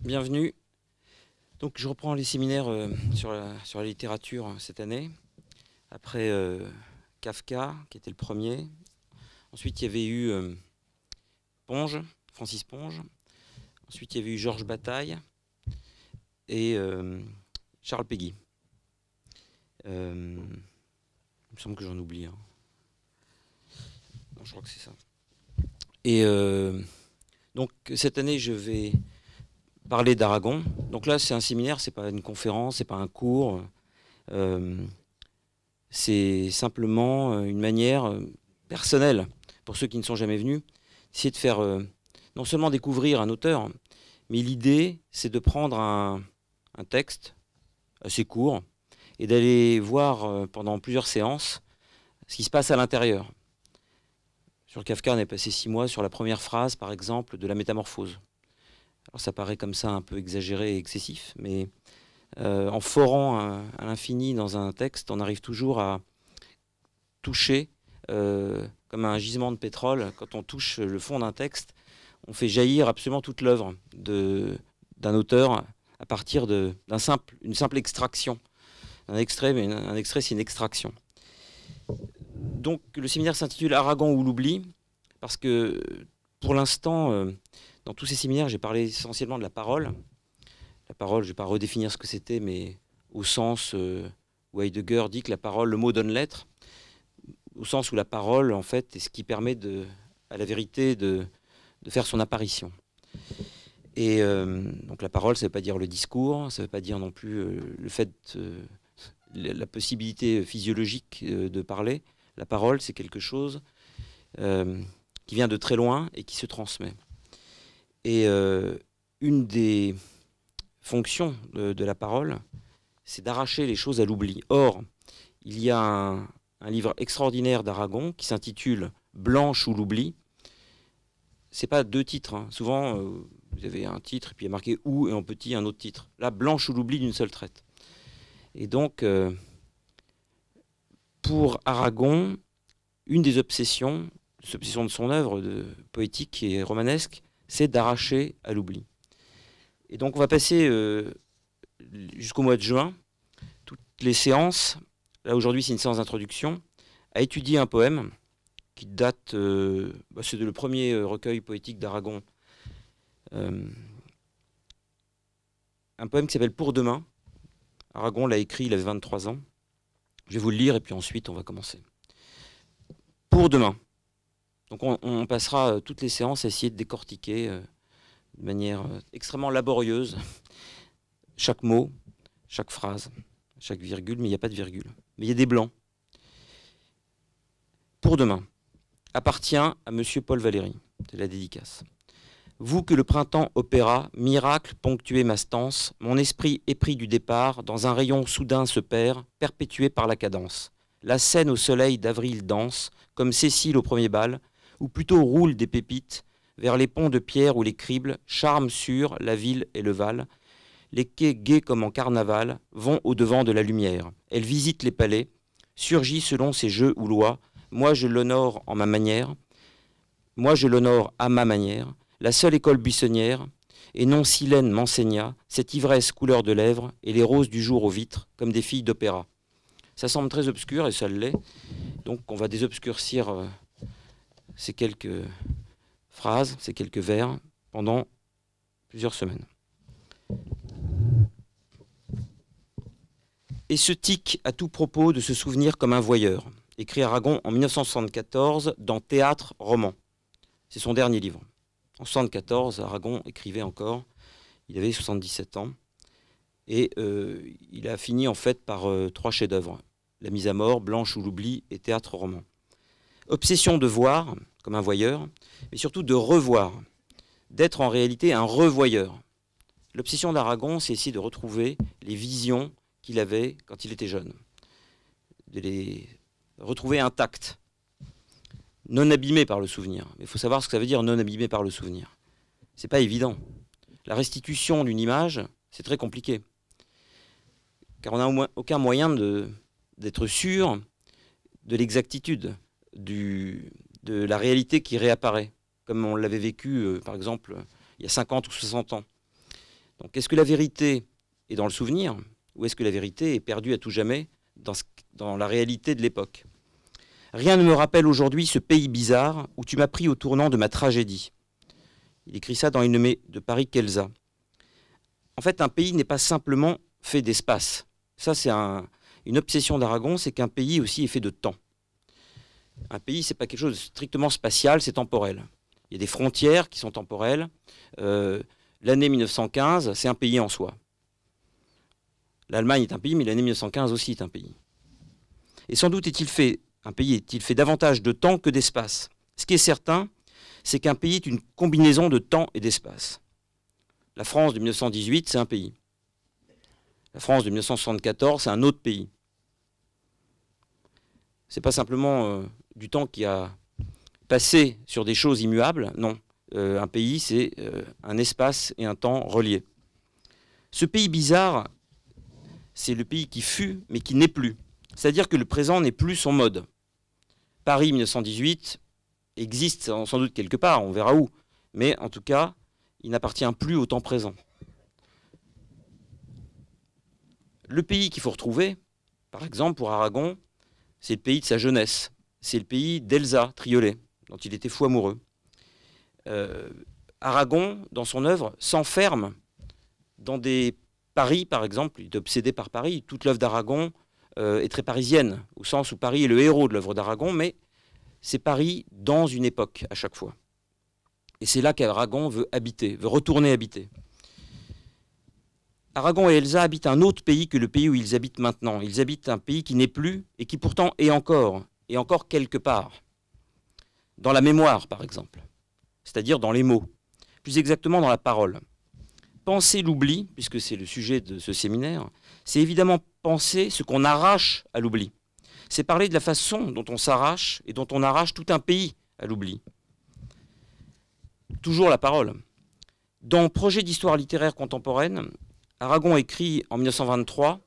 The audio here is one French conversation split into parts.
bienvenue. Donc je reprends les séminaires euh, sur, la, littérature euh, cette année. Après euh, Kafka, qui était le premier. Ensuite, il y avait eu Ponge, Francis Ponge. Ensuite, il y avait eu Georges Bataille et Charles Péguy. il me semble que j'en oublie. Hein. je crois que c'est ça. Et donc cette année, je vais parler d'Aragon. Donc là, c'est un séminaire, c'est pas une conférence, c'est pas un cours. Euh, c'est simplement euh, une manière euh, personnelle, pour ceux qui ne sont jamais venus, c'est de faire non seulement découvrir un auteur, mais l'idée, c'est de prendre un, texte assez court et d'aller voir pendant plusieurs séances ce qui se passe à l'intérieur. Sur Kafka, on est passé six mois sur la première phrase, par exemple, de la métamorphose. Alors ça paraît comme ça un peu exagéré et excessif, mais euh, en forant à, l'infini dans un texte, on arrive toujours à toucher, euh, comme un gisement de pétrole, quand on touche le fond d'un texte, on fait jaillir absolument toute l'œuvre d'un auteur à partir d'une simple, une simple extraction. Un extrait, mais un extrait, c'est une extraction. Donc le séminaire s'intitule Aragon ou l'oubli, parce que pour l'instant, euh, dans tous ces séminaires, j'ai parlé essentiellement de la parole. La parole, je ne vais pas redéfinir ce que c'était, mais au sens où euh, Heidegger dit que la parole, le mot donne l'être, au sens où la parole, en fait, est ce qui permet de, à la vérité de, faire son apparition. Et euh, donc la parole, ça ne veut pas dire le discours, ça ne veut pas dire non plus euh, le fait, la possibilité physiologique de parler. La parole, c'est quelque chose qui vient de très loin et qui se transmet. Et euh, une des fonctions de, la parole, c'est d'arracher les choses à l'oubli. Or, il y a un, livre extraordinaire d'Aragon qui s'intitule Blanche ou l'oubli. C'est pas deux titres. Hein. Souvent, euh, vous avez un titre et puis il y a marqué ou et en petit un autre titre. Là, Blanche ou l'oubli d'une seule traite. Et donc, euh, pour Aragon, une des obsessions, de son œuvre poétique et romanesque, c'est d'arracher à l'oubli. Et donc on va passer euh, jusqu'au mois de juin, toutes les séances, là aujourd'hui c'est une séance d'introduction, à étudier un poème qui date, euh, bah, c'est le premier euh, recueil poétique d'Aragon, un poème qui s'appelle Pour demain. Aragon l'a écrit, il avait 23 ans. Je vais vous le lire et puis ensuite on va commencer. Pour demain. Donc on, passera euh, toutes les séances à essayer de décortiquer euh, de manière euh, extrêmement laborieuse chaque mot, chaque phrase, chaque virgule, mais il n'y a pas de virgule. Mais il y a des blancs. Pour demain, appartient à M. Paul Valéry, de la dédicace. Vous que le printemps opéra, miracle ponctué ma stance, mon esprit épris du départ, dans un rayon soudain se perd, perpétué par la cadence. La scène au soleil d'avril danse, comme Cécile au premier bal, ou plutôt roule des pépites vers les ponts de pierre ou les cribles, charment sur la ville et le Val. Les quais gais comme en carnaval vont au-devant de la lumière. Elle visite les palais, surgit selon ses jeux ou lois. Moi, je l'honore en ma manière. Moi, je l'honore à ma manière. La seule école buissonnière, et non silène m'enseigna, cette ivresse couleur de lèvres et les roses du jour aux vitres, comme des filles d'opéra. Ça semble très obscur, et ça l'est. Donc, on va désobscurcir. Euh, ces quelques phrases, ces quelques vers pendant plusieurs semaines. Et ce tic à tout propos de se souvenir comme un voyeur, écrit Aragon en 1974 dans Théâtre Roman. C'est son dernier livre. En 1974, Aragon écrivait encore, il avait 77 ans, et euh, il a fini en fait par euh, trois chefs-d'œuvre, La mise à mort, Blanche ou l'oubli et Théâtre Roman. Obsession de voir, comme un voyeur, mais surtout de revoir, d'être en réalité un revoyeur. L'obsession d'Aragon, c'est essayer de retrouver les visions qu'il avait quand il était jeune, de les retrouver intactes, non abîmées par le souvenir. Mais il faut savoir ce que ça veut dire non abîmées par le souvenir. C'est pas évident. La restitution d'une image, c'est très compliqué, car on n'a aucun moyen d'être sûr de l'exactitude de la réalité qui réapparaît, comme on l'avait vécu, euh, par exemple, il y a 50 ou 60 ans. Donc, est-ce que la vérité est dans le souvenir, ou est-ce que la vérité est perdue à tout jamais dans, dans la réalité de l'époque Rien ne me rappelle aujourd'hui ce pays bizarre où tu m'as pris au tournant de ma tragédie. Il écrit ça dans une de Paris Kelsa. En fait, un pays n'est pas simplement fait d'espace. Ça, c'est une obsession d'Aragon, c'est qu'un pays aussi est fait de temps. Un pays, c'est pas quelque chose de strictement spatial, c'est temporel. Il y a des frontières qui sont temporelles. Euh, l'année 1915, c'est un pays en soi. L'Allemagne est un pays, mais l'année 1915 aussi est un pays. Et sans doute est-il fait, un pays est-il fait davantage de temps que d'espace. Ce qui est certain, c'est qu'un pays est une combinaison de temps et d'espace. La France de 1918, c'est un pays. La France de 1974, c'est un autre pays. Ce n'est pas simplement euh, du temps qui a passé sur des choses immuables. Non, euh, un pays, c'est euh, un espace et un temps reliés. Ce pays bizarre, c'est le pays qui fut, mais qui n'est plus. C'est-à-dire que le présent n'est plus son mode. Paris 1918 existe sans doute quelque part, on verra où, mais en tout cas, il n'appartient plus au temps présent. Le pays qu'il faut retrouver, par exemple pour Aragon, c'est le pays de sa jeunesse c'est le pays d'Elsa Triolet, dont il était fou amoureux. Euh, Aragon, dans son œuvre, s'enferme dans des Paris, par exemple, il est obsédé par Paris. Toute l'œuvre d'Aragon euh, est très parisienne, au sens où Paris est le héros de l'œuvre d'Aragon, mais c'est Paris dans une époque à chaque fois. Et c'est là qu'Aragon veut habiter, veut retourner habiter. Aragon et Elsa habitent un autre pays que le pays où ils habitent maintenant. Ils habitent un pays qui n'est plus et qui pourtant est encore et encore quelque part, dans la mémoire par exemple, c'est-à-dire dans les mots, plus exactement dans la parole. Penser l'oubli, puisque c'est le sujet de ce séminaire, c'est évidemment penser ce qu'on arrache à l'oubli. C'est parler de la façon dont on s'arrache et dont on arrache tout un pays à l'oubli. Toujours la parole. Dans Projet d'histoire littéraire contemporaine, Aragon écrit en 1923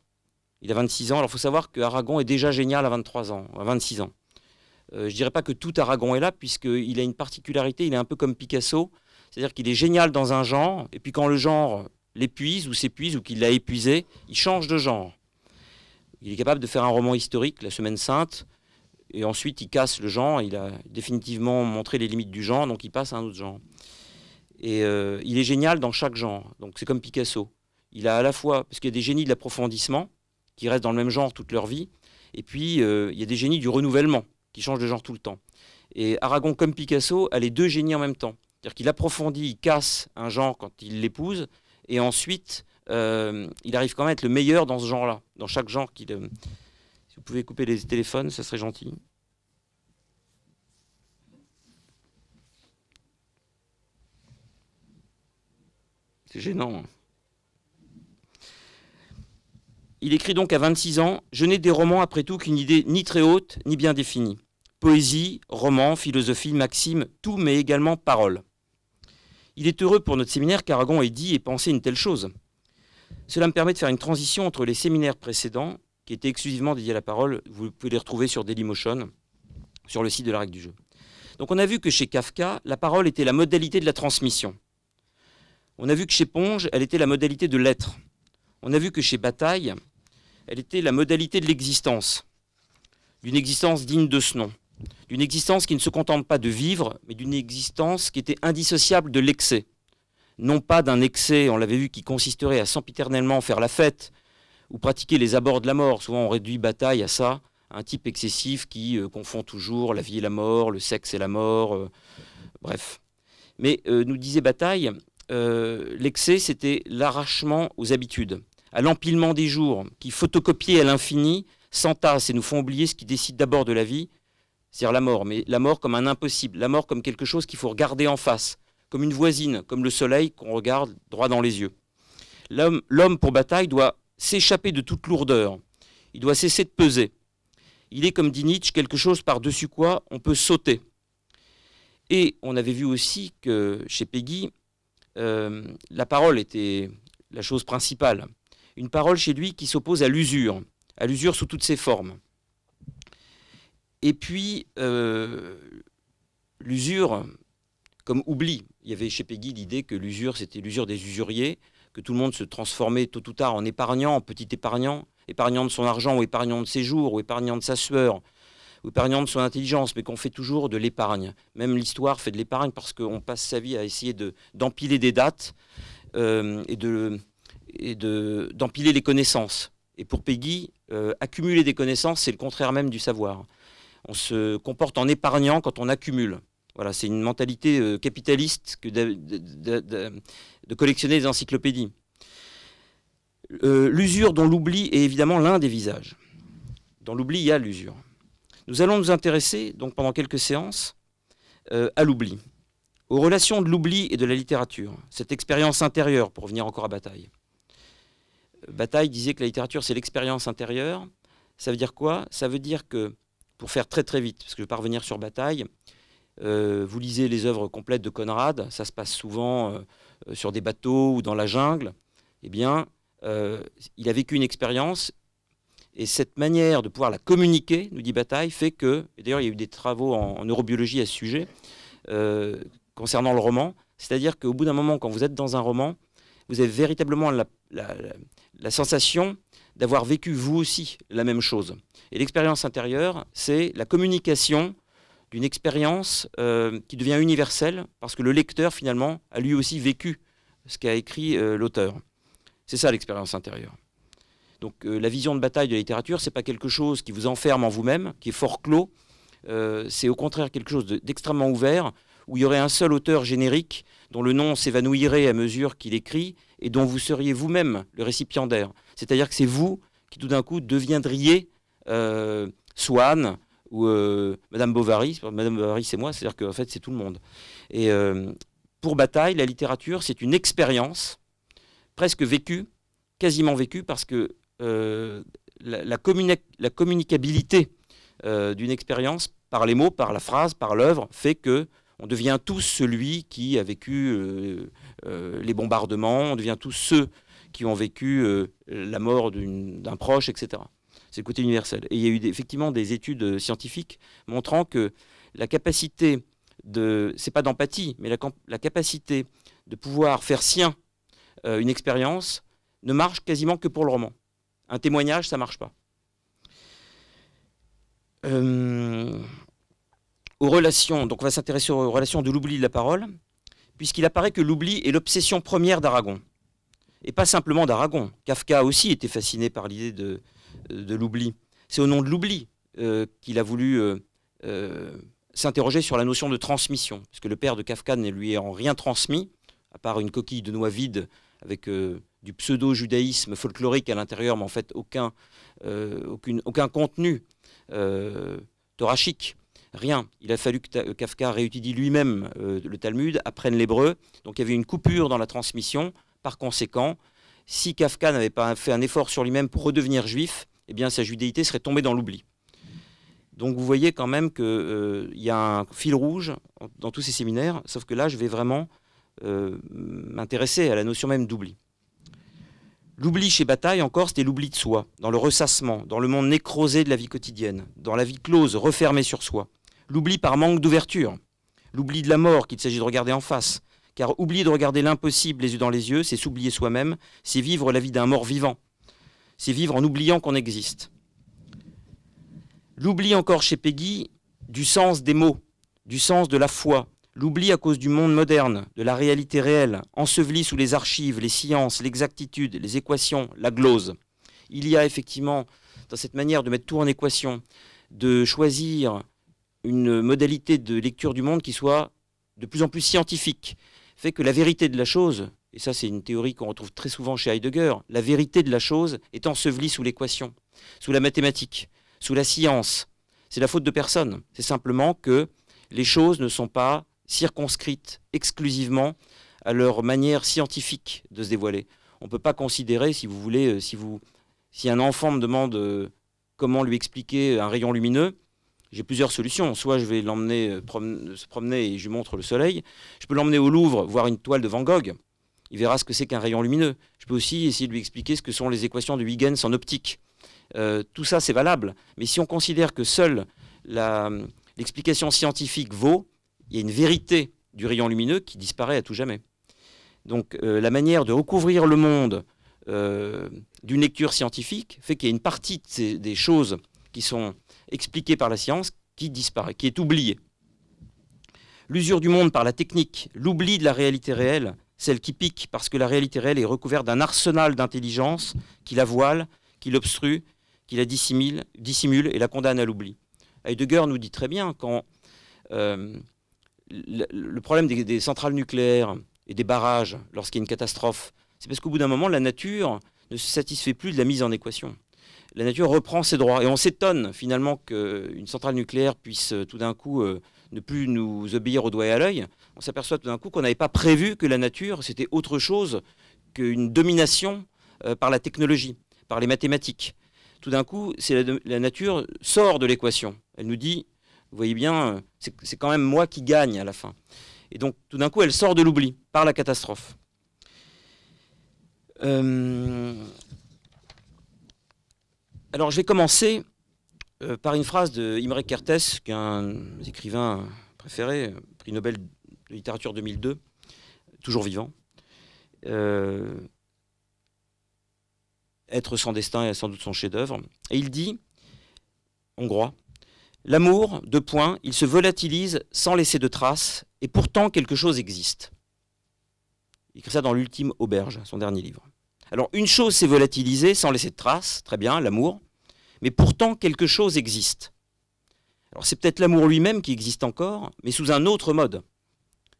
il a 26 ans. Alors, il faut savoir qu'Aragon est déjà génial à 23 ans, à 26 ans. Je euh, je dirais pas que tout Aragon est là, puisqu'il a une particularité. Il est un peu comme Picasso. C'est-à-dire qu'il est génial dans un genre, et puis quand le genre l'épuise ou s'épuise ou qu'il l'a épuisé, il change de genre. Il est capable de faire un roman historique, La Semaine Sainte, et ensuite il casse le genre, il a définitivement montré les limites du genre, donc il passe à un autre genre. Et euh, il est génial dans chaque genre, donc c'est comme Picasso. Il a à la fois, parce qu'il y a des génies de l'approfondissement, qui restent dans le même genre toute leur vie. Et puis, euh, il y a des génies du renouvellement, qui changent de genre tout le temps. Et Aragon, comme Picasso, a les deux génies en même temps. C'est-à-dire qu'il approfondit, il casse un genre quand il l'épouse, et ensuite, euh, il arrive quand même à être le meilleur dans ce genre-là, dans chaque genre qu'il... Euh, si vous pouvez couper les téléphones, ça serait gentil. C'est gênant. Hein. Il écrit donc à 26 ans Je n'ai des romans après tout qu'une idée ni très haute ni bien définie. Poésie, roman, philosophie, maxime, tout, mais également parole. Il est heureux pour notre séminaire qu'Aragon ait dit et pensé une telle chose. Cela me permet de faire une transition entre les séminaires précédents, qui étaient exclusivement dédiés à la parole, vous pouvez les retrouver sur Dailymotion, sur le site de la règle du jeu. Donc on a vu que chez Kafka, la parole était la modalité de la transmission. On a vu que chez Ponge, elle était la modalité de l'être on a vu que chez Bataille, elle était la modalité de l'existence, d'une existence digne de ce nom, d'une existence qui ne se contente pas de vivre, mais d'une existence qui était indissociable de l'excès. Non pas d'un excès, on l'avait vu, qui consisterait à sempiternellement faire la fête ou pratiquer les abords de la mort. Souvent, on réduit Bataille à ça, un type excessif qui euh, confond toujours la vie et la mort, le sexe et la mort, euh, bref. Mais euh, nous disait Bataille, l'excès, c'était l'arrachement aux habitudes, à l'empilement des jours, qui, photocopiés à l'infini, s'entassent et nous font oublier ce qui décide d'abord de la vie, c'est-à-dire la mort, mais la mort comme un impossible, la mort comme quelque chose qu'il faut regarder en face, comme une voisine, comme le soleil qu'on regarde droit dans les yeux. L'homme, pour bataille, doit s'échapper de toute lourdeur, il doit cesser de peser. Il est, comme dit Nietzsche, quelque chose par-dessus quoi on peut sauter. Et on avait vu aussi que chez Peggy, euh, la parole était la chose principale une parole chez lui qui s'oppose à l'usure, à l'usure sous toutes ses formes. Et puis, euh, l'usure comme oubli. Il y avait chez Peggy l'idée que l'usure, c'était l'usure des usuriers, que tout le monde se transformait tôt ou tard en épargnant, en petit épargnant, épargnant de son argent ou épargnant de ses jours ou épargnant de sa sueur ou épargnant de son intelligence, mais qu'on fait toujours de l'épargne. Même l'histoire fait de l'épargne parce qu'on passe sa vie à essayer d'empiler des dates euh, et de et d'empiler les connaissances. Et pour Peggy, euh, accumuler des connaissances, c'est le contraire même du savoir. On se comporte en épargnant quand on accumule. Voilà, c'est une mentalité euh, capitaliste que de, collectionner des encyclopédies. Euh, l'usure dont l'oubli est évidemment l'un des visages. Dans l'oubli, il y a l'usure. Nous allons nous intéresser, donc pendant quelques séances, à l'oubli, aux relations de l'oubli et de la littérature, cette expérience intérieure, pour venir encore à Bataille. Bataille disait que la littérature, c'est l'expérience intérieure. Ça veut dire quoi Ça veut dire que, pour faire très très vite, parce que je ne vais pas revenir sur Bataille, euh, vous lisez les œuvres complètes de Conrad, ça se passe souvent euh, sur des bateaux ou dans la jungle. Eh bien, euh, il a vécu une expérience et cette manière de pouvoir la communiquer, nous dit Bataille, fait que, d'ailleurs il y a eu des travaux en, neurobiologie à ce sujet, concernant le roman, c'est-à-dire qu'au bout d'un moment, quand vous êtes dans un roman, vous avez véritablement la, la sensation d'avoir vécu vous aussi la même chose. Et l'expérience intérieure, c'est la communication d'une expérience euh, qui devient universelle parce que le lecteur finalement a lui aussi vécu ce qu'a écrit euh, l'auteur. C'est ça l'expérience intérieure. Donc euh, la vision de bataille de la littérature, c'est pas quelque chose qui vous enferme en vous-même, qui est fort clos. c'est au contraire quelque chose d'extrêmement ouvert où il y aurait un seul auteur générique dont le nom s'évanouirait à mesure qu'il écrit et dont vous seriez vous-même le récipiendaire. C'est-à-dire que c'est vous qui tout d'un coup deviendriez euh, Swann ou euh, Madame Bovary. Madame Bovary, c'est moi, c'est-à-dire qu'en fait, c'est tout le monde. Et euh, pour Bataille, la littérature, c'est une expérience presque vécue, quasiment vécue, parce que euh, la, la, la, communicabilité d'une expérience par les mots, par la phrase, par l'œuvre, fait que on devient tous celui qui a vécu euh, les bombardements, on devient tous ceux qui ont vécu euh, la mort d'un proche, etc. C'est le côté universel. Et il y a eu effectivement des études scientifiques montrant que la capacité de, c'est pas d'empathie, mais la, capacité de pouvoir faire sien euh, une expérience ne marche quasiment que pour le roman. Un témoignage, ça marche pas. aux relations, donc on va s'intéresser aux relations de l'oubli de la parole puisqu'il apparaît que l'oubli est l'obsession première d'Aragon. Et pas simplement d'Aragon. Kafka aussi été fasciné par l'idée euh, de, l'oubli. C'est au nom de l'oubli euh, qu'il a voulu euh, s'interroger sur la notion de transmission, puisque le père de Kafka ne lui est en rien transmis, à part une coquille de noix vide avec du pseudo-judaïsme folklorique à l'intérieur, mais en fait aucun, aucun contenu thorachique. Rien. Il a fallu que euh, Kafka réutilise lui-même euh, le Talmud, apprenne l'hébreu. Donc il y avait une coupure dans la transmission. Par conséquent, si Kafka n'avait pas fait un effort sur lui-même pour redevenir juif, eh bien sa judéité serait tombée dans l'oubli. Donc vous voyez quand même qu'il euh, y a un fil rouge dans tous ces séminaires, sauf que là je vais vraiment m'intéresser à la notion même d'oubli. L'oubli chez Bataille encore, c'était l'oubli de soi, dans le ressassement, dans le monde nécrosé de la vie quotidienne, dans la vie close, refermée sur soi l'oubli par manque d'ouverture, l'oubli de la mort qu'il s'agit de regarder en face, car oublier de regarder l'impossible les yeux dans les yeux, c'est s'oublier soi-même, c'est vivre la vie d'un mort vivant, c'est vivre en oubliant qu'on existe. L'oubli encore chez Peggy du sens des mots, du sens de la foi, l'oubli à cause du monde moderne, de la réalité réelle, ensevelie sous les archives, les sciences, l'exactitude, les équations, la glose. Il y a effectivement, dans cette manière de mettre tout en équation, de choisir une modalité de lecture du monde qui soit de plus en plus scientifique, fait que la vérité de la chose, et ça c'est une théorie qu'on retrouve très souvent chez Heidegger, la vérité de la chose est ensevelie sous l'équation, sous la mathématique, sous la science. C'est la faute de personne. C'est simplement que les choses ne sont pas circonscrites exclusivement à leur manière scientifique de se dévoiler. On ne peut pas considérer, si vous voulez, euh, si, vous, si un enfant me demande euh, comment lui expliquer un rayon lumineux, j'ai plusieurs solutions. Soit je vais l'emmener euh, se promener et je lui montre le soleil. Je peux l'emmener au Louvre voir une toile de Van Gogh. Il verra ce que c'est qu'un rayon lumineux. Je peux aussi essayer de lui expliquer ce que sont les équations de Huygens en optique. Euh, tout ça, c'est valable. Mais si on considère que seule l'explication scientifique vaut, il y a une vérité du rayon lumineux qui disparaît à tout jamais. Donc euh, la manière de recouvrir le monde d'une lecture scientifique fait qu'il y a une partie des choses qui sont Expliqué par la science qui disparaît, qui est oubliée. L'usure du monde par la technique, l'oubli de la réalité réelle, celle qui pique parce que la réalité réelle est recouverte d'un arsenal d'intelligence qui la voile, qui l'obstrue, qui la dissimule, et la condamne à l'oubli. Heidegger nous dit très bien quand euh, le problème des, centrales nucléaires et des barrages lorsqu'il y a une catastrophe, c'est parce qu'au bout d'un moment, la nature ne se satisfait plus de la mise en équation la nature reprend ses droits. Et on s'étonne finalement qu'une centrale nucléaire puisse euh, tout d'un coup euh, ne plus nous obéir au doigt et à l'œil. On s'aperçoit tout d'un coup qu'on n'avait pas prévu que la nature, c'était autre chose qu'une domination euh, par la technologie, par les mathématiques. Tout d'un coup, la, la nature sort de l'équation. Elle nous dit, vous voyez bien, c'est quand même moi qui gagne à la fin. Et donc tout d'un coup, elle sort de l'oubli par la catastrophe. Alors je vais commencer euh, par une phrase de Imre Kertész, qui est un écrivain préféré, prix Nobel de littérature 2002, toujours vivant. Euh, être sans destin est sans doute son chef-d'œuvre. Et il dit, hongrois, L'amour, deux points, il se volatilise sans laisser de traces, et pourtant quelque chose existe. Il écrit ça dans L'ultime auberge, son dernier livre. Alors une chose s'est volatilisée sans laisser de traces, très bien, l'amour mais pourtant quelque chose existe. Alors c'est peut-être l'amour lui-même qui existe encore, mais sous un autre mode.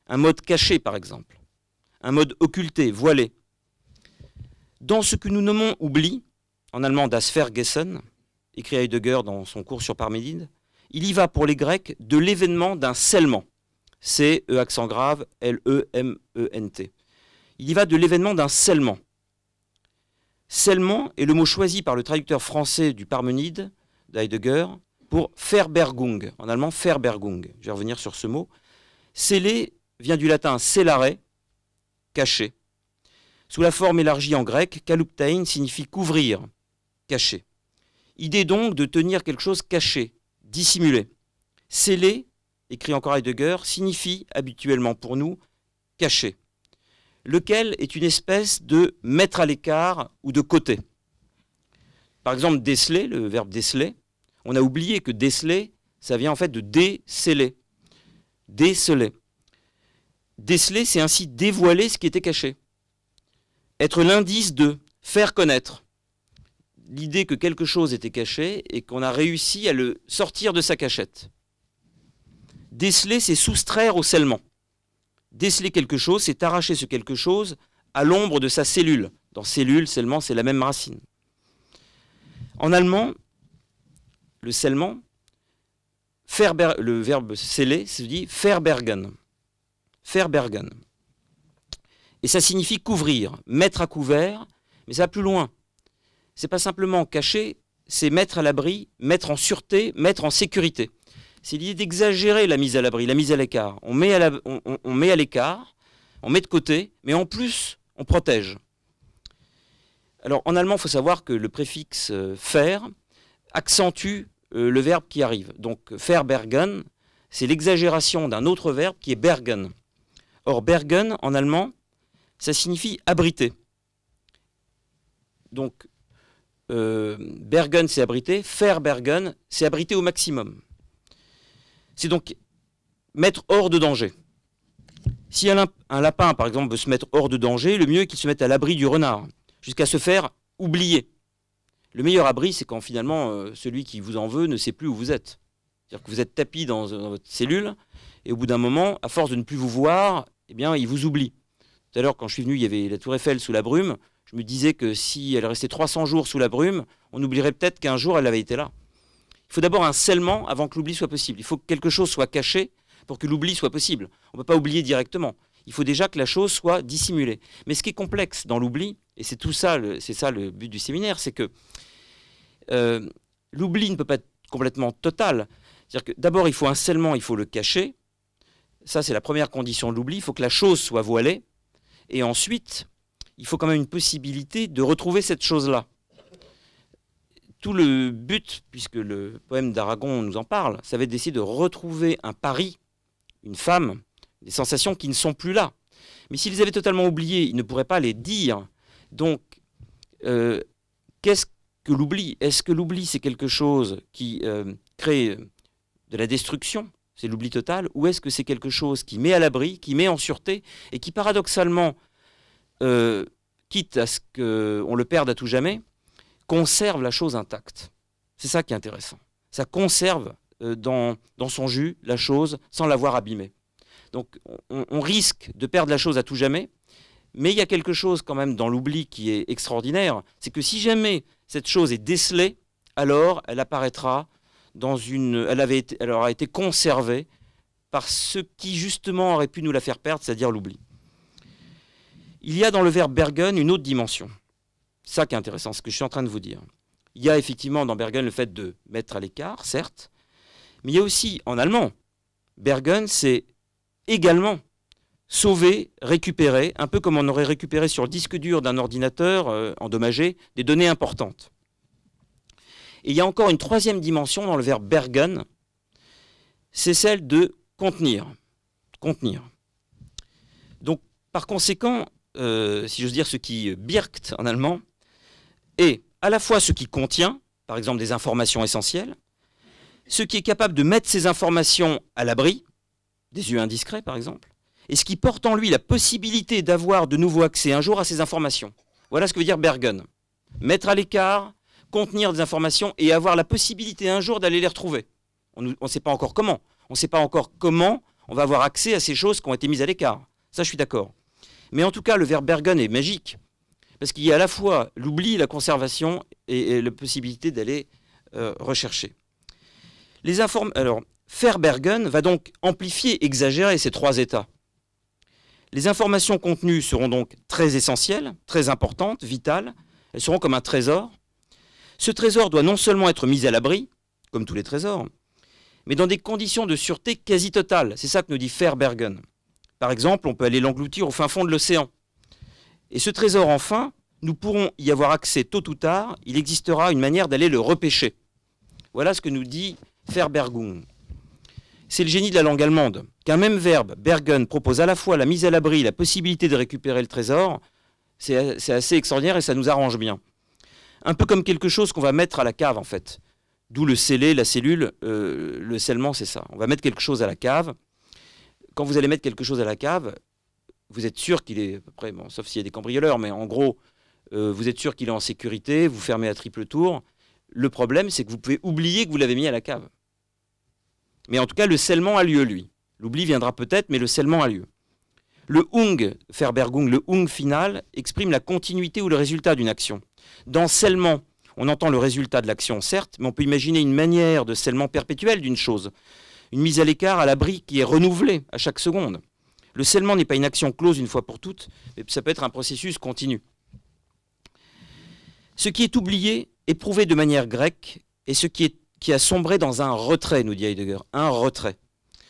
Un mode caché, par exemple. Un mode occulté, voilé. Dans ce que nous nommons oubli, en allemand das Vergessen, écrit Heidegger dans son cours sur Parménide, il y va pour les Grecs de l'événement d'un scellement. C'est E accent grave, L-E-M-E-N-T. Il y va de l'événement d'un scellement. Seulement est le mot choisi par le traducteur français du Parmenide, d'Heidegger, pour ferbergung, en allemand ferbergung. Je vais revenir sur ce mot. Scellé vient du latin scellare, caché. Sous la forme élargie en grec, kaluptein signifie couvrir, cacher. Idée donc de tenir quelque chose caché, dissimulé. Scellé, écrit encore Heidegger, signifie habituellement pour nous caché lequel est une espèce de mettre à l'écart ou de côté. Par exemple, déceler, le verbe déceler, on a oublié que déceler, ça vient en fait de déceler. Déceler. Déceler, c'est ainsi dévoiler ce qui était caché. Être l'indice de, faire connaître. L'idée que quelque chose était caché et qu'on a réussi à le sortir de sa cachette. Déceler, c'est soustraire au scellement. Déceler quelque chose, c'est arracher ce quelque chose à l'ombre de sa cellule. Dans cellule, seulement, c'est la même racine. En allemand, le scellement, le verbe sceller se dit ferbergen, ferbergen, Et ça signifie couvrir, mettre à couvert, mais ça va plus loin. C'est pas simplement cacher, c'est mettre à l'abri, mettre en sûreté, mettre en sécurité c'est l'idée d'exagérer la mise à l'abri, la mise à l'écart. On met à l'écart, on, met, de côté, mais en plus, on protège. Alors en allemand, il faut savoir que le préfixe euh, faire accentue euh, le verbe qui arrive. Donc faire bergen, c'est l'exagération d'un autre verbe qui est bergen. Or bergen en allemand, ça signifie abriter. Donc euh, bergen, c'est abriter, faire bergen, c'est abriter au maximum c'est donc mettre hors de danger. Si un, lapin, par exemple, veut se mettre hors de danger, le mieux est qu'il se mette à l'abri du renard, jusqu'à se faire oublier. Le meilleur abri, c'est quand finalement euh, celui qui vous en veut ne sait plus où vous êtes. C'est-à-dire que vous êtes tapis dans, votre cellule, et au bout d'un moment, à force de ne plus vous voir, eh bien, il vous oublie. Tout à l'heure, quand je suis venu, il y avait la Tour Eiffel sous la brume. Je me disais que si elle restait 300 jours sous la brume, on oublierait peut-être qu'un jour, elle avait été là. Il faut d'abord un scellement avant que l'oubli soit possible. Il faut que quelque chose soit caché pour que l'oubli soit possible. On ne peut pas oublier directement. Il faut déjà que la chose soit dissimulée. Mais ce qui est complexe dans l'oubli, et c'est tout ça, c'est ça le but du séminaire, c'est que euh, l'oubli ne peut pas être complètement total. C'est-à-dire que d'abord, il faut un scellement, il faut le cacher. Ça, c'est la première condition de l'oubli. Il faut que la chose soit voilée. Et ensuite, il faut quand même une possibilité de retrouver cette chose-là tout le but, puisque le poème d'Aragon nous en parle, ça va être d'essayer de retrouver un pari une femme, des sensations qui ne sont plus là. Mais s'ils avaient totalement oublié, ils ne pourraient pas les dire. Donc, euh, qu'est-ce que l'oubli Est-ce que l'oubli, c'est quelque chose qui euh, crée de la destruction C'est l'oubli total Ou est-ce que c'est quelque chose qui met à l'abri, qui met en sûreté, et qui paradoxalement, euh, quitte à ce qu'on le perde à tout jamais, conserve la chose intacte. C'est ça qui est intéressant. Ça conserve euh, dans, son jus la chose sans l'avoir abîmée. Donc on, risque de perdre la chose à tout jamais, mais il y a quelque chose quand même dans l'oubli qui est extraordinaire, c'est que si jamais cette chose est décelée, alors elle apparaîtra dans une... Elle, avait elle aura été conservée par ce qui justement aurait pu nous la faire perdre, c'est-à-dire l'oubli. Il y a dans le verbe Bergen une autre dimension ça qui est intéressant, ce que je suis en train de vous dire. Il y a effectivement dans Bergen le fait de mettre à l'écart, certes, mais il y a aussi en allemand, Bergen, c'est également sauver, récupérer, un peu comme on aurait récupéré sur le disque dur d'un ordinateur euh, endommagé, des données importantes. Et il y a encore une troisième dimension dans le verbe Bergen, c'est celle de contenir. Contenir. Donc, par conséquent, euh, si j'ose dire ce qui birkt en allemand, et à la fois ce qui contient, par exemple, des informations essentielles, ce qui est capable de mettre ces informations à l'abri, des yeux indiscrets par exemple, et ce qui porte en lui la possibilité d'avoir de nouveau accès un jour à ces informations. Voilà ce que veut dire Bergen. Mettre à l'écart, contenir des informations et avoir la possibilité un jour d'aller les retrouver. On ne sait pas encore comment. On ne sait pas encore comment on va avoir accès à ces choses qui ont été mises à l'écart. Ça, je suis d'accord. Mais en tout cas, le verbe Bergen est magique. Parce qu'il y a à la fois l'oubli, la conservation et, la possibilité d'aller euh, rechercher. Les Alors, Fairbergen va donc amplifier, exagérer ces trois états. Les informations contenues seront donc très essentielles, très importantes, vitales. Elles seront comme un trésor. Ce trésor doit non seulement être mis à l'abri, comme tous les trésors, mais dans des conditions de sûreté quasi totale. C'est ça que nous dit Fairbergen. Par exemple, on peut aller l'engloutir au fin fond de l'océan. Et ce trésor, enfin, nous pourrons y avoir accès tôt ou tard, il existera une manière d'aller le repêcher. Voilà ce que nous dit Ferbergung. C'est le génie de la langue allemande, qu'un même verbe, Bergen, propose à la fois la mise à l'abri, la possibilité de récupérer le trésor, c'est assez extraordinaire et ça nous arrange bien. Un peu comme quelque chose qu'on va mettre à la cave en fait. D'où le scellé, la cellule, euh, le scellement c'est ça. On va mettre quelque chose à la cave. Quand vous allez mettre quelque chose à la cave, vous êtes sûr qu'il est, à peu près, bon, sauf s'il y a des cambrioleurs, mais en gros, euh, vous êtes sûr qu'il est en sécurité, vous fermez à triple tour. Le problème, c'est que vous pouvez oublier que vous l'avez mis à la cave. Mais en tout cas, le scellement a lieu, lui. L'oubli viendra peut-être, mais le scellement a lieu. Le Hung, Ferbergung, le Hung final, exprime la continuité ou le résultat d'une action. Dans scellement, on entend le résultat de l'action, certes, mais on peut imaginer une manière de scellement perpétuel d'une chose. Une mise à l'écart à l'abri qui est renouvelée à chaque seconde. Le scellement n'est pas une action close une fois pour toutes, mais ça peut être un processus continu. Ce qui est oublié, éprouvé de manière grecque, est ce qui, a sombré dans un retrait, nous dit Heidegger, un retrait.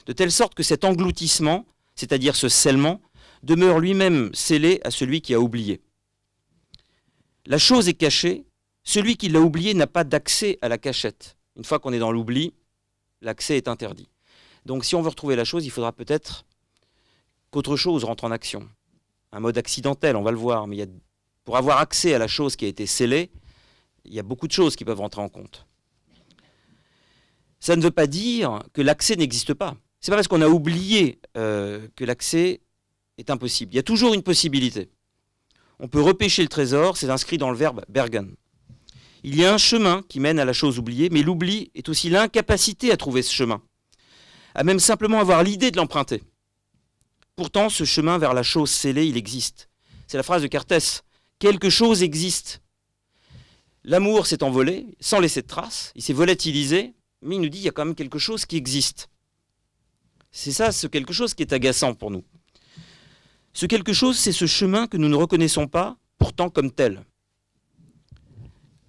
De telle sorte que cet engloutissement, c'est-à-dire ce scellement, demeure lui-même scellé à celui qui a oublié. La chose est cachée, celui qui l'a oublié n'a pas d'accès à la cachette. Une fois qu'on est dans l'oubli, l'accès est interdit. Donc si on veut retrouver la chose, il faudra peut-être qu'autre chose rentre en action. Un mode accidentel, on va le voir, mais il pour avoir accès à la chose qui a été scellée, il y a beaucoup de choses qui peuvent rentrer en compte. Ça ne veut pas dire que l'accès n'existe pas. C'est pas parce qu'on a oublié euh, que l'accès est impossible. Il y a toujours une possibilité. On peut repêcher le trésor, c'est inscrit dans le verbe bergen. Il y a un chemin qui mène à la chose oubliée, mais l'oubli est aussi l'incapacité à trouver ce chemin, à même simplement avoir l'idée de l'emprunter. Pourtant, ce chemin vers la chose scellée, il existe. C'est la phrase de Cartès. Quelque chose existe. L'amour s'est envolé, sans laisser de traces, il s'est volatilisé, mais il nous dit qu'il y a quand même quelque chose qui existe. C'est ça, ce quelque chose qui est agaçant pour nous. Ce quelque chose, c'est ce chemin que nous ne reconnaissons pas, pourtant comme tel.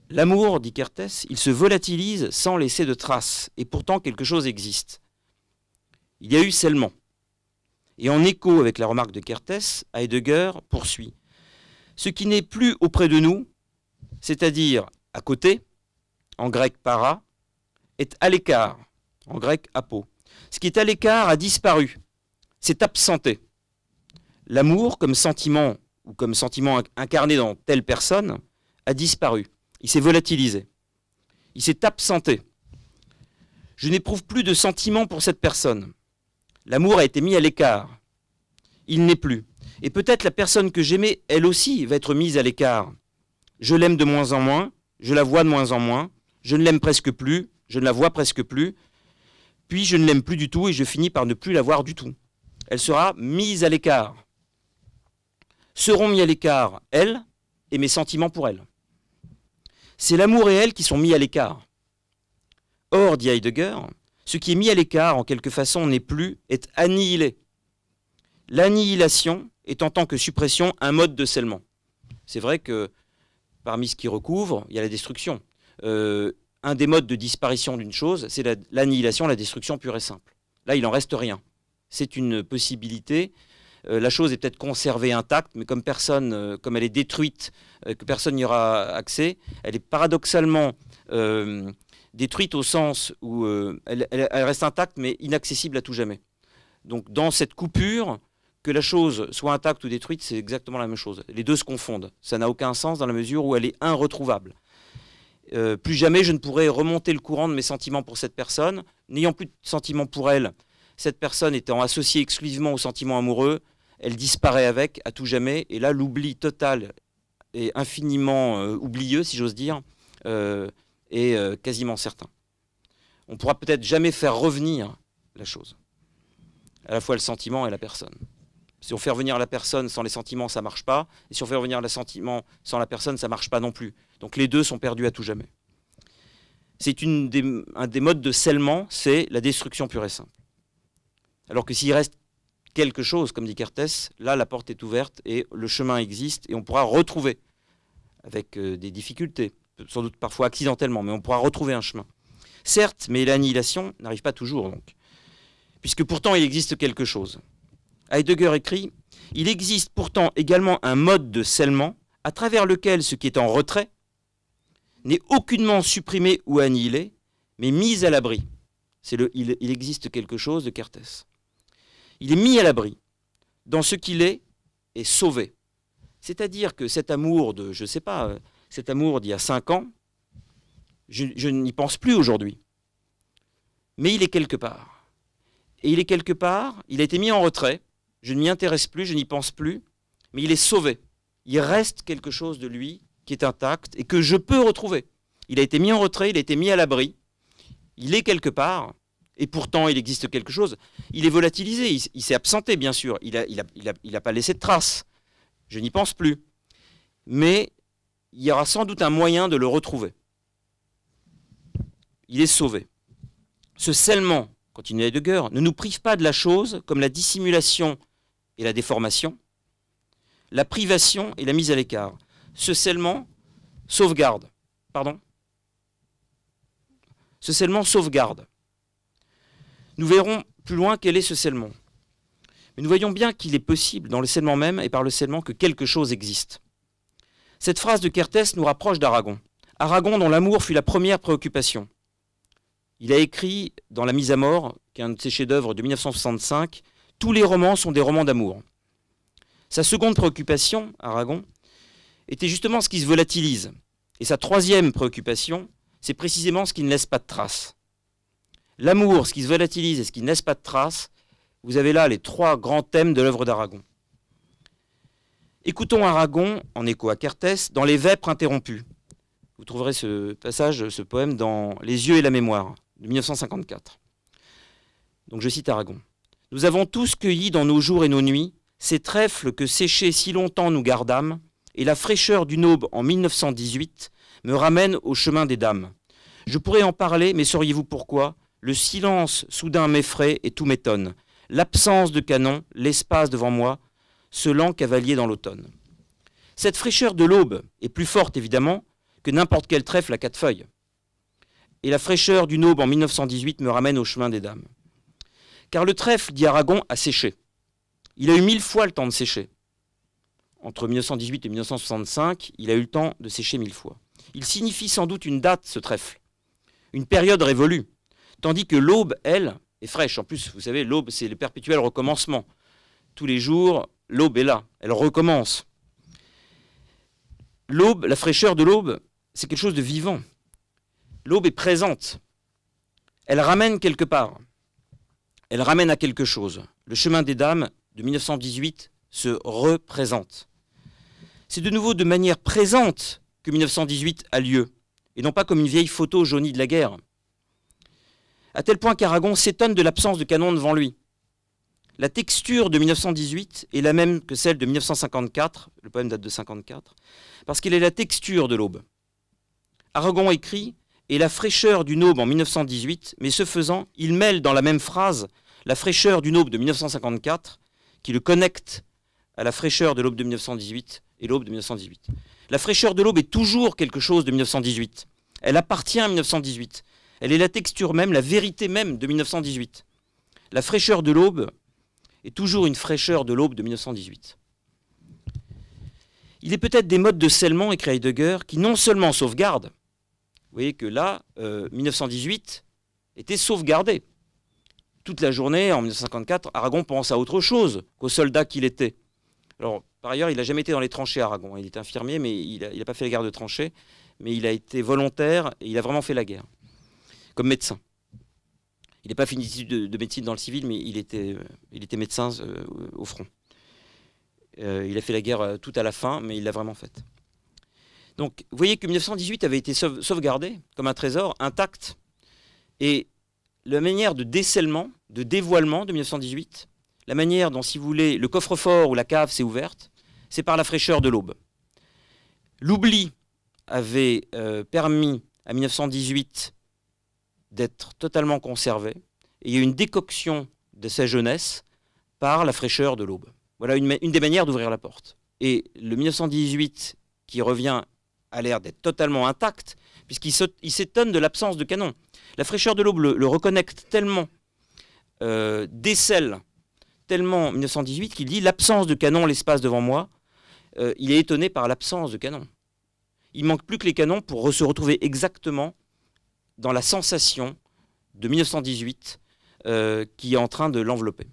L'amour, dit cartès il se volatilise sans laisser de traces, et pourtant quelque chose existe. Il y a eu scellement. Et en écho avec la remarque de Kertès, Heidegger poursuit Ce qui n'est plus auprès de nous, c'est-à-dire à côté, en grec para, est à l'écart, en grec apo. Ce qui est à l'écart a disparu, s'est absenté. L'amour comme sentiment ou comme sentiment incarné dans telle personne a disparu. Il s'est volatilisé. Il s'est absenté. Je n'éprouve plus de sentiment pour cette personne. L'amour a été mis à l'écart. Il n'est plus. Et peut-être la personne que j'aimais, elle aussi, va être mise à l'écart. Je l'aime de moins en moins, je la vois de moins en moins, je ne l'aime presque plus, je ne la vois presque plus, puis je ne l'aime plus du tout et je finis par ne plus la voir du tout. Elle sera mise à l'écart. Seront mis à l'écart elle et mes sentiments pour elle. C'est l'amour et elle qui sont mis à l'écart. Or, dit Heidegger, ce qui est mis à l'écart, en quelque façon, n'est plus, est annihilé. L'annihilation est en tant que suppression un mode de scellement. C'est vrai que parmi ce qui recouvre, il y a la destruction. Euh, un des modes de disparition d'une chose, c'est l'annihilation, la, destruction pure et simple. Là, il n'en reste rien. C'est une possibilité. Euh, la chose est peut-être conservée intacte, mais comme personne, euh, comme elle est détruite, que personne n'y aura accès, elle est paradoxalement détruite au sens où euh, elle, reste intacte mais inaccessible à tout jamais. Donc dans cette coupure, que la chose soit intacte ou détruite, c'est exactement la même chose. Les deux se confondent. Ça n'a aucun sens dans la mesure où elle est irretrouvable. Euh, plus jamais je ne pourrai remonter le courant de mes sentiments pour cette personne. N'ayant plus de sentiments pour elle, cette personne étant associée exclusivement aux sentiments amoureux, elle disparaît avec à tout jamais. Et là, l'oubli total est infiniment euh, oublieux, si j'ose dire, est euh, quasiment certain. On pourra peut-être jamais faire revenir la chose, à la fois le sentiment et la personne. Si on fait revenir la personne sans les sentiments, ça marche pas. Et si on fait revenir le sentiment sans la personne, ça marche pas non plus. Donc les deux sont perdus à tout jamais. C'est un des modes de scellement, c'est la destruction pure et simple. Alors que s'il reste quelque chose, comme dit Cartès, là, la porte est ouverte et le chemin existe et on pourra retrouver, avec euh, des difficultés, sans doute parfois accidentellement, mais on pourra retrouver un chemin. Certes, mais l'annihilation n'arrive pas toujours, donc. Puisque pourtant il existe quelque chose. Heidegger écrit Il existe pourtant également un mode de scellement à travers lequel ce qui est en retrait n'est aucunement supprimé ou annihilé, mais mis à l'abri. C'est le il, existe quelque chose de Cartes. Il est mis à l'abri dans ce qu'il est et sauvé. C'est-à-dire que cet amour de, je ne sais pas, euh, cet amour d'il y a cinq ans, je, n'y pense plus aujourd'hui. Mais il est quelque part. Et il est quelque part, il a été mis en retrait, je ne m'y intéresse plus, je n'y pense plus, mais il est sauvé. Il reste quelque chose de lui qui est intact et que je peux retrouver. Il a été mis en retrait, il a été mis à l'abri, il est quelque part, et pourtant il existe quelque chose. Il est volatilisé, il, s'est absenté bien sûr, il n'a pas laissé de traces, je n'y pense plus. Mais il y aura sans doute un moyen de le retrouver. Il est sauvé. Ce scellement, continue Heidegger, ne nous prive pas de la chose comme la dissimulation et la déformation, la privation et la mise à l'écart. Ce scellement sauvegarde. Pardon Ce scellement sauvegarde. Nous verrons plus loin quel est ce scellement. Mais nous voyons bien qu'il est possible, dans le scellement même et par le scellement, que quelque chose existe. Cette phrase de Kertès nous rapproche d'Aragon. Aragon dont l'amour fut la première préoccupation. Il a écrit dans La mise à mort, qui est un de ses chefs-d'œuvre de 1965, tous les romans sont des romans d'amour. Sa seconde préoccupation, Aragon, était justement ce qui se volatilise. Et sa troisième préoccupation, c'est précisément ce qui ne laisse pas de traces. L'amour, ce qui se volatilise et ce qui ne laisse pas de traces, vous avez là les trois grands thèmes de l'œuvre d'Aragon. Écoutons Aragon, en écho à Cartès, dans Les Vêpres interrompues. Vous trouverez ce passage, ce poème, dans Les yeux et la mémoire, de 1954. Donc je cite Aragon. Nous avons tous cueilli dans nos jours et nos nuits ces trèfles que séchés si longtemps nous gardâmes, et la fraîcheur d'une aube en 1918 me ramène au chemin des dames. Je pourrais en parler, mais sauriez-vous pourquoi Le silence soudain m'effraie et tout m'étonne. L'absence de canon, l'espace devant moi, ce lent cavalier dans l'automne. Cette fraîcheur de l'aube est plus forte, évidemment, que n'importe quel trèfle à quatre feuilles. Et la fraîcheur d'une aube en 1918 me ramène au chemin des dames. Car le trèfle dit Aragon, a séché. Il a eu mille fois le temps de sécher. Entre 1918 et 1965, il a eu le temps de sécher mille fois. Il signifie sans doute une date, ce trèfle, une période révolue, tandis que l'aube, elle, est fraîche. En plus, vous savez, l'aube, c'est le perpétuel recommencement. Tous les jours, L'aube est là, elle recommence. L'aube, la fraîcheur de l'aube, c'est quelque chose de vivant. L'aube est présente. Elle ramène quelque part. Elle ramène à quelque chose. Le chemin des dames de 1918 se représente. C'est de nouveau de manière présente que 1918 a lieu, et non pas comme une vieille photo jaunie de la guerre. À tel point qu'Aragon s'étonne de l'absence de canon devant lui. La texture de 1918 est la même que celle de 1954, le poème date de 1954, parce qu'elle est la texture de l'aube. Aragon écrit et la fraîcheur d'une aube en 1918, mais ce faisant, il mêle dans la même phrase la fraîcheur d'une aube de 1954, qui le connecte à la fraîcheur de l'aube de 1918 et l'aube de 1918. La fraîcheur de l'aube est toujours quelque chose de 1918. Elle appartient à 1918. Elle est la texture même, la vérité même de 1918. La fraîcheur de l'aube et toujours une fraîcheur de l'aube de 1918. Il est peut-être des modes de scellement, écrit Heidegger, qui non seulement sauvegardent, vous voyez que là, 1918 euh, était sauvegardé. Toute la journée, en 1954, Aragon pense à autre chose qu'au soldat qu'il était. Alors, par ailleurs, il n'a jamais été dans les tranchées, Aragon. Il est infirmier, mais il n'a pas fait la guerre de tranchées. Mais il a été volontaire et il a vraiment fait la guerre, comme médecin il n'est pas fini de, de, médecine dans le civil, mais il était, euh, il était médecin euh, au front. Euh, il a fait la guerre tout à la fin, mais il l'a vraiment faite. Donc, vous voyez que 1918 avait été sauvegardé comme un trésor intact. Et la manière de décèlement, de dévoilement de 1918, la manière dont, si vous voulez, le coffre-fort ou la cave s'est ouverte, c'est par la fraîcheur de l'aube. L'oubli avait permis à 1918 d'être totalement conservé. Et il y a une décoction de sa jeunesse par la fraîcheur de l'aube. Voilà une, des manières d'ouvrir la porte. Et le 1918, qui revient, a l'air d'être totalement intact, puisqu'il s'étonne de l'absence de canon. La fraîcheur de l'aube le, reconnecte tellement, euh, décèle tellement 1918 qu'il dit l'absence de canon, l'espace devant moi. Euh, il est étonné par l'absence de canon. Il manque plus que les canons pour se retrouver exactement dans la sensation de 1918 euh, qui est en train de l'envelopper.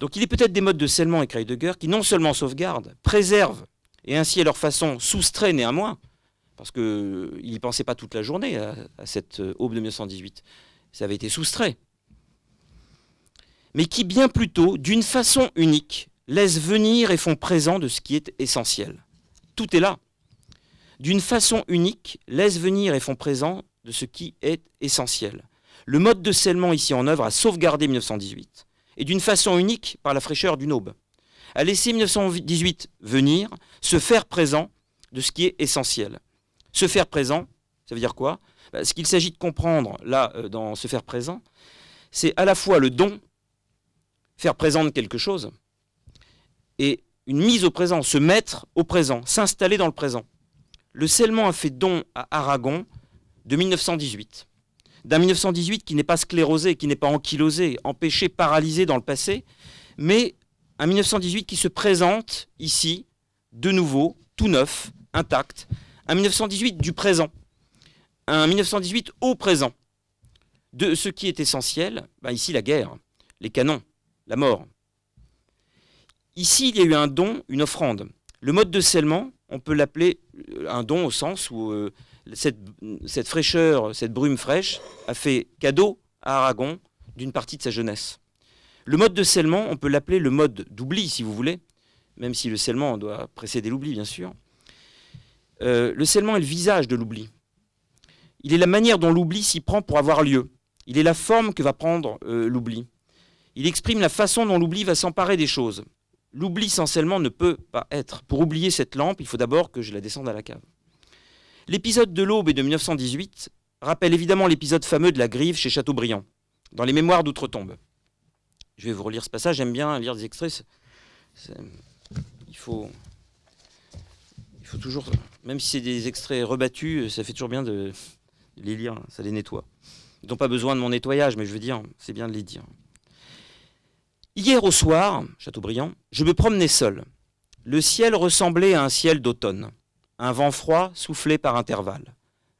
Donc il est peut-être des modes de scellement et Kreidegger qui non seulement sauvegardent, préservent, et ainsi à leur façon soustraient néanmoins, parce que n'y euh, pensaient pas toute la journée à, cette euh, aube de 1918, ça avait été soustrait, mais qui bien plutôt, d'une façon unique, laissent venir et font présent de ce qui est essentiel. Tout est là d'une façon unique, laisse venir et font présent de ce qui est essentiel. Le mode de scellement ici en œuvre a sauvegardé 1918, et d'une façon unique par la fraîcheur d'une aube, a laissé 1918 venir, se faire présent de ce qui est essentiel. Se faire présent, ça veut dire quoi bah, Ce qu'il s'agit de comprendre là, euh, dans se faire présent, c'est à la fois le don, faire présent de quelque chose, et une mise au présent, se mettre au présent, s'installer dans le présent le scellement a fait don à Aragon de 1918. D'un 1918 qui n'est pas sclérosé, qui n'est pas ankylosé, empêché, paralysé dans le passé, mais un 1918 qui se présente ici, de nouveau, tout neuf, intact. Un 1918 du présent. Un 1918 au présent. De ce qui est essentiel, ben ici la guerre, les canons, la mort. Ici, il y a eu un don, une offrande. Le mode de scellement, on peut l'appeler euh, un don au sens où euh, cette, fraîcheur, cette brume fraîche a fait cadeau à Aragon d'une partie de sa jeunesse. Le mode de scellement, on peut l'appeler le mode d'oubli, si vous voulez, même si le scellement doit précéder l'oubli, bien sûr. Euh, le scellement est le visage de l'oubli. Il est la manière dont l'oubli s'y prend pour avoir lieu. Il est la forme que va prendre l'oubli. Il exprime la façon dont l'oubli va s'emparer des choses. L'oubli sans ne peut pas être. Pour oublier cette lampe, il faut d'abord que je la descende à la cave. L'épisode de l'aube et de 1918 rappelle évidemment l'épisode fameux de la grive chez Chateaubriand, dans les mémoires d'outre-tombe. Je vais vous relire ce passage, j'aime bien lire des extraits. Il faut... il faut toujours, même si c'est des extraits rebattus, euh, ça fait toujours bien de les lire, ça les nettoie. Ils n'ont pas besoin de mon nettoyage, mais je veux dire, c'est bien de les dire. Hier au soir, Chateaubriand, je me promenais seul. Le ciel ressemblait à un ciel d'automne. Un vent froid soufflait par intervalles.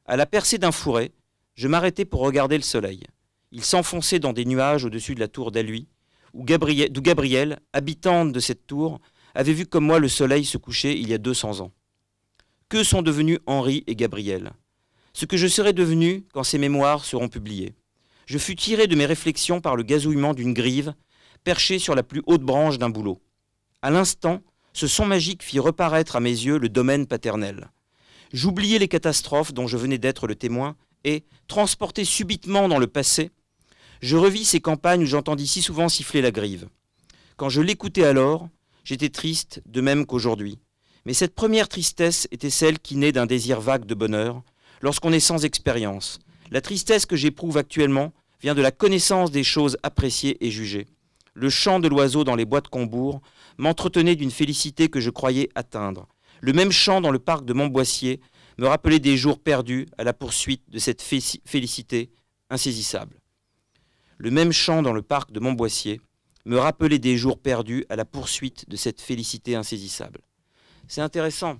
À la percée d'un fourré, je m'arrêtai pour regarder le soleil. Il s'enfonçait dans des nuages au-dessus de la tour d'Aluy, d'où Gabriel, habitante de cette tour, avait vu comme moi le soleil se coucher il y a 200 ans. Que sont devenus Henri et Gabriel Ce que je serai devenu quand ces mémoires seront publiées. Je fus tiré de mes réflexions par le gazouillement d'une grive perché sur la plus haute branche d'un bouleau. À l'instant, ce son magique fit reparaître à mes yeux le domaine paternel. J'oubliais les catastrophes dont je venais d'être le témoin et, transporté subitement dans le passé, je revis ces campagnes où j'entendis si souvent siffler la grive. Quand je l'écoutais alors, j'étais triste, de même qu'aujourd'hui. Mais cette première tristesse était celle qui naît d'un désir vague de bonheur, lorsqu'on est sans expérience. La tristesse que j'éprouve actuellement vient de la connaissance des choses appréciées et jugées le chant de l'oiseau dans les bois de Combourg, m'entretenait d'une félicité que je croyais atteindre. Le même chant dans le parc de Montboissier me rappelait des jours perdus à la poursuite de cette félicité insaisissable. Le même chant dans le parc de Montboissier me rappelait des jours perdus à la poursuite de cette félicité insaisissable. C'est intéressant.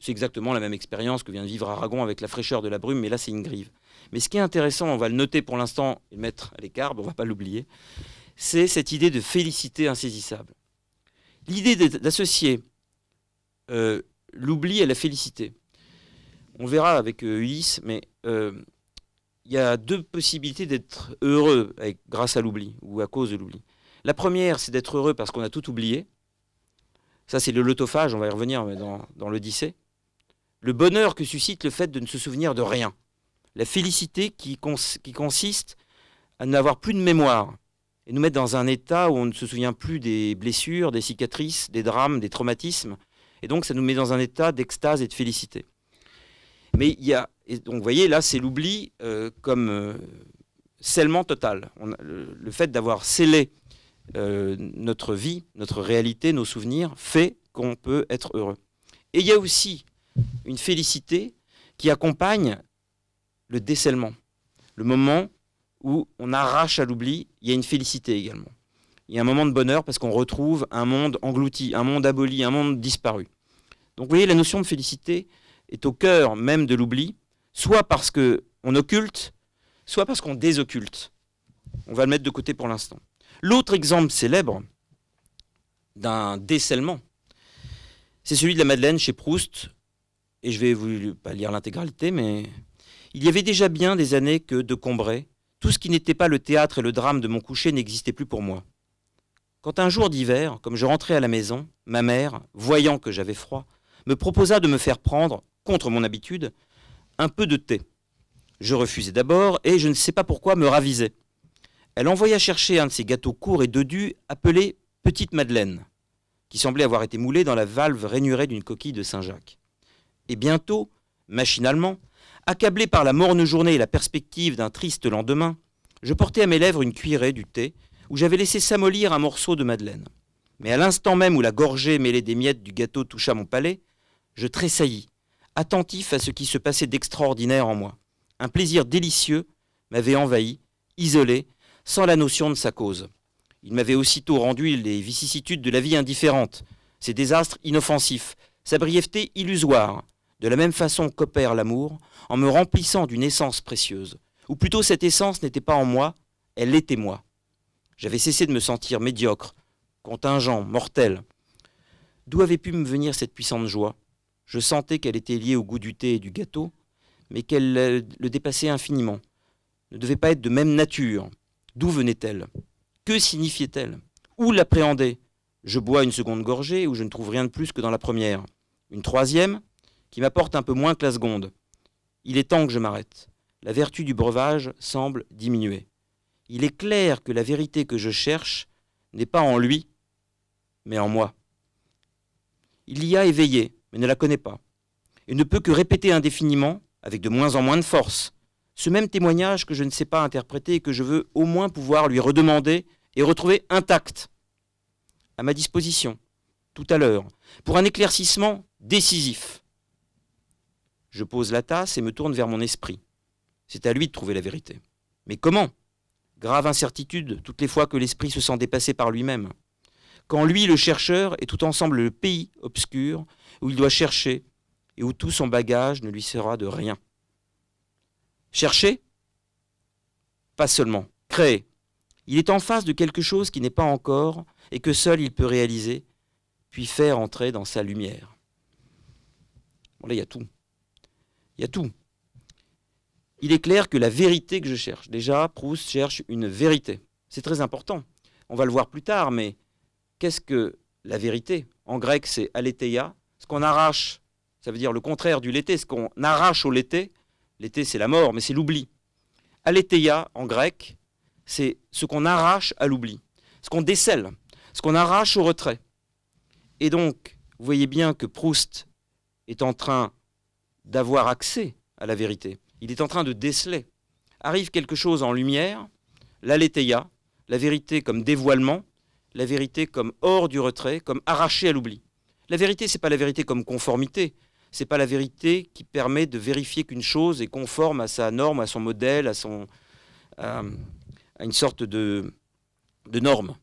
C'est exactement la même expérience que vient de vivre Aragon avec la fraîcheur de la brume, mais là c'est une grive. Mais ce qui est intéressant, on va le noter pour l'instant et le mettre à l'écart, on ne va pas l'oublier, c'est cette idée de félicité insaisissable. L'idée d'associer euh, l'oubli à la félicité. On verra avec euh, Ulysse, mais euh, il y a deux possibilités d'être heureux grâce à l'oubli ou à cause de l'oubli. La première, c'est d'être heureux parce qu'on a tout oublié. Ça, c'est le lotophage, on va y revenir dans, l'Odyssée. Le bonheur que suscite le fait de ne se souvenir de rien. La félicité qui consiste à n'avoir plus de mémoire et nous mettre dans un état où on ne se souvient plus des blessures, des cicatrices, des drames, des traumatismes. Et donc, ça nous met dans un état d'extase et de félicité. Mais il y a, donc vous voyez, là, c'est l'oubli euh, comme euh, scellement total. le, fait d'avoir scellé euh, notre vie, notre réalité, nos souvenirs, fait qu'on peut être heureux. Et il y a aussi une félicité qui accompagne le décèlement, le moment où on arrache à l'oubli, il y a une félicité également. Il y a un moment de bonheur parce qu'on retrouve un monde englouti, un monde aboli, un monde disparu. Donc vous voyez, la notion de félicité est au cœur même de l'oubli, soit parce qu'on occulte, soit parce qu'on désocculte. On va le mettre de côté pour l'instant. L'autre exemple célèbre d'un décèlement, c'est celui de la Madeleine chez Proust, et je vais vous pas lire l'intégralité, mais il y avait déjà bien des années que de Combray tout ce qui n'était pas le théâtre et le drame de mon coucher n'existait plus pour moi. Quand un jour d'hiver, comme je rentrais à la maison, ma mère, voyant que j'avais froid, me proposa de me faire prendre, contre mon habitude, un peu de thé. Je refusai d'abord et je ne sais pas pourquoi me ravisai. Elle envoya chercher un de ces gâteaux courts et dodus appelés « Petite Madeleine, qui semblait avoir été moulé dans la valve rainurée d'une coquille de Saint-Jacques. Et bientôt, machinalement, Accablé par la morne journée et la perspective d'un triste lendemain, je portais à mes lèvres une cuillerée du thé où j'avais laissé s'amollir un morceau de madeleine. Mais à l'instant même où la gorgée mêlée des miettes du gâteau toucha mon palais, je tressaillis, attentif à ce qui se passait d'extraordinaire en moi. Un plaisir délicieux m'avait envahi, isolé, sans la notion de sa cause. Il m'avait aussitôt rendu les vicissitudes de la vie indifférente, ses désastres inoffensifs, sa brièveté illusoire, de la même façon qu'opère l'amour, en me remplissant d'une essence précieuse, ou plutôt cette essence n'était pas en moi, elle était moi. J'avais cessé de me sentir médiocre, contingent, mortel. D'où avait pu me venir cette puissante joie Je sentais qu'elle était liée au goût du thé et du gâteau, mais qu'elle euh, le dépassait infiniment, ne devait pas être de même nature. D'où venait-elle Que signifiait-elle Où l'appréhender Je bois une seconde gorgée où je ne trouve rien de plus que dans la première. Une troisième, qui m'apporte un peu moins que la seconde. Il est temps que je m'arrête. La vertu du breuvage semble diminuer. Il est clair que la vérité que je cherche n'est pas en lui, mais en moi. Il y a éveillé, mais ne la connaît pas, et ne peut que répéter indéfiniment, avec de moins en moins de force, ce même témoignage que je ne sais pas interpréter et que je veux au moins pouvoir lui redemander et retrouver intact, à ma disposition, tout à l'heure, pour un éclaircissement décisif. Je pose la tasse et me tourne vers mon esprit. C'est à lui de trouver la vérité. Mais comment Grave incertitude toutes les fois que l'esprit se sent dépassé par lui-même. Quand lui, le chercheur, est tout ensemble le pays obscur où il doit chercher et où tout son bagage ne lui sera de rien. Chercher Pas seulement. Créer. Il est en face de quelque chose qui n'est pas encore et que seul il peut réaliser, puis faire entrer dans sa lumière. Bon, là, il y a tout il y a tout. Il est clair que la vérité que je cherche, déjà, Proust cherche une vérité. C'est très important. On va le voir plus tard, mais qu'est-ce que la vérité En grec, c'est aletheia. Ce qu'on arrache, ça veut dire le contraire du l'été. Ce qu'on arrache au l'été, l'été c'est la mort, mais c'est l'oubli. Aletheia, en grec, c'est ce qu'on arrache à l'oubli, ce qu'on décèle, ce qu'on arrache au retrait. Et donc, vous voyez bien que Proust est en train d'avoir accès à la vérité. Il est en train de déceler. Arrive quelque chose en lumière, l'aletheia, la vérité comme dévoilement, la vérité comme hors du retrait, comme arrachée à l'oubli. La vérité, c'est pas la vérité comme conformité, c'est pas la vérité qui permet de vérifier qu'une chose est conforme à sa norme, à son modèle, à, son, à, euh, à une sorte de, de norme.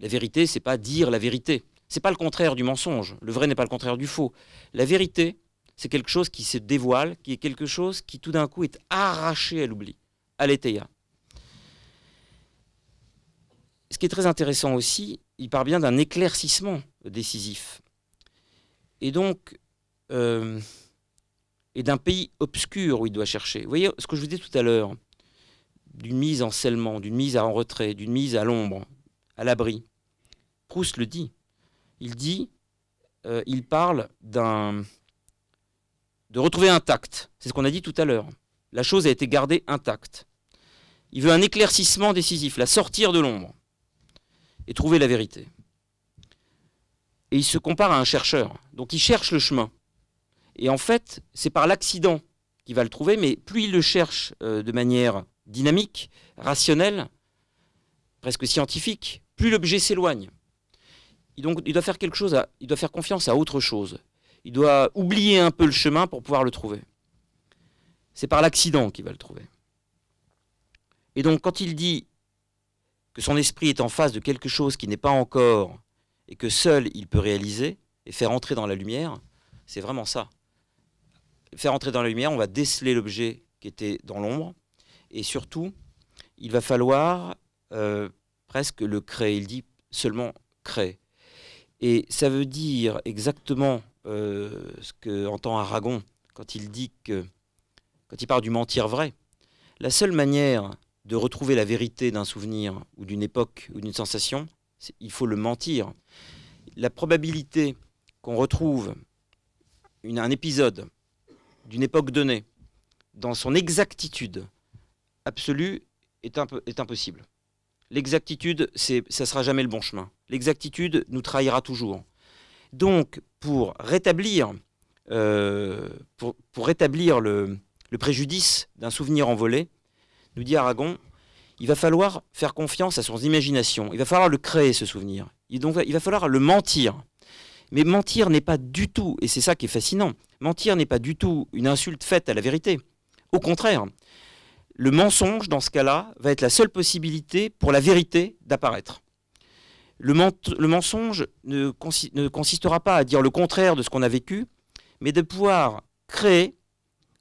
La vérité, c'est pas dire la vérité. C'est pas le contraire du mensonge. Le vrai n'est pas le contraire du faux. La vérité, c'est quelque chose qui se dévoile, qui est quelque chose qui tout d'un coup est arraché à l'oubli, à l'étéa. Ce qui est très intéressant aussi, il part bien d'un éclaircissement décisif. Et donc, euh, et d'un pays obscur où il doit chercher. Vous voyez ce que je vous disais tout à l'heure, d'une mise en scellement, d'une mise en retrait, d'une mise à l'ombre, à l'abri. Proust le dit. Il dit, euh, il parle d'un de retrouver intact. C'est ce qu'on a dit tout à l'heure. La chose a été gardée intacte. Il veut un éclaircissement décisif, la sortir de l'ombre et trouver la vérité. Et il se compare à un chercheur. Donc il cherche le chemin. Et en fait, c'est par l'accident qu'il va le trouver, mais plus il le cherche euh, de manière dynamique, rationnelle, presque scientifique, plus l'objet s'éloigne. Donc il doit faire quelque chose, il doit faire confiance à autre chose il doit oublier un peu le chemin pour pouvoir le trouver. C'est par l'accident qu'il va le trouver. Et donc quand il dit que son esprit est en face de quelque chose qui n'est pas encore et que seul il peut réaliser et faire entrer dans la lumière, c'est vraiment ça. Faire entrer dans la lumière, on va déceler l'objet qui était dans l'ombre et surtout, il va falloir euh, presque le créer. Il dit seulement créer. Et ça veut dire exactement euh, ce que entend Aragon quand il dit que, quand il parle du mentir vrai, la seule manière de retrouver la vérité d'un souvenir ou d'une époque ou d'une sensation, il faut le mentir. La probabilité qu'on retrouve un épisode d'une époque donnée dans son exactitude absolue est, est impossible. L'exactitude, ça sera jamais le bon chemin. L'exactitude nous trahira toujours. Donc, pour rétablir, euh, pour, rétablir le, préjudice d'un souvenir envolé, nous dit Aragon, il va falloir faire confiance à son imagination, il va falloir le créer, ce souvenir. donc, il va falloir le mentir. Mais mentir n'est pas du tout, et c'est ça qui est fascinant, mentir n'est pas du tout une insulte faite à la vérité. Au contraire, le mensonge, dans ce cas-là, va être la seule possibilité pour la vérité d'apparaître. Le, mensonge ne, consistera pas à dire le contraire de ce qu'on a vécu, mais de pouvoir créer,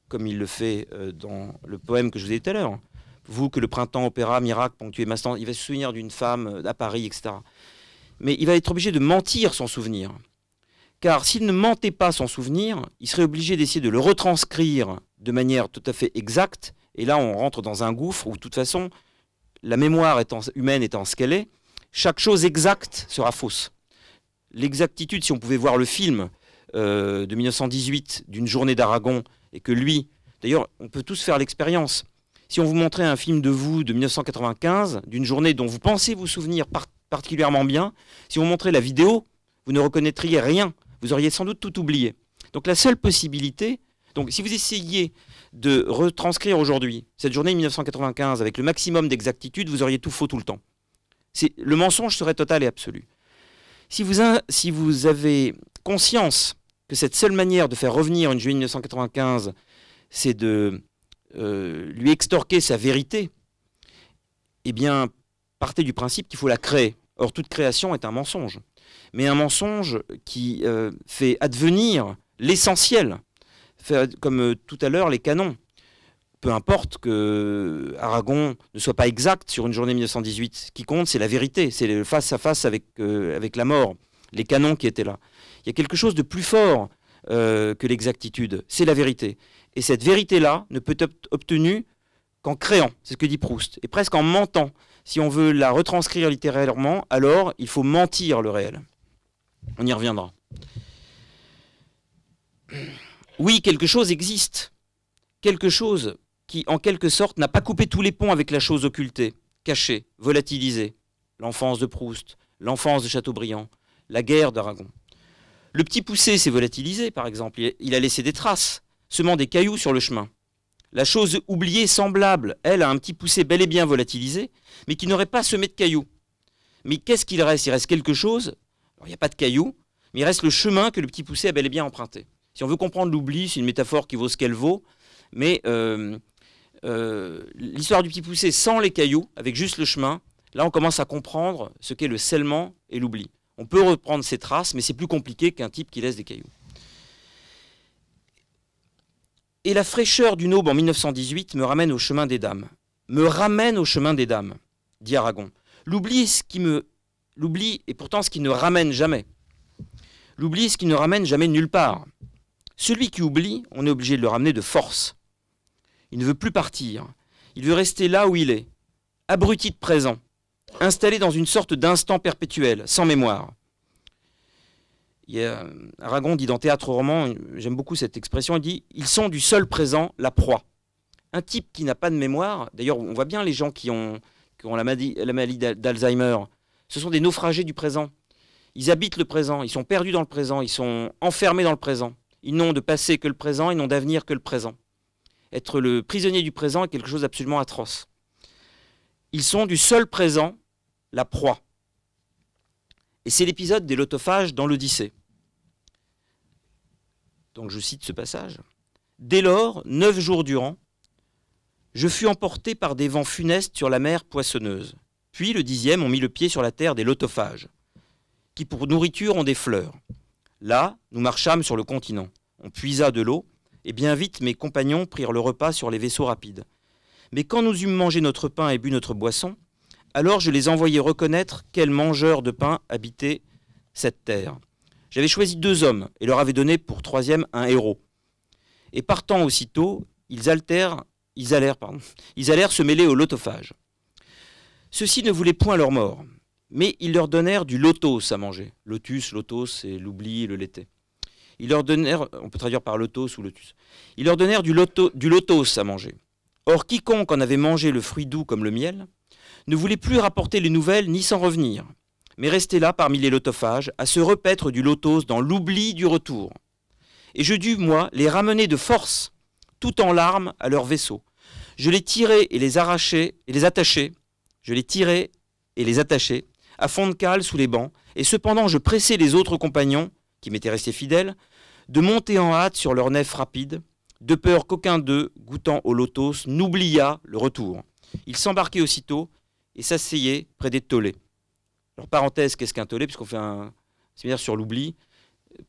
comme il le fait euh, dans le poème que je vous ai dit tout à l'heure, vous que le printemps, opéra, miracle, ponctué, mastan, il va se souvenir d'une femme euh, à Paris, etc. Mais il va être obligé de mentir son souvenir. Car s'il ne mentait pas son souvenir, il serait obligé d'essayer de le retranscrire de manière tout à fait exacte. Et là, on rentre dans un gouffre où, de toute façon, la mémoire étant, humaine étant ce qu'elle est, chaque chose exacte sera fausse. L'exactitude, si on pouvait voir le film euh, de 1918 d'une journée d'Aragon, et que lui, d'ailleurs, on peut tous faire l'expérience. Si on vous montrait un film de vous de 1995, d'une journée dont vous pensez vous souvenir particulièrement bien, si vous montrez la vidéo, vous ne reconnaîtriez rien. Vous auriez sans doute tout oublié. Donc la seule possibilité, donc si vous essayez de retranscrire aujourd'hui cette journée 1995 avec le maximum d'exactitude, vous auriez tout faux tout le temps le mensonge serait total et absolu. Si vous, avez conscience que cette seule manière de faire revenir une juillet 1995, c'est de euh, lui extorquer sa vérité, eh bien, partez du principe qu'il faut la créer. Or, toute création est un mensonge. Mais un mensonge qui euh, fait advenir l'essentiel, comme euh, tout à l'heure les canons peu importe que Aragon ne soit pas exact sur une journée 1918. Ce qui compte, c'est la vérité, c'est le face à face avec, euh, avec la mort, les canons qui étaient là. Il y a quelque chose de plus fort euh, que l'exactitude, c'est la vérité. Et cette vérité-là ne peut être obtenue qu'en créant, c'est ce que dit Proust, et presque en mentant. Si on veut la retranscrire littérairement, alors il faut mentir le réel. On y reviendra. Oui, quelque chose existe. Quelque chose qui, en quelque sorte, n'a pas coupé tous les ponts avec la chose occultée, cachée, volatilisée. L'enfance de Proust, l'enfance de Chateaubriand, la guerre d'Aragon. Le petit poussé s'est volatilisé, par exemple. Il a laissé des traces, semant des cailloux sur le chemin. La chose oubliée, semblable, elle, a un petit poussé bel et bien volatilisé, mais qui n'aurait pas semé de cailloux. Mais qu'est-ce qu'il reste Il reste quelque chose. il n'y a pas de cailloux, mais il reste le chemin que le petit poussé a bel et bien emprunté. Si on veut comprendre l'oubli, c'est une métaphore qui vaut ce qu'elle vaut, mais euh, euh, l'histoire du petit poussé sans les cailloux, avec juste le chemin, là on commence à comprendre ce qu'est le scellement et l'oubli. On peut reprendre ses traces, mais c'est plus compliqué qu'un type qui laisse des cailloux. Et la fraîcheur d'une aube en 1918 me ramène au chemin des dames. Me ramène au chemin des dames, dit Aragon. L'oubli est ce qui me l'oubli est pourtant ce qui ne ramène jamais. L'oubli est ce qui ne ramène jamais nulle part. Celui qui oublie, on est obligé de le ramener de force. Il ne veut plus partir. Il veut rester là où il est, abruti de présent, installé dans une sorte d'instant perpétuel, sans mémoire. Euh, Aragon dit dans Théâtre Roman, j'aime beaucoup cette expression, il dit Ils sont du seul présent la proie. Un type qui n'a pas de mémoire, d'ailleurs, on voit bien les gens qui ont, la maladie d'Alzheimer, ce sont des naufragés du présent. Ils habitent le présent, ils sont perdus dans le présent, ils sont enfermés dans le présent. Ils n'ont de passé que le présent, ils n'ont d'avenir que le présent être le prisonnier du présent est quelque chose d'absolument atroce. Ils sont du seul présent la proie. Et c'est l'épisode des lotophages dans l'Odyssée. Donc je cite ce passage. Dès lors, neuf jours durant, je fus emporté par des vents funestes sur la mer poissonneuse. Puis le dixième, on mit le pied sur la terre des lotophages, qui pour nourriture ont des fleurs. Là, nous marchâmes sur le continent. On puisa de l'eau et bien vite mes compagnons prirent le repas sur les vaisseaux rapides. Mais quand nous eûmes mangé notre pain et bu notre boisson, alors je les envoyai reconnaître quels mangeurs de pain habitaient cette terre. J'avais choisi deux hommes et leur avais donné pour troisième un héros. Et partant aussitôt, ils, altèrent, ils, allèrent, ils allèrent se mêler au lotophage. Ceux-ci ne voulaient point leur mort, mais ils leur donnèrent du lotos à manger. Lotus, lotos, c'est l'oubli, le laité. Ils leur donnèrent, on peut traduire par lotos ou lotus, ils leur du, lotos à manger. Or, quiconque en avait mangé le fruit doux comme le miel ne voulait plus rapporter les nouvelles ni s'en revenir, mais restait là parmi les lotophages à se repaître du lotos dans l'oubli du retour. Et je dus, moi, les ramener de force, tout en larmes, à leur vaisseau. Je les tirais et les arrachai et les attachai. Je les et les à fond de cale sous les bancs, et cependant je pressais les autres compagnons qui m'étaient restés fidèles, de monter en hâte sur leur nef rapide, de peur qu'aucun d'eux, goûtant au lotos, n'oubliât le retour. Ils s'embarquaient aussitôt et s'asseyaient près des tollés. Alors, parenthèse, qu'est-ce qu'un tollé Puisqu'on fait un séminaire sur l'oubli.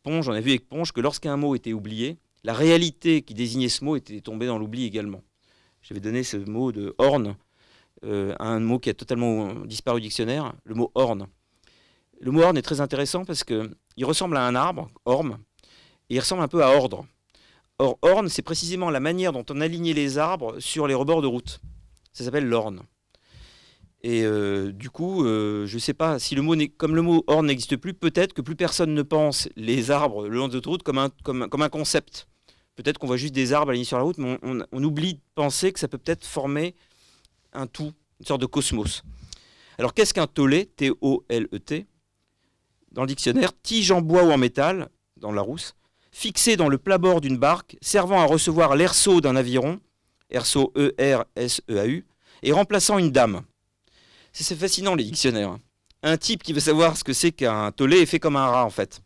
Ponge, on a vu avec Ponge que lorsqu'un mot était oublié, la réalité qui désignait ce mot était tombée dans l'oubli également. J'avais donné ce mot de horn euh, un mot qui a totalement disparu du dictionnaire, le mot horn. Le mot orne est très intéressant parce qu'il ressemble à un arbre, orme, et il ressemble un peu à ordre. Or, orne, c'est précisément la manière dont on alignait les arbres sur les rebords de route. Ça s'appelle l'orne. Et euh, du coup, euh, je ne sais pas si le mot, comme le mot orne n'existe plus, peut-être que plus personne ne pense les arbres le long de route comme un, comme, un concept. Peut-être qu'on voit juste des arbres alignés sur la route, mais on, oublie de penser que ça peut peut-être former un tout, une sorte de cosmos. Alors qu'est-ce qu'un tollé T-O-L-E-T dans le dictionnaire, tige en bois ou en métal, dans la rousse, fixée dans le plat bord d'une barque, servant à recevoir l'erceau d'un aviron, erceau E-R-S-E-A-U, et remplaçant une dame. C'est fascinant les dictionnaires. Un type qui veut savoir ce que c'est qu'un tollé est fait comme un rat en fait.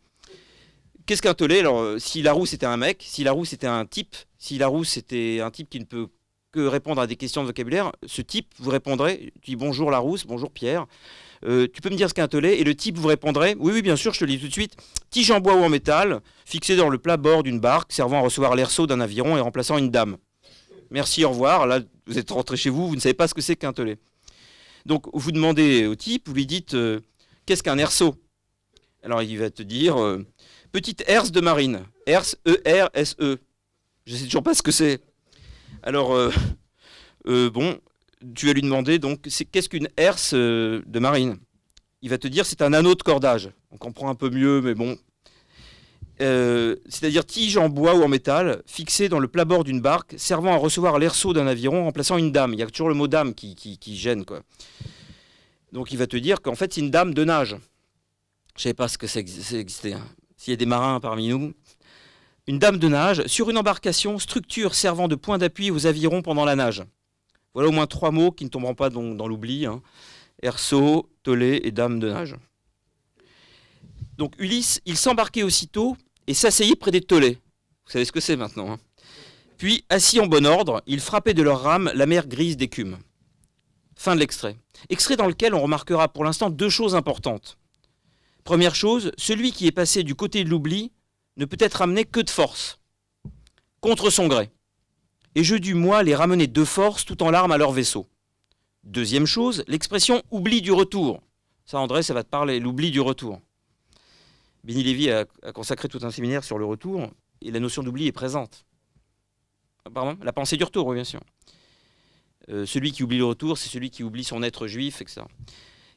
Qu'est-ce qu'un tollé Alors, euh, si la rousse était un mec, si la rousse était un type, si la était un type qui ne peut que répondre à des questions de vocabulaire, ce type vous répondrait, tu dis bonjour Larousse, bonjour Pierre, euh, tu peux me dire ce qu'est un tollé ?» Et le type vous répondrait, oui, oui, bien sûr, je te le dis tout de suite, tige en bois ou en métal, fixée dans le plat bord d'une barque, servant à recevoir l'air d'un aviron et remplaçant une dame. Merci, au revoir. Là, vous êtes rentré chez vous, vous ne savez pas ce que c'est qu'un tollé. Donc, vous demandez au type, vous lui dites, euh, qu'est-ce qu'un herseau Alors, il va te dire, euh, petite herse de marine. Herse, E-R-S-E. Je ne sais toujours pas ce que c'est. Alors, bon, tu vas lui demander donc qu'est-ce qu'une herse euh, de marine Il va te dire c'est un anneau de cordage. On comprend un peu mieux, mais bon. Euh, c'est-à-dire tige en bois ou en métal, fixée dans le plat bord d'une barque, servant à recevoir l'air-saut d'un aviron, en remplaçant une dame. Il y a toujours le mot dame qui, gêne. Quoi. Donc il va te dire qu'en fait c'est une dame de nage. Je ne sais pas ce que c'est existé. Hein. S'il y a des marins parmi nous, une dame de nage sur une embarcation, structure servant de point d'appui aux avirons pendant la nage. Voilà au moins trois mots qui ne tomberont pas dans, l'oubli. Hein. Tollé et Dame de Nage. Donc Ulysse, il s'embarquait aussitôt et s'asseyait près des Tolé. Vous savez ce que c'est maintenant. Hein. Puis, assis en bon ordre, il frappait de leur rame la mer grise d'écume. Fin de l'extrait. Extrait dans lequel on remarquera pour l'instant deux choses importantes. Première chose, celui qui est passé du côté de l'oubli ne peut être amené que de force, contre son gré et je dus moi les ramener de force tout en larmes à leur vaisseau. Deuxième chose, l'expression oubli du retour. Ça, André, ça va te parler, l'oubli du retour. Benny Lévy a, consacré tout un séminaire sur le retour, et la notion d'oubli est présente. Ah, pardon La pensée du retour, oui, bien sûr. Euh, celui qui oublie le retour, c'est celui qui oublie son être juif, etc.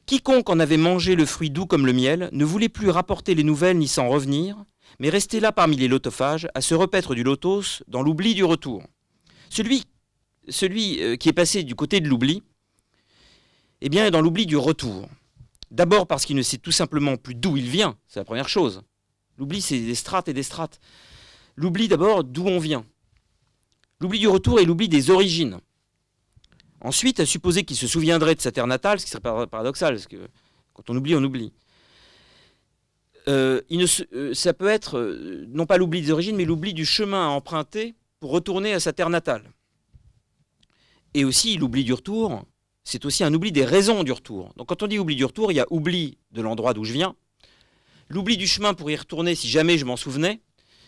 Quiconque en avait mangé le fruit doux comme le miel ne voulait plus rapporter les nouvelles ni s'en revenir, mais restait là parmi les lotophages à se repaître du lotos dans l'oubli du retour. Celui, celui euh, qui est passé du côté de l'oubli, eh bien, est dans l'oubli du retour. D'abord parce qu'il ne sait tout simplement plus d'où il vient, c'est la première chose. L'oubli, c'est des strates et des strates. L'oubli d'abord d'où on vient. L'oubli du retour est l'oubli des origines. Ensuite, à supposer qu'il se souviendrait de sa terre natale, ce qui serait paradoxal, parce que quand on oublie, on oublie. Euh, euh, ça peut être non pas l'oubli des origines, mais l'oubli du chemin à emprunter pour retourner à sa terre natale. Et aussi, l'oubli du retour, c'est aussi un oubli des raisons du retour. Donc quand on dit oubli du retour, il y a oubli de l'endroit d'où je viens, l'oubli du chemin pour y retourner si jamais je m'en souvenais,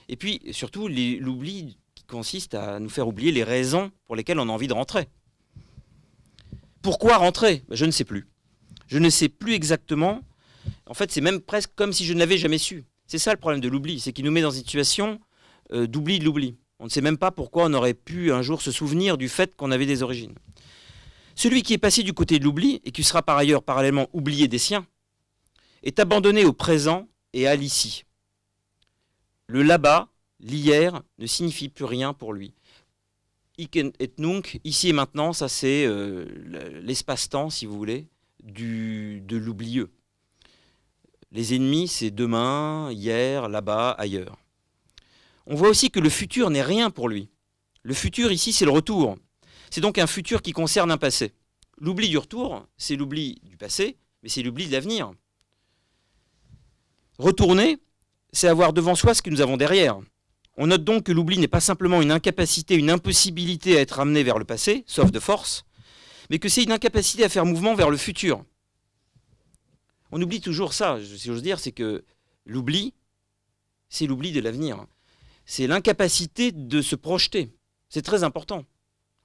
et puis surtout l'oubli qui consiste à nous faire oublier les raisons pour lesquelles on a envie de rentrer. Pourquoi rentrer ben, Je ne sais plus. Je ne sais plus exactement. En fait, c'est même presque comme si je ne l'avais jamais su. C'est ça le problème de l'oubli, c'est qu'il nous met dans une situation euh, d'oubli de l'oubli. On ne sait même pas pourquoi on aurait pu un jour se souvenir du fait qu'on avait des origines. Celui qui est passé du côté de l'oubli, et qui sera par ailleurs parallèlement oublié des siens, est abandonné au présent et à l'ici. Le là-bas, l'hier, ne signifie plus rien pour lui. Iken et nunc, ici et maintenant, ça c'est euh, l'espace-temps, si vous voulez, du, de l'oublieux. Les ennemis, c'est demain, hier, là-bas, ailleurs on voit aussi que le futur n'est rien pour lui. Le futur ici, c'est le retour. C'est donc un futur qui concerne un passé. L'oubli du retour, c'est l'oubli du passé, mais c'est l'oubli de l'avenir. Retourner, c'est avoir devant soi ce que nous avons derrière. On note donc que l'oubli n'est pas simplement une incapacité, une impossibilité à être amené vers le passé, sauf de force, mais que c'est une incapacité à faire mouvement vers le futur. On oublie toujours ça, si j'ose dire, c'est que l'oubli, c'est l'oubli de l'avenir c'est l'incapacité de se projeter. C'est très important.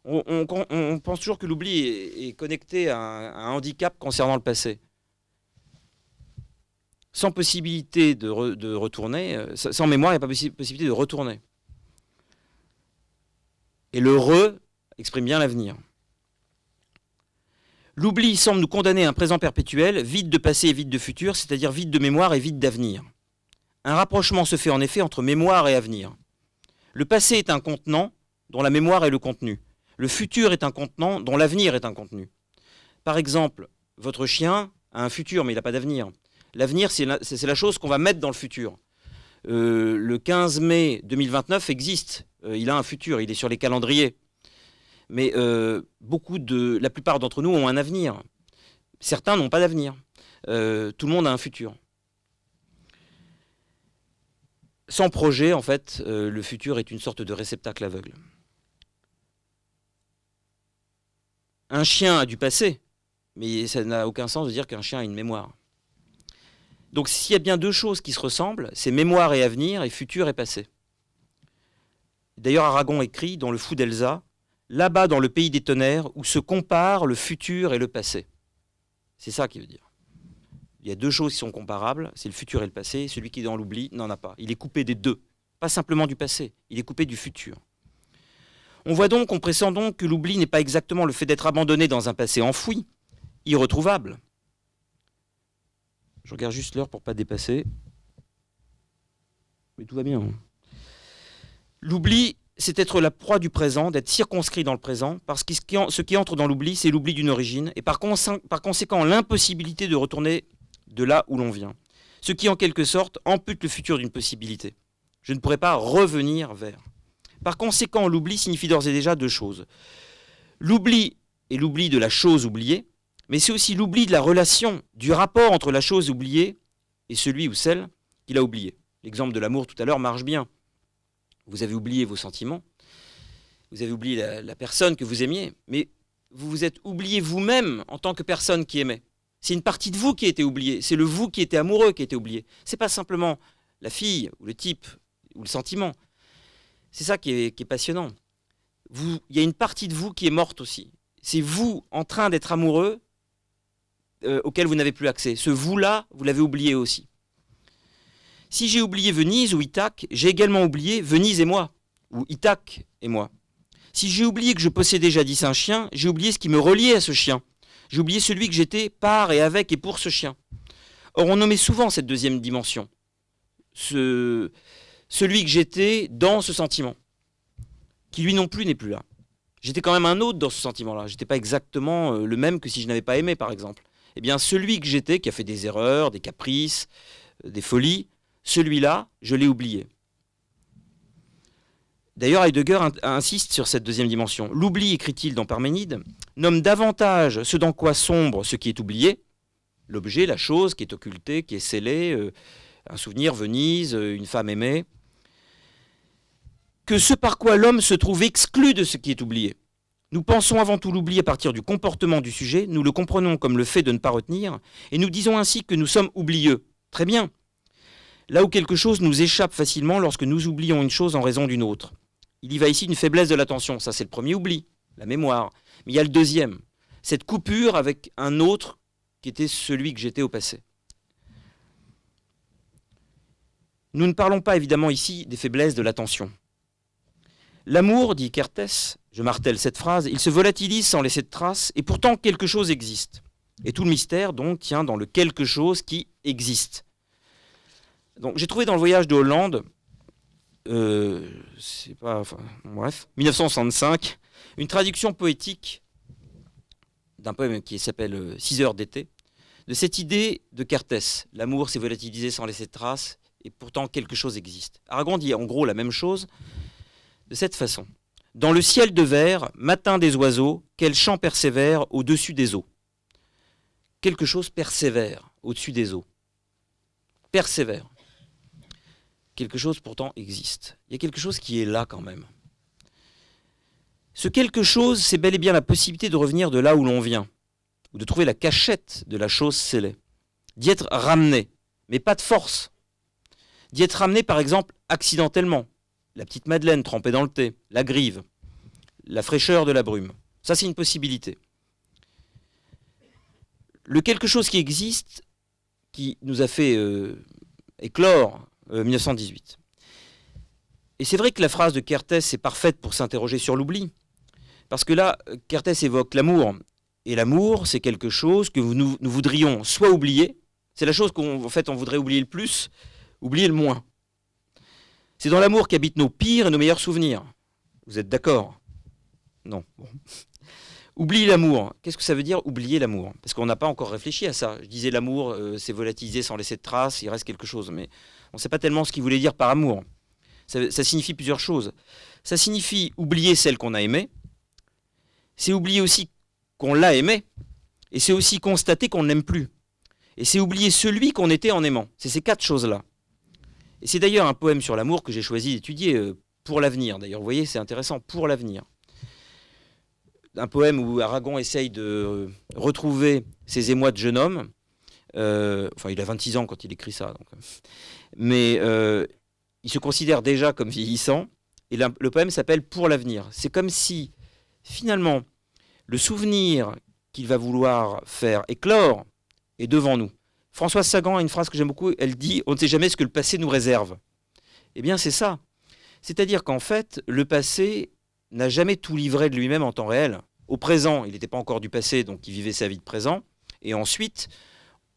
On, pense toujours que l'oubli est, connecté à un, handicap concernant le passé. Sans possibilité de, retourner, euh, sans mémoire, il n'y a pas possibilité de retourner. Et le re exprime bien l'avenir. L'oubli semble nous condamner à un présent perpétuel, vide de passé et vide de futur, c'est-à-dire vide de mémoire et vide d'avenir. Un rapprochement se fait en effet entre mémoire et avenir. Le passé est un contenant dont la mémoire est le contenu. Le futur est un contenant dont l'avenir est un contenu. Par exemple, votre chien a un futur, mais il n'a pas d'avenir. L'avenir, c'est la, chose qu'on va mettre dans le futur. Euh, le 15 mai 2029 existe. Euh, il a un futur, il est sur les calendriers. Mais euh, beaucoup de, la plupart d'entre nous ont un avenir. Certains n'ont pas d'avenir. tout le monde a un futur. Sans projet, en fait, euh, le futur est une sorte de réceptacle aveugle. Un chien a du passé, mais ça n'a aucun sens de dire qu'un chien a une mémoire. Donc s'il y a bien deux choses qui se ressemblent, c'est mémoire et avenir et futur et passé. D'ailleurs, Aragon écrit dans Le Fou d'Elsa, Là-bas dans le pays des tonnerres où se comparent le futur et le passé. C'est ça qu'il veut dire il y a deux choses qui sont comparables, c'est le futur et le passé. Celui qui est dans l'oubli n'en a pas. Il est coupé des deux, pas simplement du passé, il est coupé du futur. On voit donc, on pressent donc que l'oubli n'est pas exactement le fait d'être abandonné dans un passé enfoui, irretrouvable. Je regarde juste l'heure pour ne pas dépasser. Mais tout va bien. Hein. L'oubli, c'est être la proie du présent, d'être circonscrit dans le présent, parce que ce qui entre dans l'oubli, c'est l'oubli d'une origine, et par conséquent l'impossibilité de retourner de là où l'on vient. Ce qui, en quelque sorte, ampute le futur d'une possibilité. Je ne pourrais pas revenir vers. Par conséquent, l'oubli signifie d'ores et déjà deux choses. L'oubli est l'oubli de la chose oubliée, mais c'est aussi l'oubli de la relation, du rapport entre la chose oubliée et celui ou celle qu'il a oubliée. L'exemple de l'amour tout à l'heure marche bien. Vous avez oublié vos sentiments, vous avez oublié la personne que vous aimiez, mais vous vous êtes oublié vous-même en tant que personne qui aimait. C'est une partie de vous qui a été oubliée. C'est le vous qui était amoureux qui a été oublié. C'est pas simplement la fille ou le type ou le sentiment. C'est ça qui est, passionnant. il y a une partie de vous qui est morte aussi. C'est vous en train d'être amoureux euh, auquel vous n'avez plus accès. Ce vous-là, vous, l'avez oublié aussi. Si j'ai oublié Venise ou Itac, j'ai également oublié Venise et moi, ou Itac et moi. Si j'ai oublié que je possédais jadis un chien, j'ai oublié ce qui me reliait à ce chien. J'ai oublié celui que j'étais par et avec et pour ce chien. Or, on nommait souvent cette deuxième dimension, ce, celui que j'étais dans ce sentiment, qui lui non plus n'est plus là. J'étais quand même un autre dans ce sentiment-là. J'étais pas exactement euh, le même que si je n'avais pas aimé, par exemple. Eh bien, celui que j'étais, qui a fait des erreurs, des caprices, euh, des folies, celui-là, je l'ai oublié. D'ailleurs, Heidegger insiste sur cette deuxième dimension. L'oubli, écrit-il dans Parménide, nomme davantage ce dans quoi sombre ce qui est oublié, l'objet, la chose qui est occultée, qui est scellée, euh, un souvenir, Venise, euh, une femme aimée, que ce par quoi l'homme se trouve exclu de ce qui est oublié. Nous pensons avant tout l'oubli à partir du comportement du sujet, nous le comprenons comme le fait de ne pas retenir, et nous disons ainsi que nous sommes oublieux. Très bien. Là où quelque chose nous échappe facilement lorsque nous oublions une chose en raison d'une autre. Il y va ici une faiblesse de l'attention, ça c'est le premier oubli la mémoire. Mais il y a le deuxième, cette coupure avec un autre qui était celui que j'étais au passé. Nous ne parlons pas évidemment ici des faiblesses de l'attention. L'amour, dit Kertès, je martèle cette phrase, il se volatilise sans laisser de traces, et pourtant quelque chose existe. Et tout le mystère, donc, tient dans le quelque chose qui existe. Donc, j'ai trouvé dans le voyage de Hollande, euh, c'est pas, bref, 1965, une traduction poétique d'un poème qui s'appelle euh, Six heures d'été, de cette idée de Cartès. L'amour s'est volatilisé sans laisser de traces, et pourtant quelque chose existe. Aragon dit en gros la même chose de cette façon. Dans le ciel de verre, matin des oiseaux, quel chant persévère au-dessus des eaux Quelque chose persévère au-dessus des eaux. Persévère. Quelque chose pourtant existe. Il y a quelque chose qui est là quand même. Ce quelque chose, c'est bel et bien la possibilité de revenir de là où l'on vient, ou de trouver la cachette de la chose scellée, d'y être ramené, mais pas de force, d'y être ramené par exemple accidentellement, la petite madeleine trempée dans le thé, la grive, la fraîcheur de la brume. Ça, c'est une possibilité. Le quelque chose qui existe, qui nous a fait euh, éclore 1918. Euh, et c'est vrai que la phrase de Kertész est parfaite pour s'interroger sur l'oubli, parce que là, Kertész évoque l'amour. Et l'amour, c'est quelque chose que nous, voudrions soit oublier, c'est la chose qu'en fait on voudrait oublier le plus, oublier le moins. C'est dans l'amour qu'habitent nos pires et nos meilleurs souvenirs. Vous êtes d'accord Non. Bon. Oublier l'amour. Qu'est-ce que ça veut dire oublier l'amour Parce qu'on n'a pas encore réfléchi à ça. Je disais l'amour, euh, c'est volatilisé sans laisser de traces, il reste quelque chose. Mais on ne sait pas tellement ce qu'il voulait dire par amour. ça signifie plusieurs choses. Ça signifie oublier celle qu'on a aimée, c'est oublier aussi qu'on l'a aimé, et c'est aussi constater qu'on ne l'aime plus. Et c'est oublier celui qu'on était en aimant. C'est ces quatre choses-là. Et c'est d'ailleurs un poème sur l'amour que j'ai choisi d'étudier euh, pour l'avenir. D'ailleurs, vous voyez, c'est intéressant, pour l'avenir. Un poème où Aragon essaye de euh, retrouver ses émois de jeune homme. Euh, enfin, il a 26 ans quand il écrit ça. Donc. Mais il se considère déjà comme vieillissant. Et le poème s'appelle Pour l'avenir. C'est comme si, finalement, le souvenir qu'il va vouloir faire éclore est devant nous. François Sagan a une phrase que j'aime beaucoup, elle dit On ne sait jamais ce que le passé nous réserve. Eh bien, c'est ça. C'est-à-dire qu'en fait, le passé n'a jamais tout livré de lui-même en temps réel. Au présent, il n'était pas encore du passé, donc il vivait sa vie de présent. Et ensuite,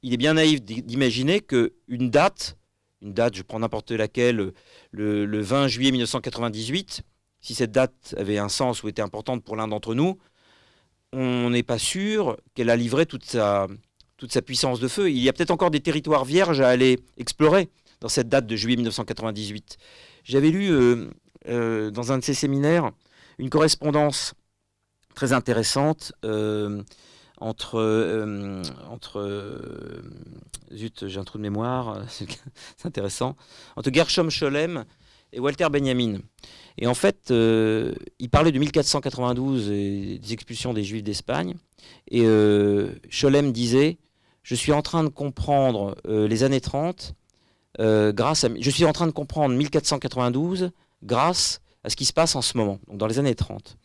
il est bien naïf d'imaginer qu'une date, une date, je prends n'importe laquelle, le, le 20 juillet 1998, si cette date avait un sens ou était importante pour l'un d'entre nous, on n'est pas sûr qu'elle a livré toute sa, toute sa puissance de feu. Il y a peut-être encore des territoires vierges à aller explorer dans cette date de juillet 1998. J'avais lu euh, euh, dans un de ces séminaires une correspondance très intéressante euh, entre, entre zut, j'ai un trou de mémoire, c'est intéressant, entre Gershom Scholem et Walter Benjamin. Et en fait, euh, il parlait de 1492 et des expulsions des Juifs d'Espagne. Et euh, Scholem disait Je suis en train de comprendre euh, les années 30, euh, grâce à, je suis en train de comprendre 1492 grâce à ce qui se passe en ce moment, donc dans les années 30.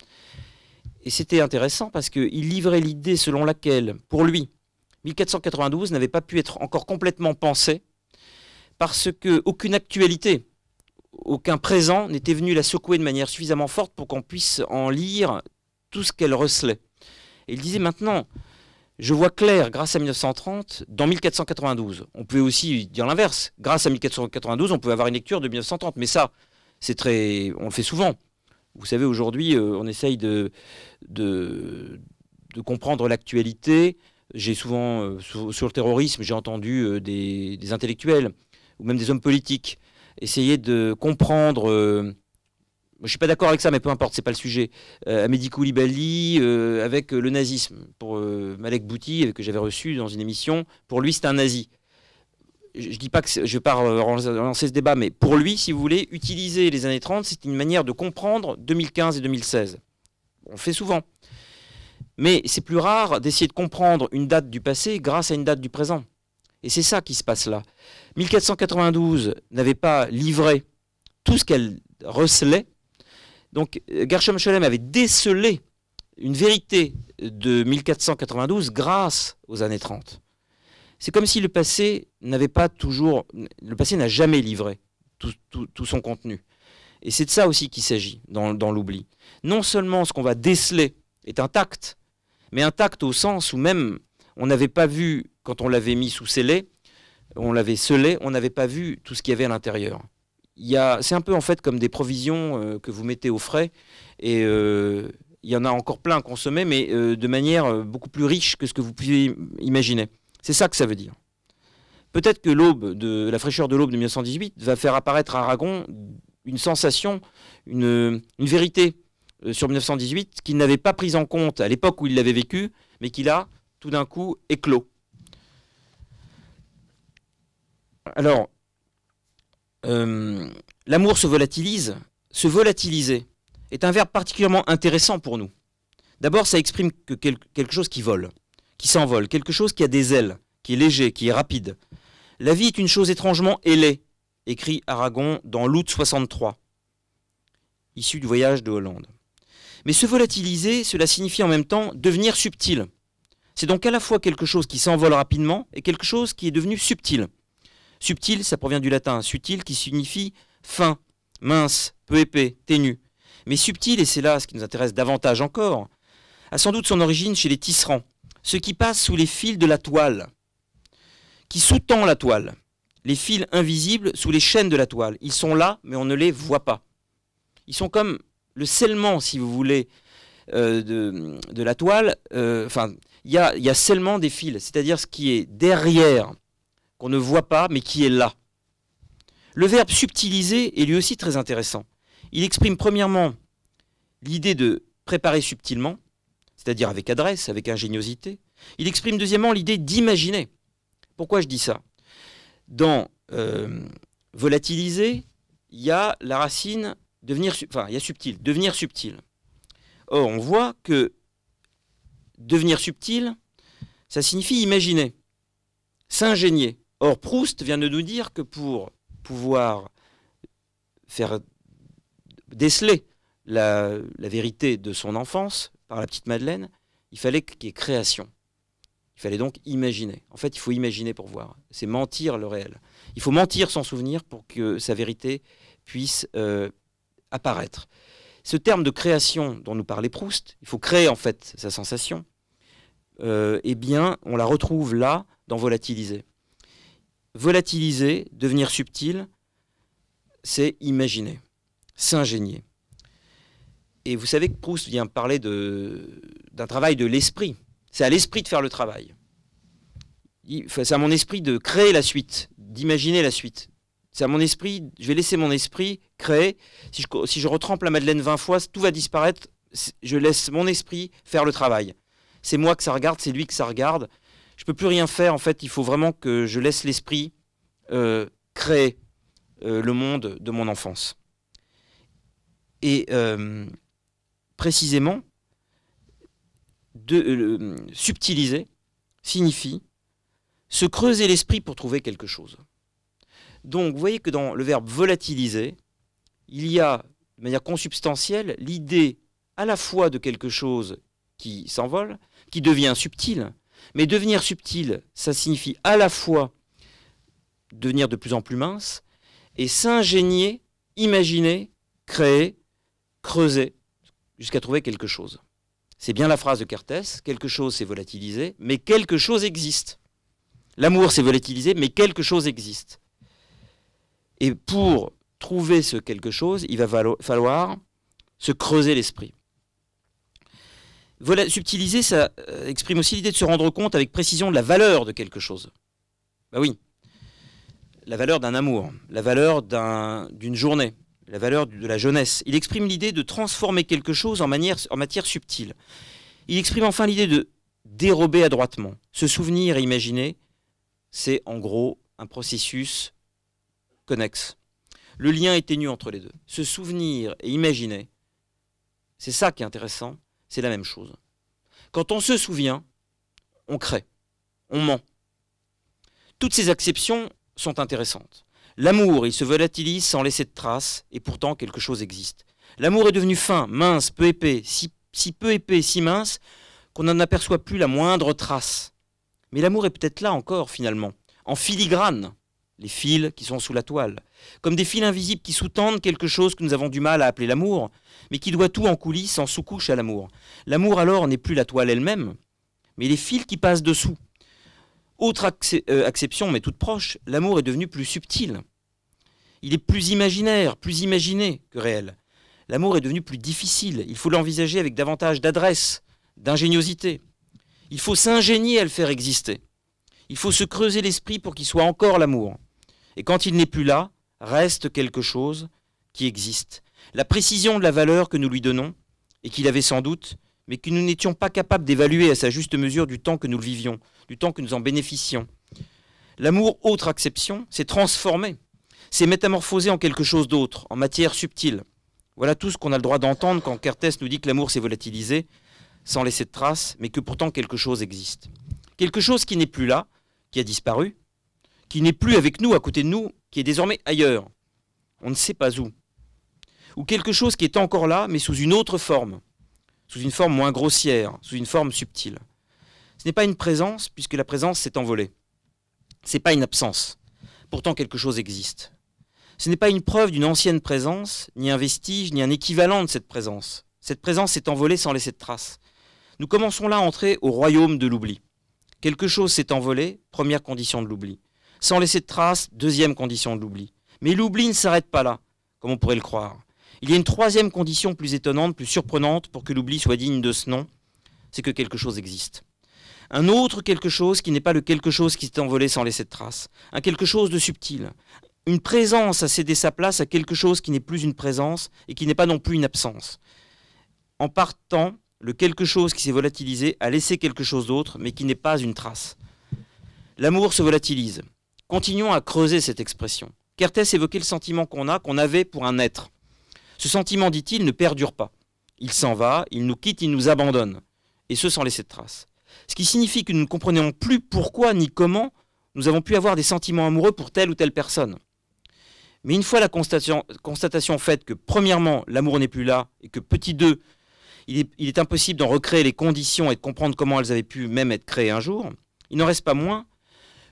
Et c'était intéressant parce qu'il livrait l'idée selon laquelle, pour lui, 1492 n'avait pas pu être encore complètement pensé parce qu'aucune actualité aucun présent n'était venu la secouer de manière suffisamment forte pour qu'on puisse en lire tout ce qu'elle recelait. Et il disait maintenant, je vois clair grâce à 1930 dans 1492. On pouvait aussi dire l'inverse. Grâce à 1492, on pouvait avoir une lecture de 1930. Mais ça, c'est très, on le fait souvent. Vous savez, aujourd'hui, euh, on essaye de, de, comprendre l'actualité. J'ai souvent, euh, sur, le terrorisme, j'ai entendu euh, des intellectuels ou même des hommes politiques essayer de comprendre. je euh, je suis pas d'accord avec ça, mais peu importe, ce n'est pas le sujet. Euh, euh avec euh, le nazisme, pour Malek Bouti, que j'avais reçu dans une émission, pour lui, c'est un nazi. Je, ne dis pas que je vais pas relancer ce débat, mais pour lui, si vous voulez, utiliser les années 30, c'est une manière de comprendre 2015 et 2016. On le fait souvent. Mais c'est plus rare d'essayer de comprendre une date du passé grâce à une date du présent. Et c'est ça qui se passe là. 1492 n'avait pas livré tout ce qu'elle recelait. Donc euh, Gershom Scholem avait décelé une vérité de 1492 grâce aux années 30. C'est comme si le passé n'avait pas toujours, le passé n'a jamais livré tout, son contenu. Et c'est de ça aussi qu'il s'agit dans l'oubli. Non seulement ce qu'on va déceler est intact, mais intact au sens où même on n'avait pas vu quand on l'avait mis sous scellé, on l'avait scellé, on n'avait pas vu tout ce qu'il y avait à l'intérieur. C'est un peu en fait comme des provisions euh, que vous mettez au frais. Et euh, il y en a encore plein à consommer, mais euh, de manière beaucoup plus riche que ce que vous pouvez imaginer. C'est ça que ça veut dire. Peut-être que l'aube de la fraîcheur de l'aube de 1918 va faire apparaître à Aragon une sensation, une, une vérité sur 1918 qu'il n'avait pas prise en compte à l'époque où il l'avait vécu, mais qu'il a tout d'un coup éclos. Alors, euh, l'amour se volatilise. Se volatiliser est un verbe particulièrement intéressant pour nous. D'abord, ça exprime quelque chose qui vole, qui s'envole, quelque chose qui a des ailes, qui est léger, qui est rapide. La vie est une chose étrangement ailée, écrit Aragon dans l'août 63, issu du voyage de Hollande. Mais se volatiliser, cela signifie en même temps devenir subtil. C'est donc à la fois quelque chose qui s'envole rapidement et quelque chose qui est devenu subtil. Subtil, ça provient du latin subtil qui signifie fin, mince, peu épais, ténu. Mais subtil, et c'est là ce qui nous intéresse davantage encore, a sans doute son origine chez les tisserands, ce qui passe sous les fils de la toile, qui sous-tend la toile, les fils invisibles sous les chaînes de la toile. Ils sont là, mais on ne les voit pas. Ils sont comme le scellement, si vous voulez, euh, de, la toile. Euh, enfin, il y a, y a scellement des fils, c'est-à-dire ce qui est derrière qu'on ne voit pas, mais qui est là. Le verbe subtiliser est lui aussi très intéressant. Il exprime premièrement l'idée de préparer subtilement, c'est-à-dire avec adresse, avec ingéniosité. Il exprime deuxièmement l'idée d'imaginer. Pourquoi je dis ça Dans euh, volatiliser, il y a la racine devenir, enfin, il y a subtil, devenir subtil. Or, on voit que devenir subtil, ça signifie imaginer, s'ingénier. Or, Proust vient de nous dire que pour pouvoir faire déceler la, vérité de son enfance par la petite Madeleine, il fallait qu'il y ait création. Il fallait donc imaginer. En fait, il faut imaginer pour voir. C'est mentir le réel. Il faut mentir son souvenir pour que sa vérité puisse euh, apparaître. Ce terme de création dont nous parlait Proust, il faut créer en fait sa sensation, euh, eh bien, on la retrouve là dans Volatiliser » volatiliser, devenir subtil, c'est imaginer, s'ingénier. Et vous savez que Proust vient parler d'un travail de l'esprit. C'est à l'esprit de faire le travail. C'est à mon esprit de créer la suite, d'imaginer la suite. C'est à mon esprit, je vais laisser mon esprit créer. Si je, si je retrempe la Madeleine 20 fois, tout va disparaître. Je laisse mon esprit faire le travail. C'est moi que ça regarde, c'est lui que ça regarde je peux plus rien faire. En fait, il faut vraiment que je laisse l'esprit euh, créer euh, le monde de mon enfance. Et euh, précisément, de, subtiliser signifie se creuser l'esprit pour trouver quelque chose. Donc, vous voyez que dans le verbe volatiliser, il y a de manière consubstantielle l'idée à la fois de quelque chose qui s'envole, qui devient subtil, mais devenir subtil, ça signifie à la fois devenir de plus en plus mince et s'ingénier, imaginer, créer, creuser, jusqu'à trouver quelque chose. C'est bien la phrase de Cartes, quelque chose s'est volatilisé, mais quelque chose existe. L'amour s'est volatilisé, mais quelque chose existe. Et pour trouver ce quelque chose, il va falloir se creuser l'esprit subtiliser, ça euh, exprime aussi l'idée de se rendre compte avec précision de la valeur de quelque chose. Ben oui, la valeur d'un amour, la valeur d'une journée, la valeur de la jeunesse. Il exprime l'idée de transformer quelque chose en, manière, en matière subtile. Il exprime enfin l'idée de dérober adroitement. Se souvenir et imaginer, c'est en gros un processus connexe. Le lien est ténu entre les deux. Se souvenir et imaginer, c'est ça qui est intéressant, c'est la même chose. Quand on se souvient, on crée, on ment. Toutes ces exceptions sont intéressantes. L'amour, il se volatilise sans laisser de traces, et pourtant quelque chose existe. L'amour est devenu fin, mince, peu épais, si, si peu épais, si mince, qu'on n'en aperçoit plus la moindre trace. Mais l'amour est peut-être là encore, finalement, en filigrane, les fils qui sont sous la toile, comme des fils invisibles qui sous-tendent quelque chose que nous avons du mal à appeler l'amour, mais qui doit tout en coulisses, en sous-couche à l'amour. L'amour alors n'est plus la toile elle-même, mais les fils qui passent dessous. Autre exception, euh, acception, mais toute proche, l'amour est devenu plus subtil. Il est plus imaginaire, plus imaginé que réel. L'amour est devenu plus difficile. Il faut l'envisager avec davantage d'adresse, d'ingéniosité. Il faut s'ingénier à le faire exister. Il faut se creuser l'esprit pour qu'il soit encore l'amour. Et quand il n'est plus là, reste quelque chose qui existe. La précision de la valeur que nous lui donnons, et qu'il avait sans doute, mais que nous n'étions pas capables d'évaluer à sa juste mesure du temps que nous le vivions, du temps que nous en bénéficions. L'amour, autre acception, s'est transformé, s'est métamorphosé en quelque chose d'autre, en matière subtile. Voilà tout ce qu'on a le droit d'entendre quand Kertész nous dit que l'amour s'est volatilisé, sans laisser de traces, mais que pourtant quelque chose existe. Quelque chose qui n'est plus là, qui a disparu, qui n'est plus avec nous, à côté de nous, qui est désormais ailleurs, on ne sait pas où, ou quelque chose qui est encore là, mais sous une autre forme, sous une forme moins grossière, sous une forme subtile. Ce n'est pas une présence, puisque la présence s'est envolée. Ce n'est pas une absence. Pourtant, quelque chose existe. Ce n'est pas une preuve d'une ancienne présence, ni un vestige, ni un équivalent de cette présence. Cette présence s'est envolée sans laisser de traces. Nous commençons là à entrer au royaume de l'oubli. Quelque chose s'est envolé, première condition de l'oubli sans laisser de traces, deuxième condition de l'oubli. Mais l'oubli ne s'arrête pas là, comme on pourrait le croire. Il y a une troisième condition plus étonnante, plus surprenante pour que l'oubli soit digne de ce nom, c'est que quelque chose existe. Un autre quelque chose qui n'est pas le quelque chose qui s'est envolé sans laisser de traces. Un quelque chose de subtil. Une présence a cédé sa place à quelque chose qui n'est plus une présence et qui n'est pas non plus une absence. En partant, le quelque chose qui s'est volatilisé a laissé quelque chose d'autre, mais qui n'est pas une trace. L'amour se volatilise. Continuons à creuser cette expression. Kertès évoquait le sentiment qu'on a, qu'on avait pour un être. Ce sentiment, dit-il, ne perdure pas. Il s'en va, il nous quitte, il nous abandonne, et ce sans laisser de traces. Ce qui signifie que nous ne comprenons plus pourquoi ni comment nous avons pu avoir des sentiments amoureux pour telle ou telle personne. Mais une fois la constatation, faite que, premièrement, l'amour n'est plus là, et que, petit deux, il est, il est impossible d'en recréer les conditions et de comprendre comment elles avaient pu même être créées un jour, il n'en reste pas moins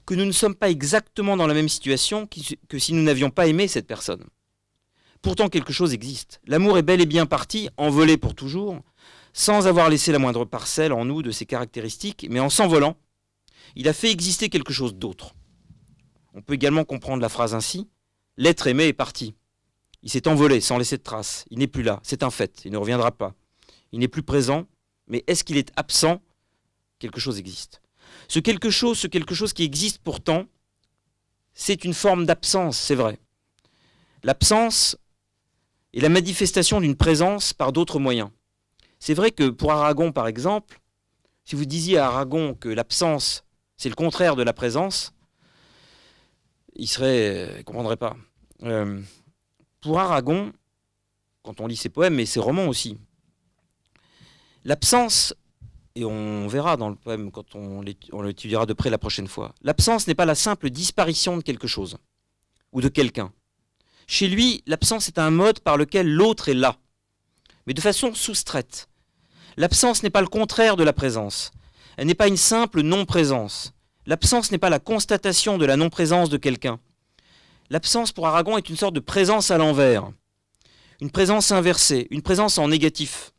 que nous ne sommes pas exactement dans la même situation que si nous n'avions pas aimé cette personne. Pourtant, quelque chose existe. L'amour est bel et bien parti, envolé pour toujours, sans avoir laissé la moindre parcelle en nous de ses caractéristiques, mais en s'envolant, il a fait exister quelque chose d'autre. On peut également comprendre la phrase ainsi L'être aimé est parti. Il s'est envolé sans laisser de traces. Il n'est plus là. C'est un fait. Il ne reviendra pas. Il n'est plus présent. Mais est-ce qu'il est absent Quelque chose existe. Ce quelque chose, ce quelque chose qui existe pourtant, c'est une forme d'absence, c'est vrai. L'absence est la manifestation d'une présence par d'autres moyens. C'est vrai que pour Aragon, par exemple, si vous disiez à Aragon que l'absence, c'est le contraire de la présence, il serait, comprendrait pas. Euh, pour Aragon, quand on lit ses poèmes et ses romans aussi, l'absence et on verra dans le poème quand on l'étudiera de près la prochaine fois, l'absence n'est pas la simple disparition de quelque chose ou de quelqu'un. Chez lui, l'absence est un mode par lequel l'autre est là, mais de façon soustraite. L'absence n'est pas le contraire de la présence. Elle n'est pas une simple non-présence. L'absence n'est pas la constatation de la non-présence de quelqu'un. L'absence pour Aragon est une sorte de présence à l'envers, une présence inversée, une présence en négatif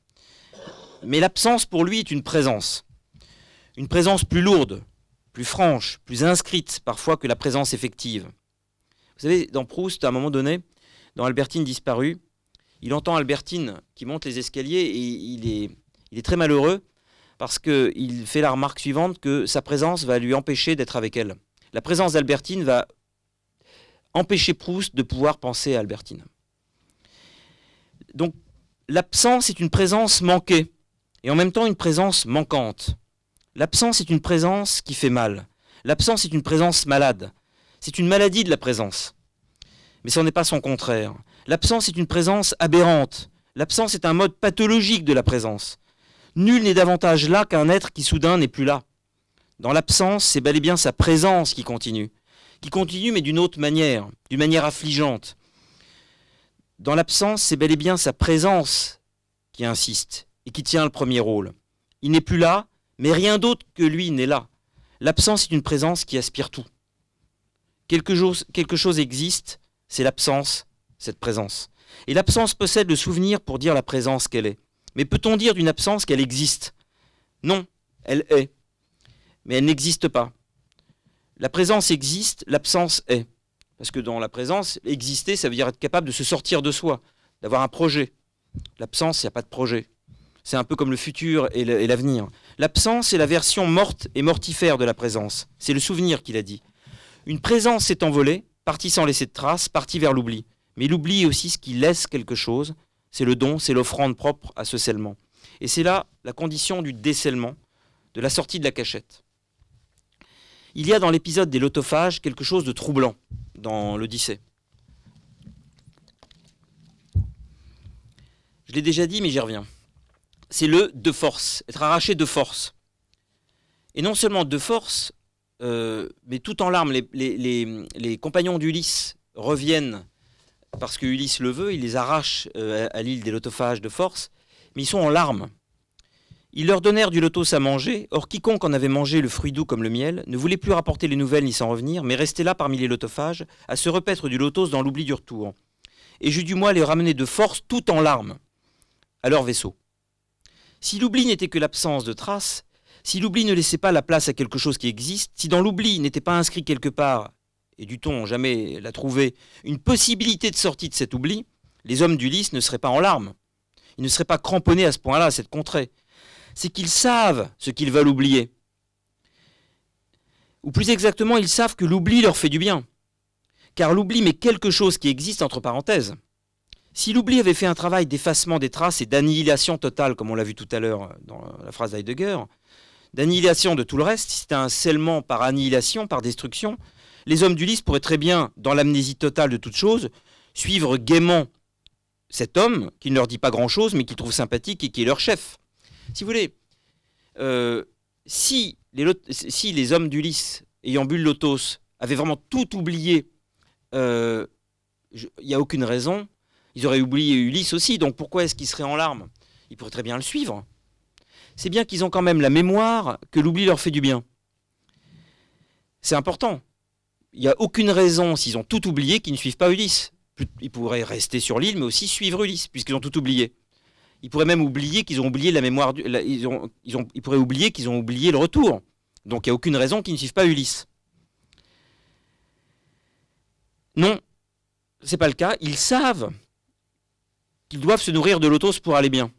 mais l'absence pour lui est une présence. Une présence plus lourde, plus franche, plus inscrite parfois que la présence effective. Vous savez, dans Proust, à un moment donné, dans Albertine disparue, il entend Albertine qui monte les escaliers et il est, il est très malheureux parce qu'il fait la remarque suivante que sa présence va lui empêcher d'être avec elle. La présence d'Albertine va empêcher Proust de pouvoir penser à Albertine. Donc l'absence est une présence manquée et en même temps une présence manquante. L'absence est une présence qui fait mal. L'absence est une présence malade. C'est une maladie de la présence. Mais ce n'est pas son contraire. L'absence est une présence aberrante. L'absence est un mode pathologique de la présence. Nul n'est davantage là qu'un être qui soudain n'est plus là. Dans l'absence, c'est bel et bien sa présence qui continue. Qui continue mais d'une autre manière, d'une manière affligeante. Dans l'absence, c'est bel et bien sa présence qui insiste, et qui tient le premier rôle. Il n'est plus là, mais rien d'autre que lui n'est là. L'absence est une présence qui aspire tout. Quelque chose, existe, c'est l'absence, cette présence. Et l'absence possède le souvenir pour dire la présence qu'elle est. Mais peut-on dire d'une absence qu'elle existe Non, elle est. Mais elle n'existe pas. La présence existe, l'absence est. Parce que dans la présence, exister, ça veut dire être capable de se sortir de soi, d'avoir un projet. L'absence, il n'y a pas de projet. C'est un peu comme le futur et l'avenir. L'absence est la version morte et mortifère de la présence. C'est le souvenir qu'il a dit. Une présence s'est envolée, partie sans laisser de traces, partie vers l'oubli. Mais l'oubli est aussi ce qui laisse quelque chose. C'est le don, c'est l'offrande propre à ce scellement. Et c'est là la condition du décellement, de la sortie de la cachette. Il y a dans l'épisode des lotophages quelque chose de troublant dans l'Odyssée. Je l'ai déjà dit, mais j'y reviens c'est le de force, être arraché de force. Et non seulement de force, euh, mais tout en larmes, les, compagnons d'Ulysse reviennent parce que Ulysse le veut, il les arrache euh, à l'île des lotophages de force, mais ils sont en larmes. Ils leur donnèrent du lotos à manger, or quiconque en avait mangé le fruit doux comme le miel ne voulait plus rapporter les nouvelles ni s'en revenir, mais restait là parmi les lotophages, à se repaître du lotos dans l'oubli du retour. Et j'eus du moins les ramener de force tout en larmes à leur vaisseau. Si l'oubli n'était que l'absence de traces, si l'oubli ne laissait pas la place à quelque chose qui existe, si dans l'oubli n'était pas inscrit quelque part, et du ton jamais la trouver, une possibilité de sortie de cet oubli, les hommes d'Ulysse ne seraient pas en larmes. Ils ne seraient pas cramponnés à ce point-là, à cette contrée. C'est qu'ils savent ce qu'ils veulent oublier. Ou plus exactement, ils savent que l'oubli leur fait du bien. Car l'oubli met quelque chose qui existe entre parenthèses. Si l'oubli avait fait un travail d'effacement des traces et d'annihilation totale, comme on l'a vu tout à l'heure euh, dans la phrase d'Heidegger, d'annihilation de tout le reste, si c'était un scellement par annihilation, par destruction, les hommes d'Ulysse pourraient très bien, dans l'amnésie totale de toute chose, suivre gaiement cet homme qui ne leur dit pas grand-chose, mais qui trouve sympathique et qui est leur chef. Si vous voulez, euh, si, les, hommes d'Ulysse, ayant bu le lotos, avaient vraiment tout oublié, euh, il n'y a aucune raison ils auraient oublié Ulysse aussi, donc pourquoi est-ce qu'ils seraient en larmes Ils pourraient très bien le suivre. C'est bien qu'ils ont quand même la mémoire que l'oubli leur fait du bien. C'est important. Il n'y a aucune raison, s'ils ont tout oublié, qu'ils ne suivent pas Ulysse. Ils pourraient rester sur l'île, mais aussi suivre Ulysse, puisqu'ils ont tout oublié. Ils pourraient même oublier qu'ils ont oublié la mémoire. ils, pourraient oublier qu'ils ont oublié le retour. Donc il n'y a aucune raison qu'ils ne suivent pas Ulysse. Non, ce n'est pas le cas. Ils savent qu'ils doivent se nourrir de lotos pour aller bien.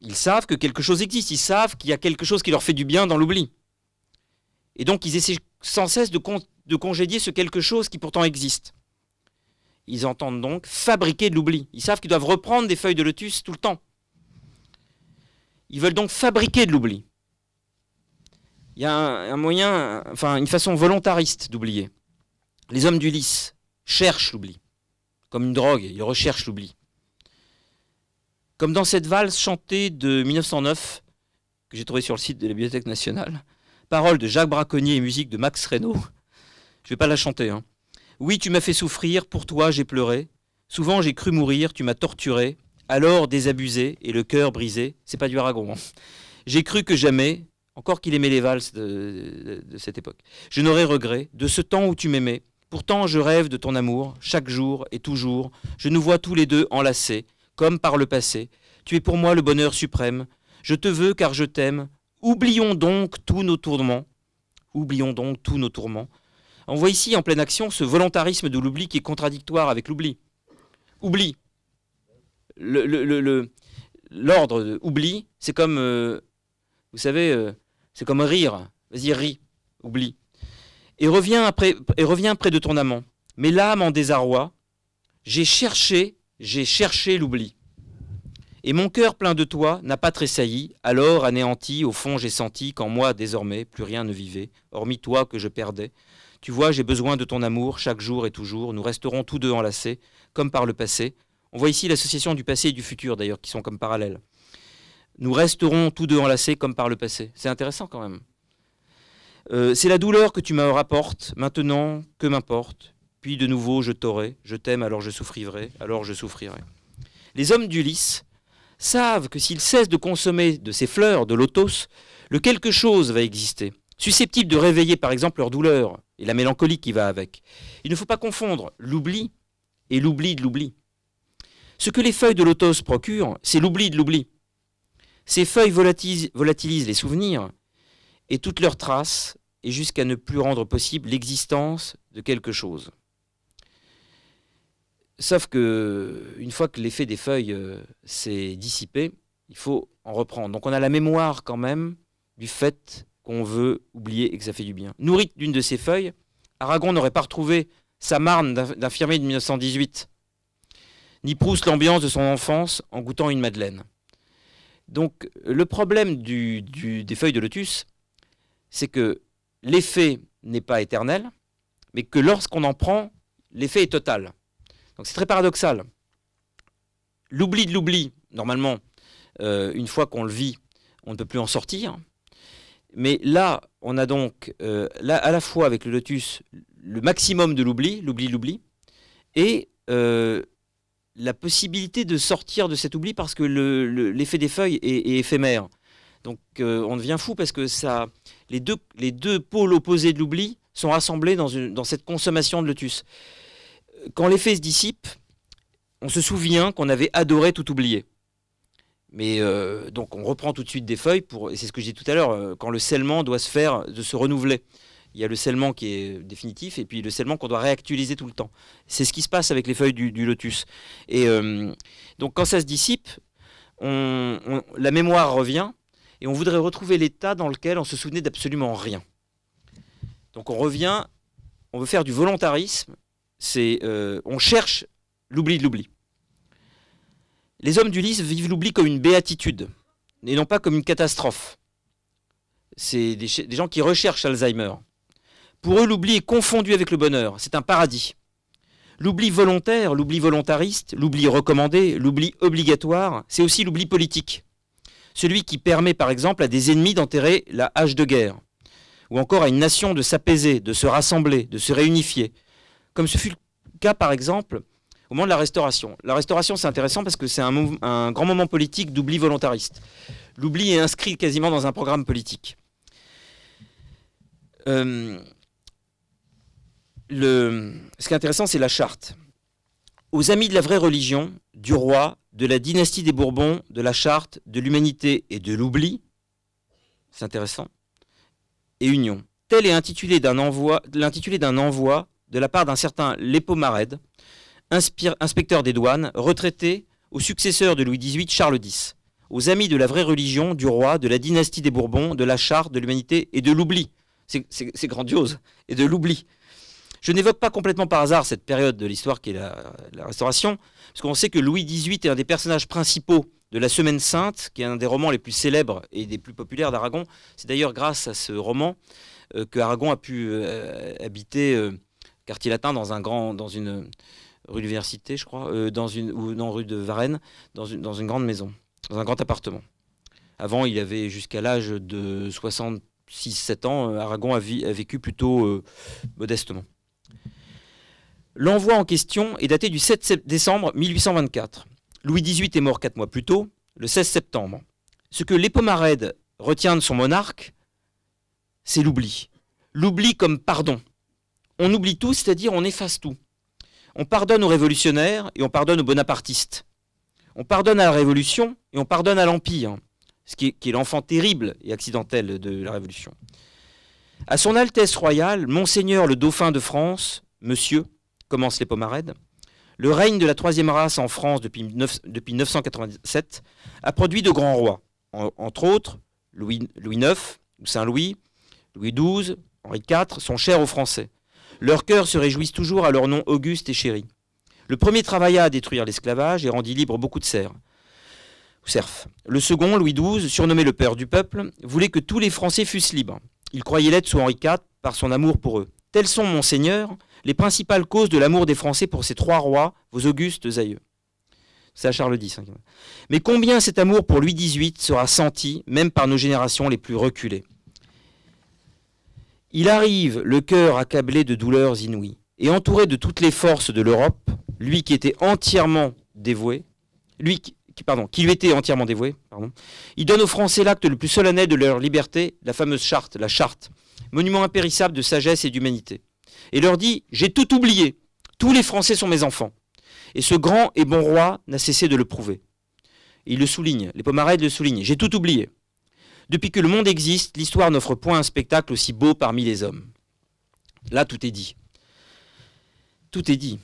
Ils savent que quelque chose existe, ils savent qu'il y a quelque chose qui leur fait du bien dans l'oubli. Et donc ils essaient sans cesse de, congédier ce quelque chose qui pourtant existe. Ils entendent donc fabriquer de l'oubli. Ils savent qu'ils doivent reprendre des feuilles de lotus tout le temps. Ils veulent donc fabriquer de l'oubli. Il y a un, un, moyen, enfin une façon volontariste d'oublier. Les hommes du lys cherchent l'oubli, comme une drogue, ils recherchent l'oubli. Comme dans cette valse chantée de 1909, que j'ai trouvée sur le site de la Bibliothèque nationale, paroles de Jacques Braconnier et musique de Max Reynaud. Je vais pas la chanter. Hein. Oui, tu m'as fait souffrir, pour toi j'ai pleuré. Souvent j'ai cru mourir, tu m'as torturé. Alors désabusé et le cœur brisé, c'est pas du Aragon. Hein. J'ai cru que jamais, encore qu'il aimait les valses de, de cette époque, je n'aurais regret de ce temps où tu m'aimais. Pourtant je rêve de ton amour, chaque jour et toujours. Je nous vois tous les deux enlacés, comme par le passé. Tu es pour moi le bonheur suprême. Je te veux car je t'aime. Oublions donc tous nos tourments. Oublions donc tous nos tourments. On voit ici en pleine action ce volontarisme de l'oubli qui est contradictoire avec l'oubli. oublie L'ordre le, le, c'est comme, euh, vous savez, euh, c'est comme rire. Vas-y, ris, oublie. Et reviens, après, et reviens près de ton amant. Mais l'âme en désarroi, j'ai cherché j'ai cherché l'oubli. Et mon cœur plein de toi n'a pas tressailli, alors anéanti, au fond j'ai senti qu'en moi désormais plus rien ne vivait, hormis toi que je perdais. Tu vois, j'ai besoin de ton amour, chaque jour et toujours, nous resterons tous deux enlacés, comme par le passé. On voit ici l'association du passé et du futur d'ailleurs, qui sont comme parallèles. Nous resterons tous deux enlacés comme par le passé. C'est intéressant quand même. Euh, c'est la douleur que tu me rapportes, maintenant, que m'importe. Puis de nouveau, je t'aurai, je t'aime, alors je souffrirai, alors je souffrirai. Les hommes d'Ulysse savent que s'ils cessent de consommer de ces fleurs, de l'Otos, le quelque chose va exister, susceptible de réveiller par exemple leur douleur et la mélancolie qui va avec. Il ne faut pas confondre l'oubli et l'oubli de l'oubli. Ce que les feuilles de l'Otos procurent, c'est l'oubli de l'oubli. Ces feuilles volatilisent les souvenirs et toutes leurs traces, et jusqu'à ne plus rendre possible l'existence de quelque chose. Sauf que une fois que l'effet des feuilles euh, s'est dissipé, il faut en reprendre. Donc on a la mémoire quand même du fait qu'on veut oublier et que ça fait du bien. Nourri d'une de ces feuilles, Aragon n'aurait pas retrouvé sa marne d'infirmier de 1918, ni Proust l'ambiance de son enfance en goûtant une madeleine. Donc le problème du, des feuilles de lotus, c'est que l'effet n'est pas éternel, mais que lorsqu'on en prend, l'effet est total c'est très paradoxal. L'oubli de l'oubli, normalement, euh, une fois qu'on le vit, on ne peut plus en sortir. Mais là, on a donc euh, là, à la fois avec le lotus le maximum de l'oubli, l'oubli, de l'oubli, et euh, la possibilité de sortir de cet oubli parce que l'effet des feuilles est, éphémère. Donc on devient fou parce que ça, les, deux, les deux pôles opposés de l'oubli sont rassemblés dans, dans cette consommation de lotus quand l'effet se dissipe, on se souvient qu'on avait adoré tout oublier. Mais euh, donc on reprend tout de suite des feuilles pour, et c'est ce que je dit tout à l'heure, euh, quand le scellement doit se faire, de se renouveler. Il y a le scellement qui est définitif et puis le scellement qu'on doit réactualiser tout le temps. C'est ce qui se passe avec les feuilles du, lotus. Et euh, donc quand ça se dissipe, la mémoire revient et on voudrait retrouver l'état dans lequel on se souvenait d'absolument rien. Donc on revient, on veut faire du volontarisme c'est, euh, on cherche l'oubli de l'oubli. Les hommes du lys vivent l'oubli comme une béatitude, et non pas comme une catastrophe. C'est des gens qui recherchent Alzheimer. Pour eux, l'oubli est confondu avec le bonheur, c'est un paradis. L'oubli volontaire, l'oubli volontariste, l'oubli recommandé, l'oubli obligatoire, c'est aussi l'oubli politique. Celui qui permet par exemple à des ennemis d'enterrer la hache de guerre, ou encore à une nation de s'apaiser, de se rassembler, de se réunifier, comme ce fut le cas par exemple au moment de la restauration. La restauration, c'est intéressant parce que c'est un, grand moment politique d'oubli volontariste. L'oubli est inscrit quasiment dans un programme politique. Euh, ce qui est intéressant, c'est la charte. Aux amis de la vraie religion, du roi, de la dynastie des Bourbons, de la charte, de l'humanité et de l'oubli, c'est intéressant, et union. Tel est l'intitulé d'un envoi, de la part d'un certain Lépomarède, inspecteur des douanes, retraité au successeur de Louis XVIII, Charles X, aux amis de la vraie religion, du roi, de la dynastie des Bourbons, de la charte, de l'humanité et de l'oubli. C'est grandiose, et de l'oubli. Je n'évoque pas complètement par hasard cette période de l'histoire qui est la, Restauration, parce qu'on sait que Louis XVIII est un des personnages principaux de La Semaine Sainte, qui est un des romans les plus célèbres et des plus populaires d'Aragon. C'est d'ailleurs grâce à ce roman qu'Aragon euh, que Aragon a pu euh, habiter euh, quartier latin, dans un grand, dans une rue d'université, je crois, euh, dans une ou rue de Varennes, dans une, dans une grande maison, dans un grand appartement. Avant, il avait jusqu'à l'âge de 66-7 ans, euh, Aragon a, vécu plutôt euh, modestement. L'envoi en question est daté du 7 décembre 1824. Louis XVIII est mort quatre mois plus tôt, le 16 septembre. Ce que pomarèdes retient de son monarque, c'est l'oubli. L'oubli comme pardon on oublie tout, c'est-à-dire on efface tout. On pardonne aux révolutionnaires et on pardonne aux bonapartistes. On pardonne à la Révolution et on pardonne à l'Empire, ce qui est, l'enfant terrible et accidentel de la Révolution. À son Altesse royale, Monseigneur le Dauphin de France, Monsieur, commence les Pommarèdes, le règne de la troisième race en France depuis, 9, a produit de grands rois, entre autres Louis, Louis IX ou Saint-Louis, Louis XII, Henri IV sont chers aux Français. Leurs cœurs se réjouissent toujours à leur nom auguste et chéri. Le premier travailla à détruire l'esclavage et rendit libre beaucoup de serfs. Le second, Louis XII, surnommé le père du peuple, voulait que tous les Français fussent libres. Il croyait l'être sous Henri IV par son amour pour eux. Tels sont, monseigneur, les principales causes de l'amour des Français pour ces trois rois, vos augustes aïeux. C'est à Charles X. Hein. Mais combien cet amour pour Louis XVIII sera senti, même par nos générations les plus reculées il arrive, le cœur accablé de douleurs inouïes, et entouré de toutes les forces de l'Europe, lui qui était entièrement dévoué, lui qui, pardon, qui lui était entièrement dévoué, pardon, il donne aux Français l'acte le plus solennel de leur liberté, la fameuse charte, la charte, monument impérissable de sagesse et d'humanité, et leur dit J'ai tout oublié, tous les Français sont mes enfants. Et ce grand et bon roi n'a cessé de le prouver. il le souligne, les pomarades le soulignent J'ai tout oublié. Depuis que le monde existe, l'histoire n'offre point un spectacle aussi beau parmi les hommes. Là, tout est dit. Tout est dit.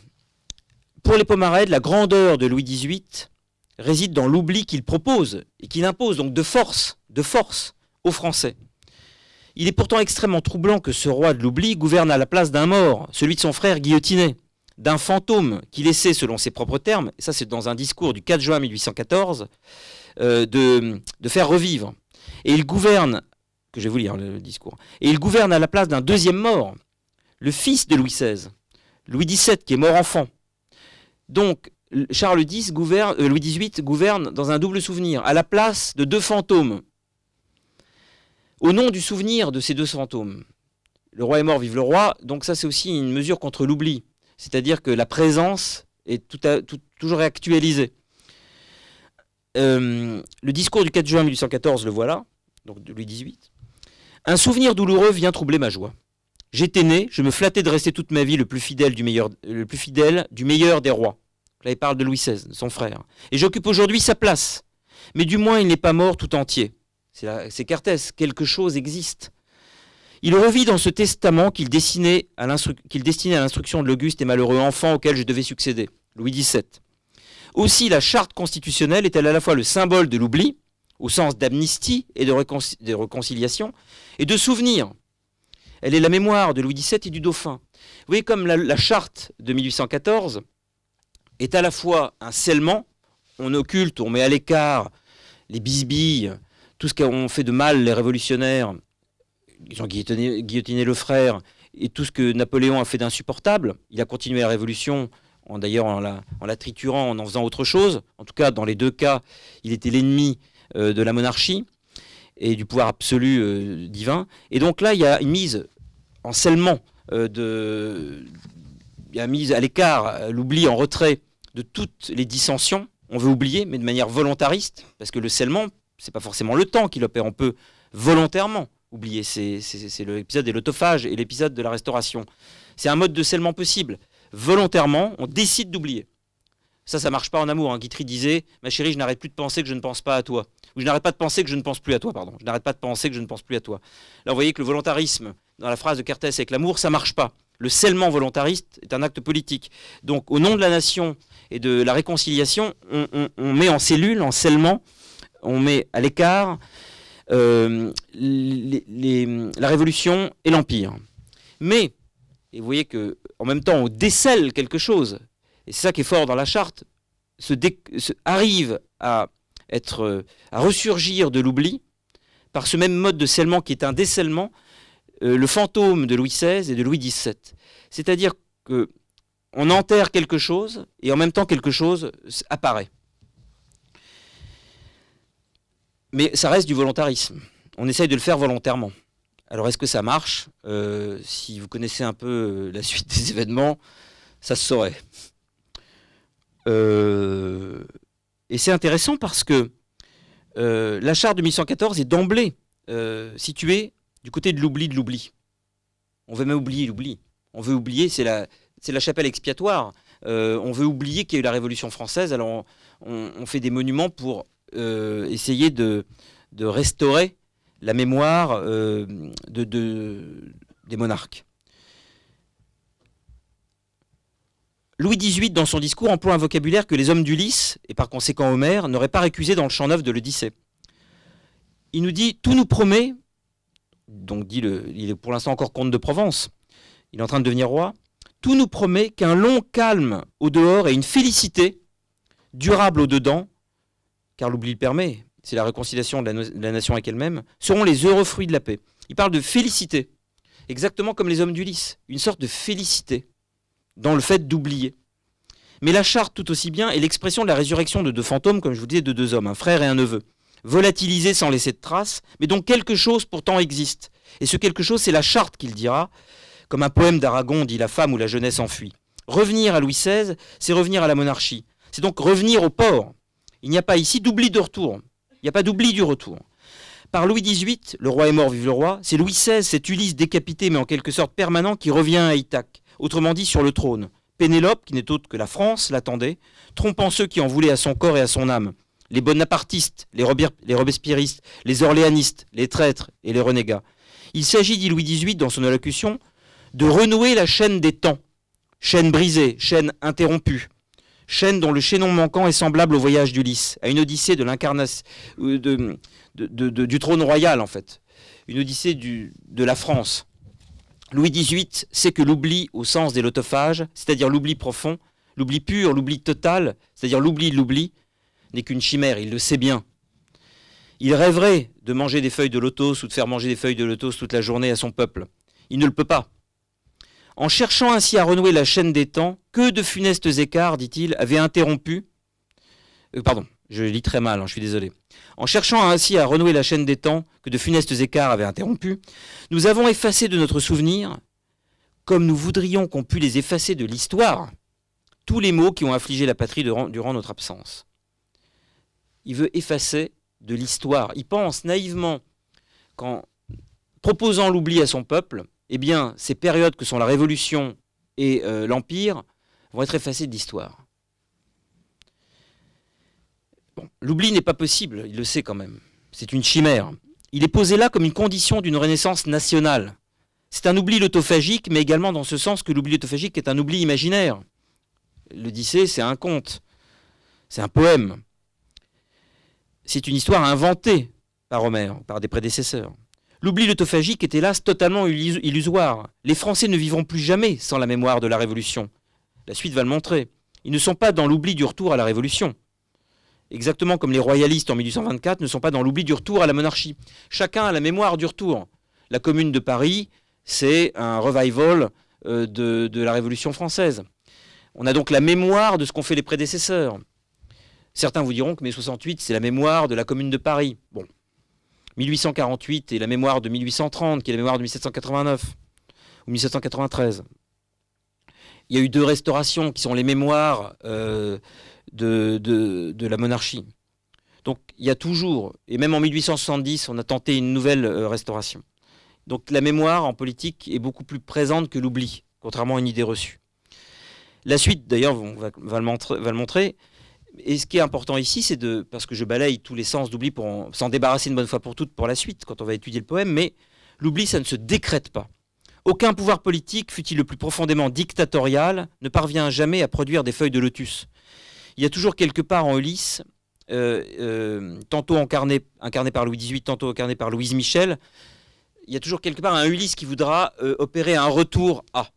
Pour les Pomarèdes, la grandeur de Louis XVIII réside dans l'oubli qu'il propose et qu'il impose, donc de force, de force, aux Français. Il est pourtant extrêmement troublant que ce roi de l'oubli gouverne à la place d'un mort, celui de son frère guillotiné, d'un fantôme qu'il essaie, selon ses propres termes, ça c'est dans un discours du 4 juin 1814, euh, de faire revivre. Et il gouverne, que je vais vous lire le discours, et il gouverne à la place d'un deuxième mort, le fils de Louis XVI, Louis XVII, qui est mort enfant. Donc, Charles X gouverne, euh, Louis XVIII gouverne dans un double souvenir, à la place de deux fantômes. Au nom du souvenir de ces deux fantômes. Le roi est mort, vive le roi. Donc ça, c'est aussi une mesure contre l'oubli. C'est-à-dire que la présence est toujours réactualisée. Euh, le discours du 4 juin 1814, le voilà, donc de Louis XVIII. Un souvenir douloureux vient troubler ma joie. J'étais né, je me flattais de rester toute ma vie le plus fidèle du meilleur, le plus fidèle du meilleur des rois. Là, il parle de Louis XVI, son frère. Et j'occupe aujourd'hui sa place. Mais du moins, il n'est pas mort tout entier. C'est Cartès, quelque chose existe. Il revit dans ce testament qu'il destinait à l'instruction de l'Auguste et malheureux enfant auquel je devais succéder, Louis XVII. Aussi, la charte constitutionnelle est-elle à la fois le symbole de l'oubli, au sens d'amnistie et de, réconciliation, et de souvenir. Elle est la mémoire de Louis XVII et du dauphin. Vous voyez comme la, charte de 1814 est à la fois un scellement, on occulte, on met à l'écart les bisbilles, tout ce qu'ont fait de mal les révolutionnaires, ils ont guillotiné le frère, et tout ce que Napoléon a fait d'insupportable. Il a continué la révolution, d'ailleurs en la, en la, triturant, en en faisant autre chose. En tout cas, dans les deux cas, il était l'ennemi euh, de la monarchie et du pouvoir absolu euh, divin. Et donc là, il y a une mise en scellement, euh, il y a mise à l'écart, l'oubli en retrait de toutes les dissensions. On veut oublier, mais de manière volontariste, parce que le scellement, c'est pas forcément le temps qui l'opère. On peut volontairement oublier. C'est l'épisode de l'autophage et l'épisode de la restauration. C'est un mode de scellement possible volontairement, on décide d'oublier. Ça, ça marche pas en amour. Hein. Guitry disait Ma chérie, je n'arrête plus de penser que je ne pense pas à toi. Ou je n'arrête pas de penser que je ne pense plus à toi, pardon. Je n'arrête pas de penser que je ne pense plus à toi. Là, vous voyez que le volontarisme, dans la phrase de Cartes avec l'amour, ça marche pas. Le scellement volontariste est un acte politique. Donc, au nom de la nation et de la réconciliation, on, met en cellule, en scellement, on met à l'écart euh, la Révolution et l'Empire. Mais et vous voyez qu'en même temps, on décèle quelque chose. Et c'est ça qui est fort dans la charte. arrive à être, à ressurgir de l'oubli par ce même mode de scellement qui est un décèlement, euh, le fantôme de Louis XVI et de Louis XVII. C'est-à-dire que on enterre quelque chose et en même temps quelque chose apparaît. Mais ça reste du volontarisme. On essaye de le faire volontairement. Alors est-ce que ça marche euh, Si vous connaissez un peu euh, la suite des événements, ça se saurait. Euh, et c'est intéressant parce que la charte de 1114 est d'emblée située du côté de l'oubli de l'oubli. On veut même oublier l'oubli. On veut oublier, c'est la, la chapelle expiatoire. on veut oublier qu'il y a eu la Révolution française. Alors on, fait des monuments pour essayer de restaurer la mémoire euh, des monarques. Louis XVIII, dans son discours, emploie un vocabulaire que les hommes d'Ulysse, et par conséquent Homère, n'auraient pas récusé dans le champ neuf de l'Odyssée. Il nous dit Tout nous promet, donc dit le, il est pour l'instant encore comte de Provence, il est en train de devenir roi, tout nous promet qu'un long calme au dehors et une félicité durable au dedans, car l'oubli le permet, c'est la réconciliation de la, nation avec elle-même, seront les heureux fruits de la paix. Il parle de félicité, exactement comme les hommes d'Ulysse, une sorte de félicité dans le fait d'oublier. Mais la charte tout aussi bien est l'expression de la résurrection de deux fantômes, comme je vous disais, de deux hommes, un frère et un neveu, volatilisés sans laisser de traces, mais dont quelque chose pourtant existe. Et ce quelque chose, c'est la charte qu'il dira, comme un poème d'Aragon dit La femme ou la jeunesse enfuit ». Revenir à Louis XVI, c'est revenir à la monarchie. C'est donc revenir au port. Il n'y a pas ici d'oubli de retour. Il n'y a pas d'oubli du retour. Par Louis XVIII, le roi est mort, vive le roi, c'est Louis XVI, cet Ulysse décapité mais en quelque sorte permanent qui revient à Ithaque, autrement dit sur le trône. Pénélope, qui n'est autre que la France, l'attendait, trompant ceux qui en voulaient à son corps et à son âme. Les bonapartistes, les, les robespierristes, les orléanistes, les traîtres et les renégats. Il s'agit, dit Louis XVIII dans son allocution, de renouer la chaîne des temps. Chaîne brisée, chaîne interrompue chaîne dont le chaînon manquant est semblable au voyage d'Ulysse, à une odyssée de l'incarnation euh, de, du trône royal en fait, une odyssée du, de la France. Louis XVIII sait que l'oubli au sens des lotophages, c'est-à-dire l'oubli profond, l'oubli pur, l'oubli total, c'est-à-dire l'oubli de l'oubli, n'est qu'une chimère, il le sait bien. Il rêverait de manger des feuilles de lotos ou de faire manger des feuilles de lotos toute la journée à son peuple. Il ne le peut pas. En cherchant ainsi à renouer la chaîne des temps, que de funestes écarts, dit-il, avaient interrompu. Euh, pardon, je lis très mal, hein, je suis désolé. En cherchant ainsi à renouer la chaîne des temps, que de funestes écarts avaient interrompu, nous avons effacé de notre souvenir, comme nous voudrions qu'on puisse les effacer de l'histoire, tous les maux qui ont affligé la patrie durant, durant notre absence. Il veut effacer de l'histoire. Il pense naïvement qu'en proposant l'oubli à son peuple, eh bien, ces périodes que sont la Révolution et euh, l'Empire vont être effacées de l'histoire. L'oubli n'est pas possible, il le sait quand même. C'est une chimère. Il est posé là comme une condition d'une renaissance nationale. C'est un oubli l'autophagique, mais également dans ce sens que l'oubli autophagique est un oubli imaginaire. L'Odyssée, c'est un conte, c'est un poème. C'est une histoire inventée par Homère, par des prédécesseurs. L'oubli autophagique est hélas totalement illusoire. Les Français ne vivront plus jamais sans la mémoire de la Révolution. La suite va le montrer. Ils ne sont pas dans l'oubli du retour à la Révolution. Exactement comme les royalistes en 1824 ne sont pas dans l'oubli du retour à la monarchie. Chacun a la mémoire du retour. La Commune de Paris, c'est un revival euh, de, de la Révolution française. On a donc la mémoire de ce qu'ont fait les prédécesseurs. Certains vous diront que mai 68, c'est la mémoire de la Commune de Paris. Bon, 1848 et la mémoire de 1830, qui est la mémoire de 1789 ou 1793. Il y a eu deux restaurations qui sont les mémoires euh, de, la monarchie. Donc il y a toujours, et même en 1870, on a tenté une nouvelle euh, restauration. Donc la mémoire en politique est beaucoup plus présente que l'oubli, contrairement à une idée reçue. La suite, d'ailleurs, va le montrer et ce qui est important ici, c'est de, parce que je balaye tous les sens d'oubli pour s'en débarrasser une bonne fois pour toutes pour la suite, quand on va étudier le poème, mais l'oubli, ça ne se décrète pas. Aucun pouvoir politique, fut-il le plus profondément dictatorial, ne parvient jamais à produire des feuilles de lotus. Il y a toujours quelque part en Ulysse, euh, euh, tantôt incarné, par Louis XVIII, tantôt incarné par Louise Michel, il y a toujours quelque part un Ulysse qui voudra euh, opérer un retour à.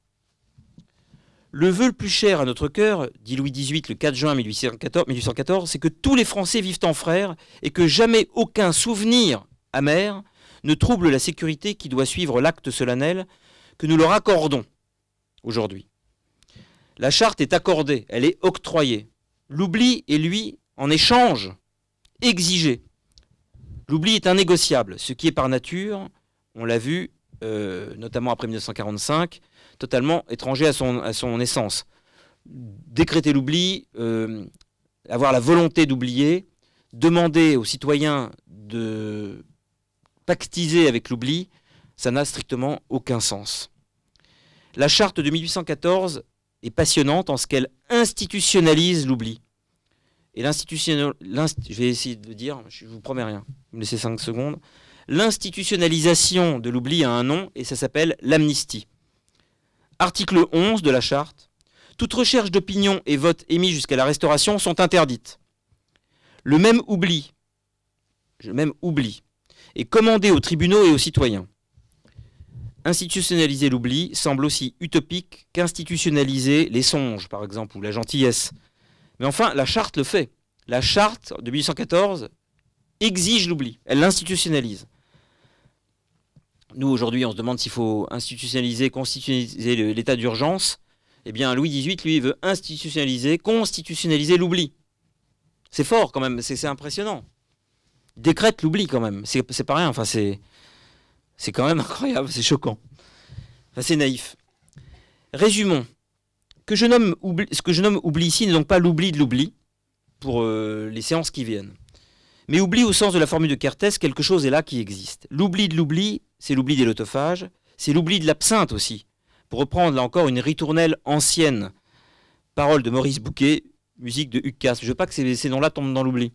Le vœu le plus cher à notre cœur, dit Louis XVIII le 4 juin 1814, c'est que tous les Français vivent en frères et que jamais aucun souvenir amer ne trouble la sécurité qui doit suivre l'acte solennel que nous leur accordons aujourd'hui. La charte est accordée, elle est octroyée. L'oubli est, lui, en échange, exigé. L'oubli est innégociable, ce qui est par nature, on l'a vu, euh, notamment après 1945, totalement étranger à son, essence. Décréter l'oubli, euh, avoir la volonté d'oublier, demander aux citoyens de pactiser avec l'oubli, ça n'a strictement aucun sens. La charte de 1814 est passionnante en ce qu'elle institutionnalise l'oubli. Et je vais essayer de dire, je vous promets rien, me laissez secondes. L'institutionnalisation de l'oubli a un nom et ça s'appelle l'amnistie. Article 11 de la charte. Toute recherche d'opinion et vote émis jusqu'à la restauration sont interdites. Le même oubli, je même oubli, est commandé aux tribunaux et aux citoyens. Institutionnaliser l'oubli semble aussi utopique qu'institutionnaliser les songes, par exemple, ou la gentillesse. Mais enfin, la charte le fait. La charte de 1814 exige l'oubli, elle l'institutionnalise. Nous, aujourd'hui, on se demande s'il faut institutionnaliser, constitutionnaliser l'état d'urgence. Eh bien, Louis XVIII, lui, veut institutionnaliser, constitutionnaliser l'oubli. C'est fort quand même, c'est impressionnant. décrète l'oubli quand même, c'est pas rien, enfin, c'est quand même incroyable, c'est choquant. Enfin, c'est naïf. Résumons. ce que je nomme oubli ici n'est donc pas l'oubli de l'oubli pour euh, les séances qui viennent. Mais oubli au sens de la formule de Kertész, quelque chose est là qui existe. L'oubli de l'oubli c'est l'oubli des lotophages, c'est l'oubli de l'absinthe aussi. Pour reprendre là encore une ritournelle ancienne, parole de Maurice Bouquet, musique de Hugues Je veux pas que ces, noms-là tombent dans l'oubli.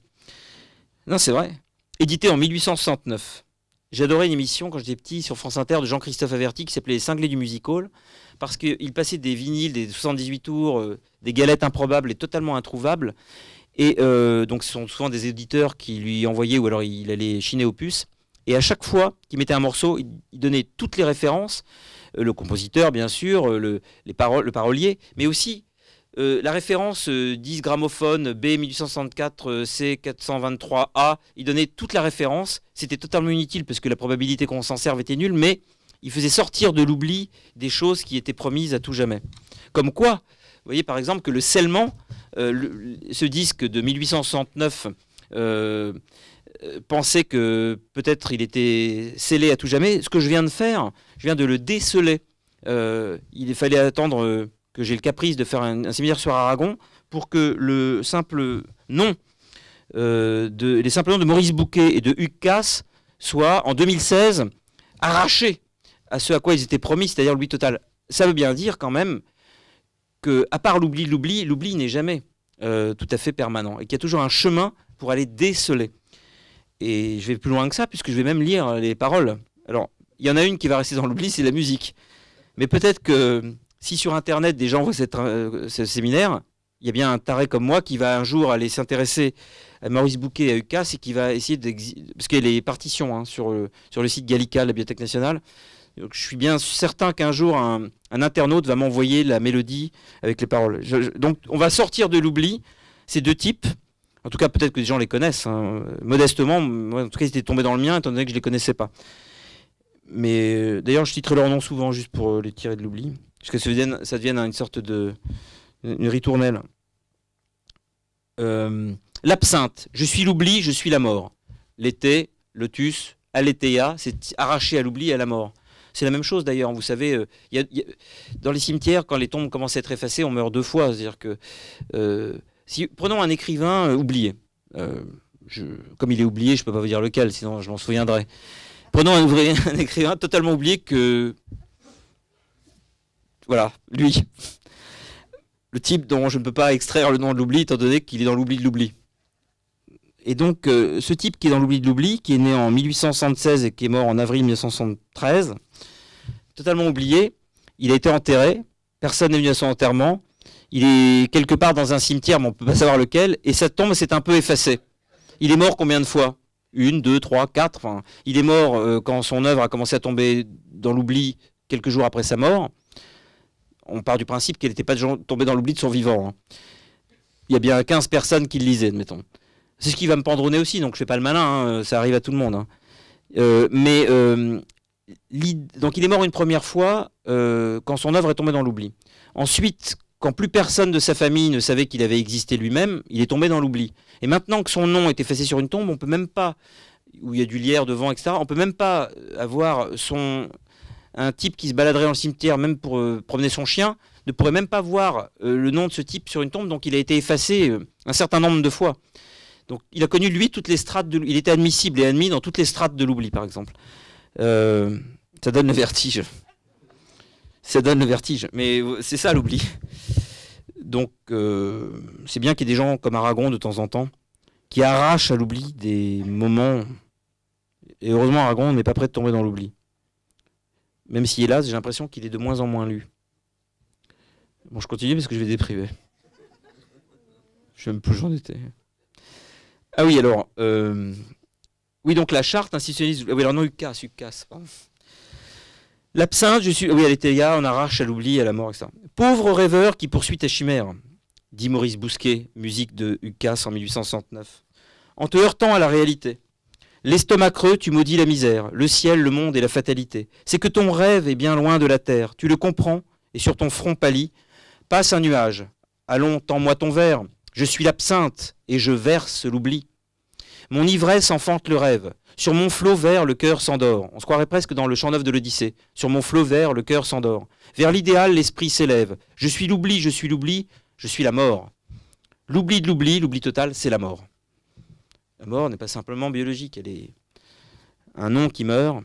Non, c'est vrai. Édité en 1869. J'adorais une émission quand j'étais petit sur France Inter de Jean-Christophe Averti qui s'appelait Les Cinglés du Music Hall parce qu'il passait des vinyles, des 78 tours, euh, des galettes improbables et totalement introuvables. Et euh, donc ce sont souvent des éditeurs qui lui envoyaient ou alors il allait chiner aux puces. Et à chaque fois qu'il mettait un morceau, il donnait toutes les références, euh, le compositeur bien sûr, euh, le, les paroles, le parolier, mais aussi euh, la référence 10 gramophone B1864 C423A, il donnait toute la référence. C'était totalement inutile parce que la probabilité qu'on s'en serve était nulle, mais il faisait sortir de l'oubli des choses qui étaient promises à tout jamais. Comme quoi, vous voyez par exemple que le scellement, ce disque de 1869, euh, penser que peut-être il était scellé à tout jamais. Ce que je viens de faire, je viens de le déceler. Euh, il fallait attendre euh, que j'ai le caprice de faire un, séminaire sur Aragon pour que le simple nom, de, les simples noms de Maurice Bouquet et de Hugues Casse soient en 2016 arrachés à ce à quoi ils étaient promis, c'est-à-dire l'oubli total. Ça veut bien dire quand même que, à part l'oubli, l'oubli, l'oubli n'est jamais tout à fait permanent et qu'il y a toujours un chemin pour aller déceler. Et je vais plus loin que ça, puisque je vais même lire les paroles. Alors, il y en a une qui va rester dans l'oubli, c'est la musique. Mais peut-être que si sur Internet des gens voient cette, euh, ce séminaire, il y a bien un taré comme moi qui va un jour aller s'intéresser à Maurice Bouquet et à Ucas et qui va essayer de... Parce qu'il y a les partitions hein, sur, le, euh, sur le site Gallica, la Bibliothèque nationale. Donc, je suis bien certain qu'un jour, un, internaute va m'envoyer la mélodie avec les paroles. donc, on va sortir de l'oubli ces deux types en tout cas, peut-être que des gens les connaissent. Hein. Modestement, en tout cas, ils étaient tombés dans le mien, étant donné que je ne les connaissais pas. Mais euh, d'ailleurs, je titre leur nom souvent juste pour euh, les tirer de l'oubli, parce que ça devient une sorte de une ritournelle. Euh, l'absinthe. Je suis l'oubli, je suis la mort. L'été, lotus, aletheia, c'est arraché à l'oubli à la mort. C'est la même chose d'ailleurs, vous savez, dans les cimetières, quand les tombes commencent à être effacées, on meurt deux fois. C'est-à-dire que prenons un écrivain euh, oublié. Euh, comme il est oublié, je ne peux pas vous dire lequel, sinon je m'en souviendrai. Prenons un, écrivain totalement oublié que... Voilà, lui. Le type dont je ne peux pas extraire le nom de l'oubli, étant donné qu'il est dans l'oubli de l'oubli. Et donc, euh, ce type qui est dans l'oubli de l'oubli, qui est né en 1876 et qui est mort en avril 1973, totalement oublié, il a été enterré, personne n'est venu à son enterrement, il est quelque part dans un cimetière, mais on ne peut pas savoir lequel, et sa tombe s'est un peu effacée. Il est mort combien de fois Une, deux, trois, quatre. il est mort euh, quand son œuvre a commencé à tomber dans l'oubli quelques jours après sa mort. On part du principe qu'elle n'était pas tombée dans l'oubli de son vivant. Hein. Il y a bien 15 personnes qui le lisaient, admettons. C'est ce qui va me pendronner aussi, donc je ne fais pas le malin, hein, ça arrive à tout le monde. Hein. Euh, mais euh, donc il est mort une première fois quand son œuvre est tombée dans l'oubli. Ensuite, quand plus personne de sa famille ne savait qu'il avait existé lui-même, il est tombé dans l'oubli. Et maintenant que son nom est effacé sur une tombe, on peut même pas, où il y a du lierre devant, etc., on peut même pas euh, avoir son, un type qui se baladerait dans le cimetière, même pour euh, promener son chien, ne pourrait même pas voir euh, le nom de ce type sur une tombe, donc il a été effacé un certain nombre de fois. Donc il a connu, lui, toutes les strates, de il était admissible et admis dans toutes les strates de l'oubli, par exemple. ça donne le vertige. Ça donne le vertige, mais c'est ça l'oubli donc, euh, c'est bien qu'il y ait des gens comme Aragon de temps en temps qui arrachent à l'oubli des moments. Et heureusement, Aragon n'est pas prêt de tomber dans l'oubli. Même si, hélas, j'ai l'impression qu'il est de moins en moins lu. Bon, je continue parce que je vais dépriver. Je vais me plus en Ah oui, alors. Euh, oui, donc la charte institutionnelle. Ah oui, alors non, UCAS, UCAS. L'absinthe, je suis. Oui, elle était là, on arrache à l'oubli, à la mort, etc. Pauvre rêveur qui poursuit ta chimères. dit Maurice Bousquet, musique de Ucas en 1869. En te heurtant à la réalité, l'estomac creux, tu maudis la misère, le ciel, le monde et la fatalité. C'est que ton rêve est bien loin de la terre, tu le comprends, et sur ton front pâli, passe un nuage. Allons, tends-moi ton verre, je suis l'absinthe, et je verse l'oubli. Mon ivresse enfante le rêve, sur mon flot vert, le cœur s'endort. On se croirait presque dans le champ neuf de l'Odyssée. Sur mon flot vert, le cœur s'endort. Vers l'idéal, l'esprit s'élève. Je suis l'oubli, je suis l'oubli, je suis la mort. L'oubli de l'oubli, l'oubli total, c'est la mort. La mort n'est pas simplement biologique, elle est un nom qui meurt,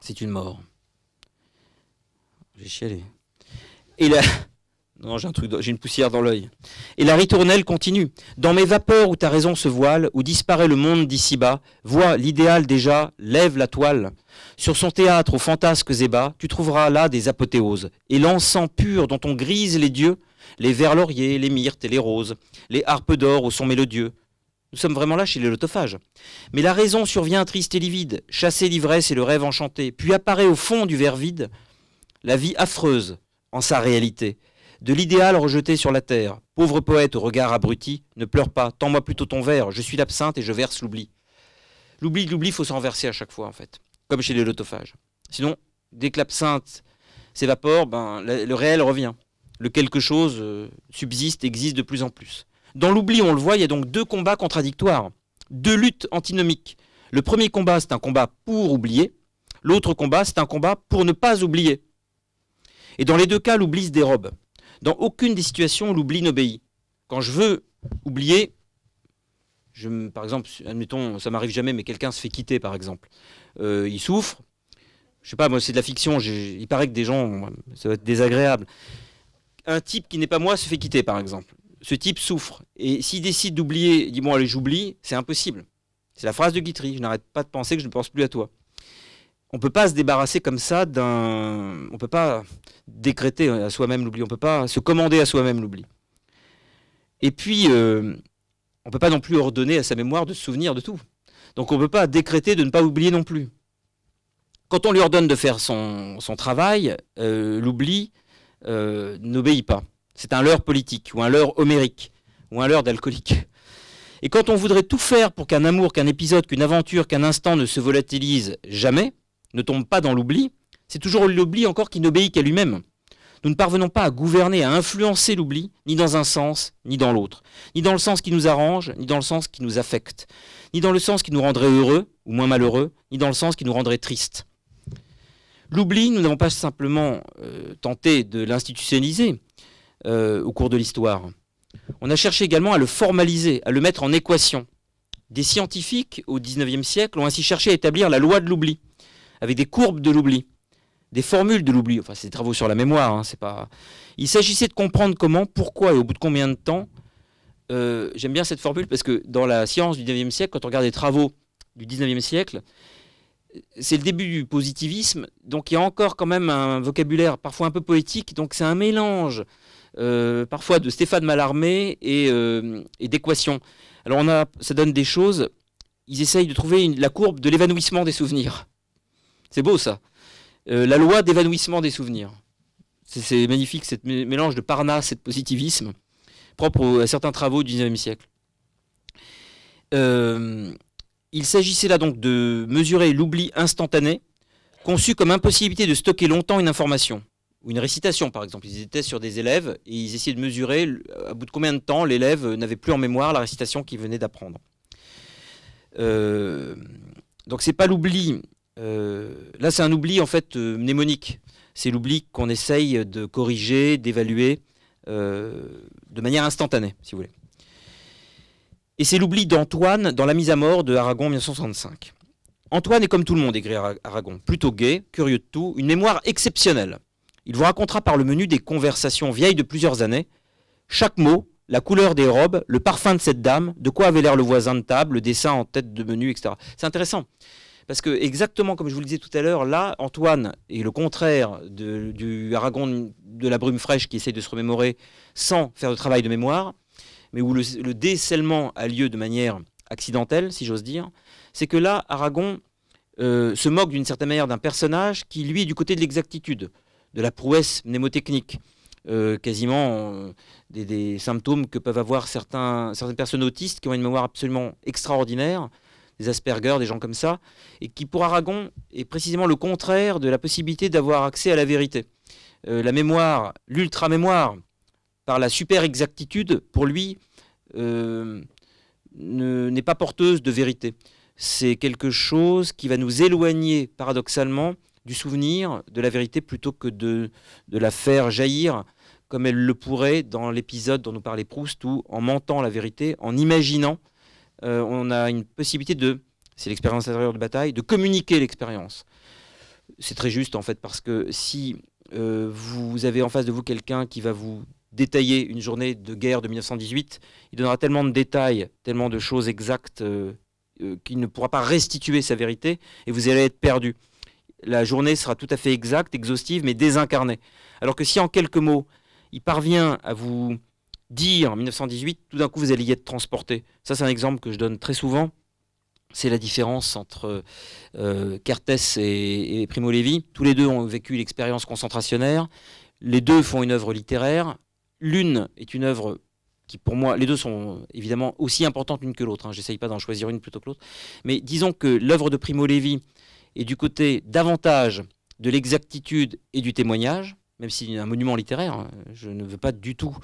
c'est une mort. J'ai chialé. Et la, non, j'ai un truc, une poussière dans l'œil. Et la ritournelle continue. Dans mes vapeurs où ta raison se voile, où disparaît le monde d'ici-bas, vois l'idéal déjà, lève la toile. Sur son théâtre aux fantasques ébats, tu trouveras là des apothéoses, et l'encens pur dont on grise les dieux, les vers lauriers, les myrtes et les roses, les harpes d'or où son mélodieux. Nous sommes vraiment là chez les lotophages. Mais la raison survient triste et livide, chasser l'ivresse et le rêve enchanté, puis apparaît au fond du verre vide la vie affreuse en sa réalité de l'idéal rejeté sur la terre. Pauvre poète au regard abruti, ne pleure pas, tends-moi plutôt ton verre, je suis l'absinthe et je verse l'oubli. L'oubli, l'oubli, faut s'en verser à chaque fois en fait, comme chez les lotophages. Sinon, dès que l'absinthe s'évapore, ben, le réel revient. Le quelque chose euh, subsiste, existe de plus en plus. Dans l'oubli, on le voit, il y a donc deux combats contradictoires, deux luttes antinomiques. Le premier combat, c'est un combat pour oublier. L'autre combat, c'est un combat pour ne pas oublier. Et dans les deux cas, l'oubli se dérobe. Dans aucune des situations, l'oubli n'obéit. Quand je veux oublier, je, par exemple, admettons, ça m'arrive jamais, mais quelqu'un se fait quitter, par exemple. Euh, il souffre. Je sais pas, moi, c'est de la fiction. Il paraît que des gens, ça va être désagréable. Un type qui n'est pas moi se fait quitter, par exemple. Ce type souffre. Et s'il décide d'oublier, il dit bon, allez, j'oublie, c'est impossible. C'est la phrase de Guitry. Je n'arrête pas de penser que je ne pense plus à toi on ne peut pas se débarrasser comme ça d'un. On peut pas décréter à soi-même l'oubli. On peut pas se commander à soi-même l'oubli. Et puis, euh, on ne peut pas non plus ordonner à sa mémoire de se souvenir de tout. Donc, on ne peut pas décréter de ne pas oublier non plus. Quand on lui ordonne de faire son, travail, euh, l'oubli euh, n'obéit pas. C'est un leurre politique, ou un leurre homérique, ou un leurre d'alcoolique. Et quand on voudrait tout faire pour qu'un amour, qu'un épisode, qu'une aventure, qu'un instant ne se volatilise jamais, ne tombe pas dans l'oubli, c'est toujours l'oubli encore qui n'obéit qu'à lui-même. Nous ne parvenons pas à gouverner, à influencer l'oubli, ni dans un sens, ni dans l'autre, ni dans le sens qui nous arrange, ni dans le sens qui nous affecte, ni dans le sens qui nous rendrait heureux ou moins malheureux, ni dans le sens qui nous rendrait triste. L'oubli, nous n'avons pas simplement euh, tenté de l'institutionnaliser euh, au cours de l'histoire. On a cherché également à le formaliser, à le mettre en équation. Des scientifiques au XIXe siècle ont ainsi cherché à établir la loi de l'oubli, avec des courbes de l'oubli, des formules de l'oubli, enfin c'est des travaux sur la mémoire, hein, c'est pas... Il s'agissait de comprendre comment, pourquoi et au bout de combien de temps, euh, j'aime bien cette formule parce que dans la science du 19e siècle, quand on regarde les travaux du 19e siècle, c'est le début du positivisme, donc il y a encore quand même un vocabulaire parfois un peu poétique, donc c'est un mélange euh, parfois de Stéphane Mallarmé euh, et, d'équations. Alors on a, ça donne des choses, ils essayent de trouver la courbe de l'évanouissement des souvenirs. C'est beau ça. Euh, la loi d'évanouissement des souvenirs. C'est magnifique, ce mélange de parnasse et de positivisme, propre à certains travaux du 19e siècle. Euh, il s'agissait là donc de mesurer l'oubli instantané, conçu comme impossibilité de stocker longtemps une information, ou une récitation par exemple. Ils étaient sur des élèves et ils essayaient de mesurer à bout de combien de temps l'élève n'avait plus en mémoire la récitation qu'il venait d'apprendre. Donc, euh, donc c'est pas l'oubli euh, là, c'est un oubli en fait euh, mnémonique. C'est l'oubli qu'on essaye de corriger, d'évaluer euh, de manière instantanée, si vous voulez. Et c'est l'oubli d'Antoine dans La mise à mort de Aragon 1965. Antoine est comme tout le monde, écrit Aragon, plutôt gai, curieux de tout, une mémoire exceptionnelle. Il vous racontera par le menu des conversations vieilles de plusieurs années, chaque mot, la couleur des robes, le parfum de cette dame, de quoi avait l'air le voisin de table, le dessin en tête de menu, etc. C'est intéressant. Parce que exactement comme je vous le disais tout à l'heure, là, Antoine est le contraire du Aragon de la brume fraîche qui essaye de se remémorer sans faire de travail de mémoire, mais où le, décellement décèlement a lieu de manière accidentelle, si j'ose dire, c'est que là, Aragon euh, se moque d'une certaine manière d'un personnage qui, lui, est du côté de l'exactitude, de la prouesse mnémotechnique. Euh, quasiment euh, des, symptômes que peuvent avoir certaines personnes autistes qui ont une mémoire absolument extraordinaire, des Asperger, des gens comme ça, et qui pour Aragon est précisément le contraire de la possibilité d'avoir accès à la vérité. Euh, la mémoire, l'ultra-mémoire, par la super-exactitude, pour lui, euh, n'est pas porteuse de vérité. C'est quelque chose qui va nous éloigner, paradoxalement, du souvenir, de la vérité, plutôt que de, de la faire jaillir comme elle le pourrait dans l'épisode dont nous parlait Proust, ou en mentant la vérité, en imaginant euh, on a une possibilité de, c'est l'expérience intérieure de bataille, de communiquer l'expérience. C'est très juste en fait, parce que si euh, vous avez en face de vous quelqu'un qui va vous détailler une journée de guerre de 1918, il donnera tellement de détails, tellement de choses exactes euh, qu'il ne pourra pas restituer sa vérité et vous allez être perdu. La journée sera tout à fait exacte, exhaustive, mais désincarnée. Alors que si en quelques mots, il parvient à vous dire en 1918, tout d'un coup, vous allez y être transporté. Ça, c'est un exemple que je donne très souvent. C'est la différence entre Cartes euh, et, Primo Levi. Tous les deux ont vécu l'expérience concentrationnaire. Les deux font une œuvre littéraire. L'une est une œuvre qui pour moi, les deux sont évidemment aussi importantes l'une que l'autre. Hein. J'essaye pas d'en choisir une plutôt que l'autre. Mais disons que l'œuvre de Primo Levi est du côté davantage de l'exactitude et du témoignage, même s'il est un monument littéraire, hein, je ne veux pas du tout,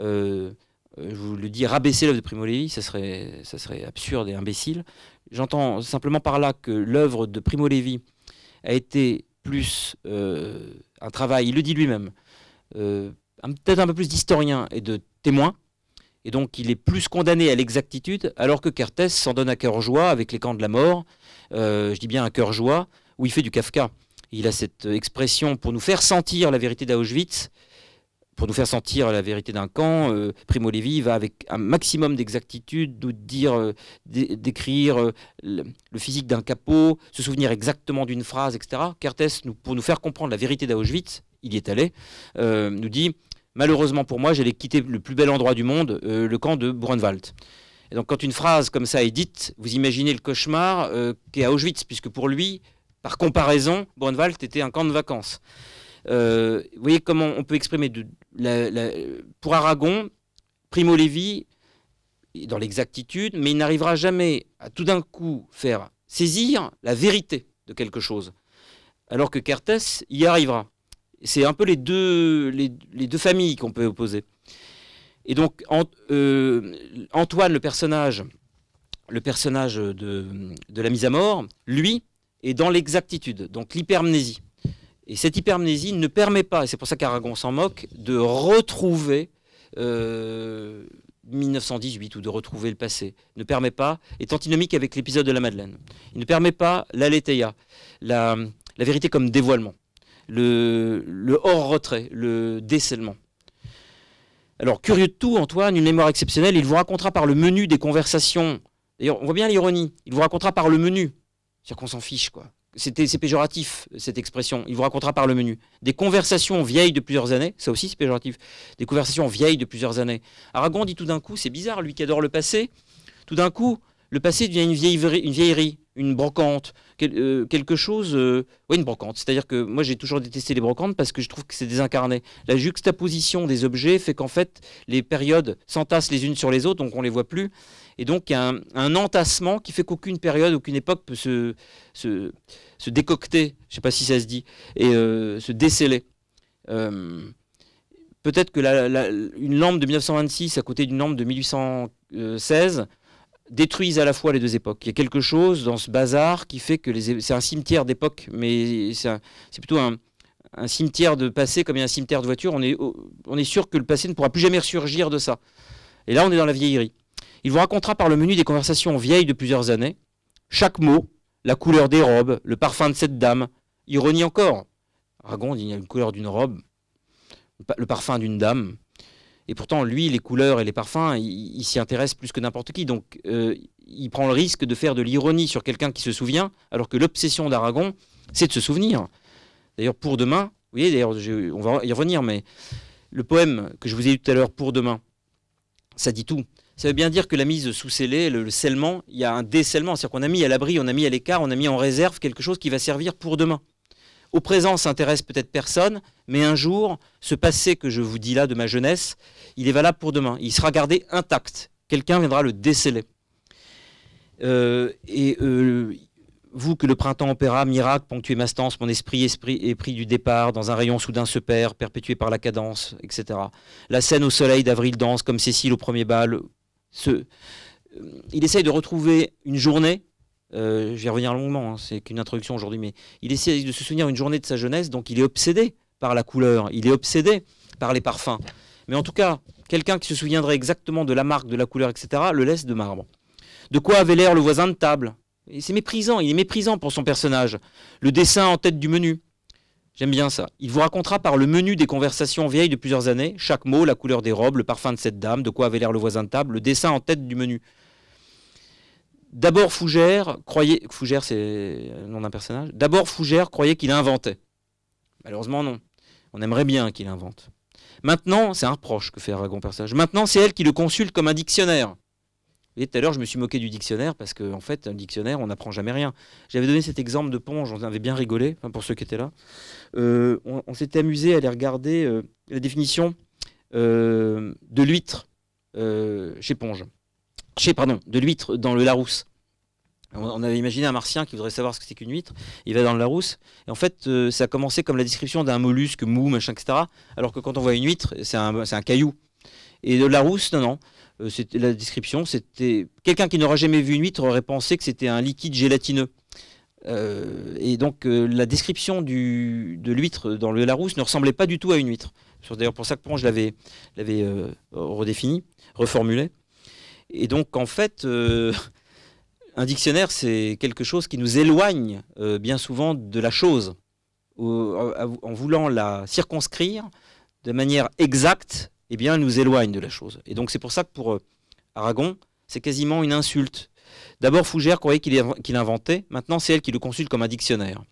euh, euh, je vous le dis, rabaisser l'œuvre de Primo Levi, ça serait, ça serait absurde et imbécile. J'entends simplement par là que l'œuvre de Primo Levi a été plus euh, un travail, il le dit lui-même, peut-être un peu plus d'historien et de témoin, et donc il est plus condamné à l'exactitude, alors que Kertész s'en donne à cœur joie avec les camps de la mort, je dis bien à cœur joie, où il fait du Kafka. Il a cette euh, expression pour nous faire sentir la vérité d'Auschwitz, pour nous faire sentir la vérité d'un camp. Euh, Primo Levi va avec un maximum d'exactitude nous dire, euh, décrire le physique d'un capot, se souvenir exactement d'une phrase, etc. Kertész, pour nous faire comprendre la vérité d'Auschwitz, il y est allé, nous dit malheureusement pour moi, j'allais quitter le plus bel endroit du monde, le camp de Brunwald. Et donc quand une phrase comme ça est dite, vous imaginez le cauchemar qu'est Auschwitz, puisque pour lui, par comparaison, Bornwald était un camp de vacances. Euh, vous voyez comment on peut exprimer pour Aragon, Primo Levi dans l'exactitude, mais il n'arrivera jamais à tout d'un coup faire saisir la vérité de quelque chose, alors que Kertész y arrivera. C'est un peu les deux, les, deux familles qu'on peut opposer. Et donc euh, Antoine, le personnage, le personnage de, de la mise à mort, lui, et dans l'exactitude, donc l'hypermnésie. Et cette hypermnésie ne permet pas, et c'est pour ça qu'Aragon s'en moque, de retrouver 1918 euh, ou de retrouver le passé. Ne permet pas, est antinomique avec l'épisode de la Madeleine. Il ne permet pas l'aletheia, la, la vérité comme dévoilement, le, le hors-retrait, le décèlement. Alors, curieux de tout, Antoine, une mémoire exceptionnelle, il vous racontera par le menu des conversations. D'ailleurs, on voit bien l'ironie. Il vous racontera par le menu c'est-à-dire qu'on s'en fiche, quoi. C'était, c'est péjoratif, cette expression. Il vous racontera par le menu. Des conversations vieilles de plusieurs années, ça aussi c'est péjoratif. Des conversations vieilles de plusieurs années. Aragon dit tout d'un coup, c'est bizarre, lui qui adore le passé, tout d'un coup, le passé devient une, vieillerie, une, vieillerie, une brocante, euh, quelque chose. Euh, oui, une brocante. C'est-à-dire que moi, j'ai toujours détesté les brocantes parce que je trouve que c'est désincarné. La juxtaposition des objets fait qu'en fait, les périodes s'entassent les unes sur les autres, donc on les voit plus. Et donc, il y a un, entassement qui fait qu'aucune période, aucune époque peut se, se, décocter, je ne sais pas si ça se dit, et euh, se déceler. Euh, peut-être que une lampe de 1926 à côté d'une lampe de 1816 détruisent à la fois les deux époques. Il y a quelque chose dans ce bazar qui fait que c'est un cimetière d'époque, mais c'est plutôt un, cimetière de passé comme il y a un cimetière de voiture, on est, on est sûr que le passé ne pourra plus jamais ressurgir de ça. Et là, on est dans la vieillerie. Il vous racontera par le menu des conversations vieilles de plusieurs années, chaque mot, la couleur des robes, le parfum de cette dame. Ironie encore. Aragon, dit il y a une couleur d'une robe, le parfum d'une dame. Et pourtant, lui, les couleurs et les parfums, il, s'y intéresse plus que n'importe qui. Donc, euh, il prend le risque de faire de l'ironie sur quelqu'un qui se souvient, alors que l'obsession d'Aragon, c'est de se souvenir. D'ailleurs, pour demain, vous voyez, d'ailleurs, on va y revenir, mais le poème que je vous ai lu tout à l'heure, pour demain, ça dit tout. Ça veut bien dire que la mise sous scellé, le, scellement, il y a un décellement. C'est-à-dire qu'on a mis à l'abri, on a mis à l'écart, on a mis en réserve quelque chose qui va servir pour demain. Au présent, ça intéresse peut-être personne, mais un jour, ce passé que je vous dis là de ma jeunesse, il est valable pour demain. Il sera gardé intact. Quelqu'un viendra le déceler. Euh, et euh, vous que le printemps opéra, miracle, ponctué ma stance, mon esprit, esprit est pris du départ, dans un rayon soudain se perd, perpétué par la cadence, etc. La scène au soleil d'avril danse, comme Cécile au premier bal, ce, euh, il essaye de retrouver une journée. Euh, je vais revenir longuement, hein, c'est qu'une introduction aujourd'hui, mais il essaye de se souvenir une journée de sa jeunesse, donc il est obsédé par la couleur, il est obsédé par les parfums. Mais en tout cas, quelqu'un qui se souviendrait exactement de la marque, de la couleur, etc., le laisse de marbre. De quoi avait l'air le voisin de table C'est méprisant, il est méprisant pour son personnage. Le dessin en tête du menu, J'aime bien ça. Il vous racontera par le menu des conversations vieilles de plusieurs années, chaque mot, la couleur des robes, le parfum de cette dame, de quoi avait l'air le voisin de table, le dessin en tête du menu. D'abord Fougère croyait... Fougère, c'est nom d'un personnage. D'abord Fougère croyait qu'il inventait. Malheureusement, non. On aimerait bien qu'il invente. Maintenant, c'est un reproche que fait Aragon personnage. Maintenant, c'est elle qui le consulte comme un dictionnaire. Et tout à l'heure, je me suis moqué du dictionnaire parce qu'en en fait, un dictionnaire, on n'apprend jamais rien. J'avais donné cet exemple de Ponge, on avait bien rigolé, pour ceux qui étaient là. Euh, on, s'était amusé à aller regarder euh, la définition euh, de l'huître chez Ponge. Chez, pardon, de l'huître dans le Larousse. On avait imaginé un martien qui voudrait savoir ce que c'est qu'une huître. Il va dans le Larousse. Et en fait, ça a commencé comme la description d'un mollusque mou, machin, etc. Alors que quand on voit une huître, c'est un, un, caillou. Et le Larousse, non, non. Euh, la description, c'était quelqu'un qui n'aurait jamais vu une huître aurait pensé que c'était un liquide gélatineux. Euh, et donc euh, la description de l'huître dans le Larousse ne ressemblait pas du tout à une huître. C'est d'ailleurs pour ça que je l'avait redéfini, reformulé. Et donc en fait, un dictionnaire, c'est quelque chose qui nous éloigne bien souvent de la chose, en voulant la circonscrire de manière exacte eh bien, nous éloigne de la chose. Et donc, c'est pour ça que pour euh, Aragon, c'est quasiment une insulte. D'abord, Fougère croyait qu'il l'inventait. inventait. Maintenant, c'est elle qui le consulte comme un dictionnaire.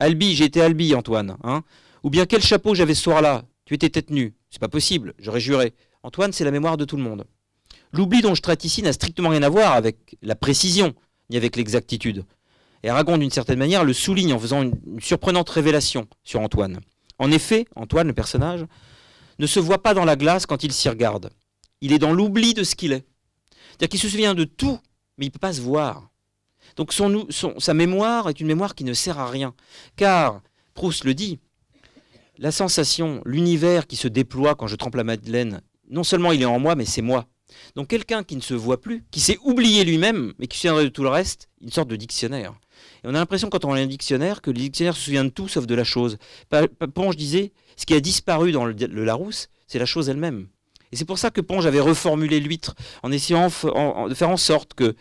Albi, j'ai été Albi, Antoine. Hein Ou bien, quel chapeau j'avais ce soir-là Tu étais tête nue. C'est pas possible, j'aurais juré. Antoine, c'est la mémoire de tout le monde. L'oubli dont je traite ici n'a strictement rien à voir avec la précision ni avec l'exactitude. Et Aragon, d'une certaine manière, le souligne en faisant une surprenante révélation sur Antoine. En effet, Antoine, le personnage, ne se voit pas dans la glace quand il s'y regarde. Il est dans l'oubli de ce qu'il est. C'est-à-dire qu'il se souvient de tout, mais il ne peut pas se voir. Donc son, sa mémoire est une mémoire qui ne sert à rien. Car, Proust le dit, la sensation, l'univers qui se déploie quand je trempe la Madeleine, non seulement il est en moi, mais c'est moi. Donc quelqu'un qui ne se voit plus, qui s'est oublié lui-même, mais qui se de tout le reste, une sorte de dictionnaire on a l'impression, quand on lit un dictionnaire, que le dictionnaire se souvient de tout sauf de la chose. Ponge disait ce qui a disparu dans le, Larousse, c'est la chose elle-même. Et c'est pour ça que Ponge avait reformulé l'huître, en essayant de faire en sorte que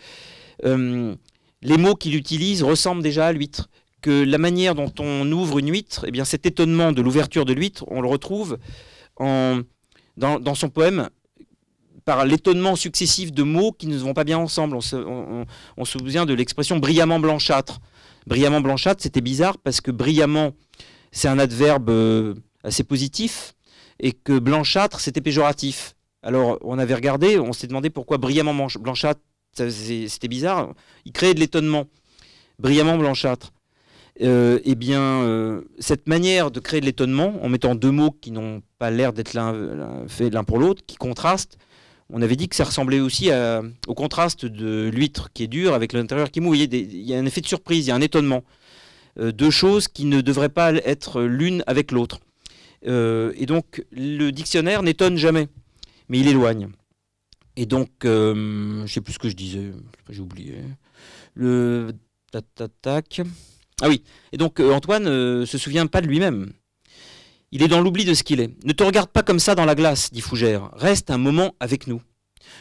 euh, les mots qu'il utilise ressemblent déjà à l'huître. Que la manière dont on ouvre une huître, eh bien cet étonnement de l'ouverture de l'huître, on le retrouve dans, son poème par l'étonnement successif de mots qui ne vont pas bien ensemble. on se souvient de l'expression brillamment blanchâtre. Brillamment blanchâtre, c'était bizarre parce que brillamment, c'est un adverbe euh, assez positif et que blanchâtre, c'était péjoratif. Alors, on avait regardé, on s'est demandé pourquoi brillamment blanchâtre, c'était bizarre. Il créait de l'étonnement. Brillamment blanchâtre. Euh, eh bien, euh, cette manière de créer de l'étonnement, en mettant deux mots qui n'ont pas l'air d'être l'un fait l'un pour l'autre, qui contrastent, on avait dit que ça ressemblait aussi au contraste de l'huître qui est dure avec l'intérieur qui mouille. Il y a un effet de surprise, il y a un étonnement. Euh, deux choses qui ne devraient pas être l'une avec l'autre. Euh, et donc le dictionnaire n'étonne jamais, mais il éloigne. Et donc, euh, je ne sais plus ce que je disais, j'ai oublié. Le tac, Ah oui, et donc Antoine ne se souvient pas de lui-même. Il est dans l'oubli de ce qu'il est. Ne te regarde pas comme ça dans la glace, dit Fougère. Reste un moment avec nous.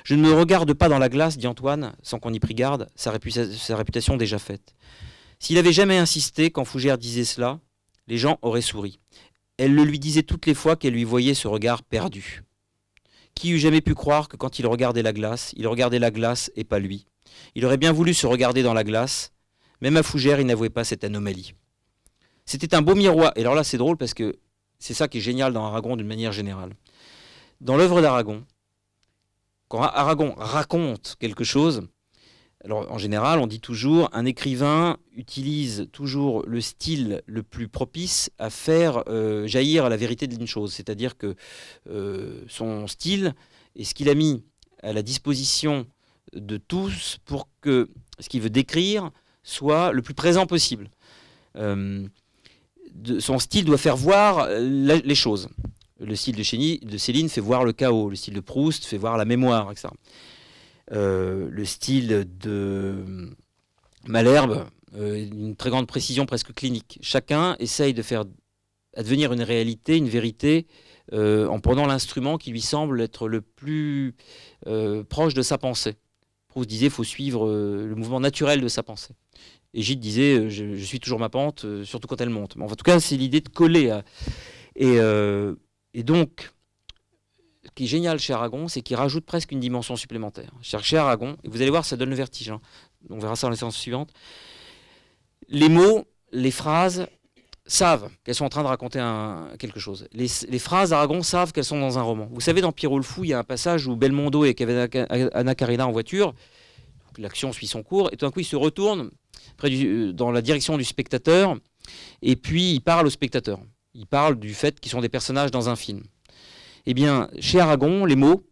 Je ne me regarde pas dans la glace, dit Antoine, sans qu'on y prit garde, sa, réputation, sa réputation déjà faite. S'il avait jamais insisté quand Fougère disait cela, les gens auraient souri. Elle le lui disait toutes les fois qu'elle lui voyait ce regard perdu. Qui eût jamais pu croire que quand il regardait la glace, il regardait la glace et pas lui Il aurait bien voulu se regarder dans la glace, même à Fougère, il n'avouait pas cette anomalie. C'était un beau miroir. Et alors là, c'est drôle parce que c'est ça qui est génial dans Aragon d'une manière générale. Dans l'œuvre d'Aragon, quand Aragon raconte quelque chose, alors en général, on dit toujours, un écrivain utilise toujours le style le plus propice à faire euh, jaillir la vérité d'une chose. C'est-à-dire que euh, son style est ce qu'il a mis à la disposition de tous pour que ce qu'il veut décrire soit le plus présent possible. Euh, son style doit faire voir euh, les choses. Le style de, de, Céline fait voir le chaos, le style de Proust fait voir la mémoire, etc. Euh, le style de Malherbe, euh, une très grande précision presque clinique. Chacun essaye de faire advenir une réalité, une vérité, en prenant l'instrument qui lui semble être le plus proche de sa pensée. Proust disait faut suivre le mouvement naturel de sa pensée. Et Gide disait, euh, je, suis toujours ma pente, euh, surtout quand elle monte. Mais en tout cas, c'est l'idée de coller. Euh, et, donc, ce qui est génial chez Aragon, c'est qu'il rajoute presque une dimension supplémentaire. Chez Aragon, et vous allez voir, ça donne le vertige. Hein. On verra ça dans la séance suivante. Les mots, les phrases savent qu'elles sont en train de raconter un, quelque chose. Les, phrases Aragon savent qu'elles sont dans un roman. Vous savez, dans Pierrot le Fou, il y a un passage où Belmondo et Anna Karina en voiture l'action suit son cours, et tout d'un coup, il se retourne euh, dans la direction du spectateur, et puis il parle au spectateur. Il parle du fait qu'ils sont des personnages dans un film. Eh bien, chez Aragon, les mots,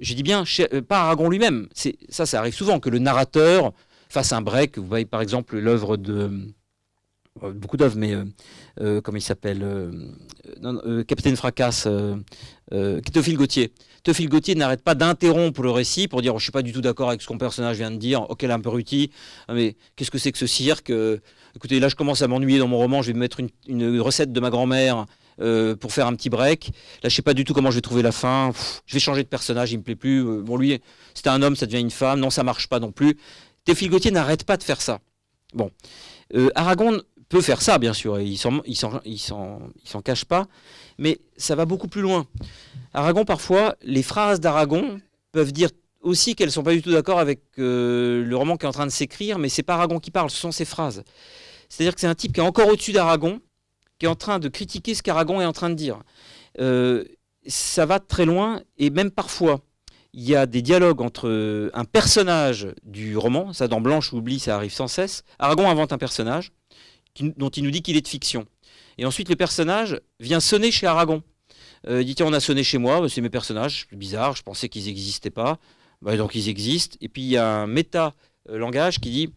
je dis bien, euh, pas Aragon lui-même, ça, ça arrive souvent que le narrateur fasse un break. Vous voyez par exemple l'œuvre de euh, beaucoup d'œuvres, mais euh, euh, comment il s'appelle Capitaine Fracasse, Théophile Gauthier. Théophile Gauthier n'arrête pas d'interrompre le récit pour dire oh, Je ne suis pas du tout d'accord avec ce qu'on personnage vient de dire, ok, oh, elle est un peu ruti, ah, mais qu'est-ce que c'est que ce cirque Écoutez, là, je commence à m'ennuyer dans mon roman, je vais mettre une, recette de ma grand-mère. pour faire un petit break. Là, je ne sais pas du tout comment je vais trouver la fin. je vais changer de personnage, il ne me plaît plus. bon, lui, c'était un homme, ça devient une femme. Non, ça ne marche pas non plus. Théophile Gauthier n'arrête pas de faire ça. Bon. Aragon peut faire ça, bien sûr, et il s'en cache pas, mais ça va beaucoup plus loin. Aragon, parfois, les phrases d'Aragon peuvent dire aussi qu'elles ne sont pas du tout d'accord avec euh, le roman qui est en train de s'écrire, mais c'est pas Aragon qui parle, ce sont ses phrases. C'est-à-dire que c'est un type qui est encore au-dessus d'Aragon, qui est en train de critiquer ce qu'Aragon est en train de dire. Euh, ça va très loin, et même parfois, il y a des dialogues entre un personnage du roman, ça dans Blanche oublie, ça arrive sans cesse. Aragon invente un personnage, dont il nous dit qu'il est de fiction. Et ensuite, le personnage vient sonner chez Aragon. Euh, il dit Tiens, on a sonné chez moi, c'est mes personnages, bizarre, je pensais qu'ils n'existaient pas. Bah, donc, ils existent. Et puis, il y a un méta-langage euh, qui dit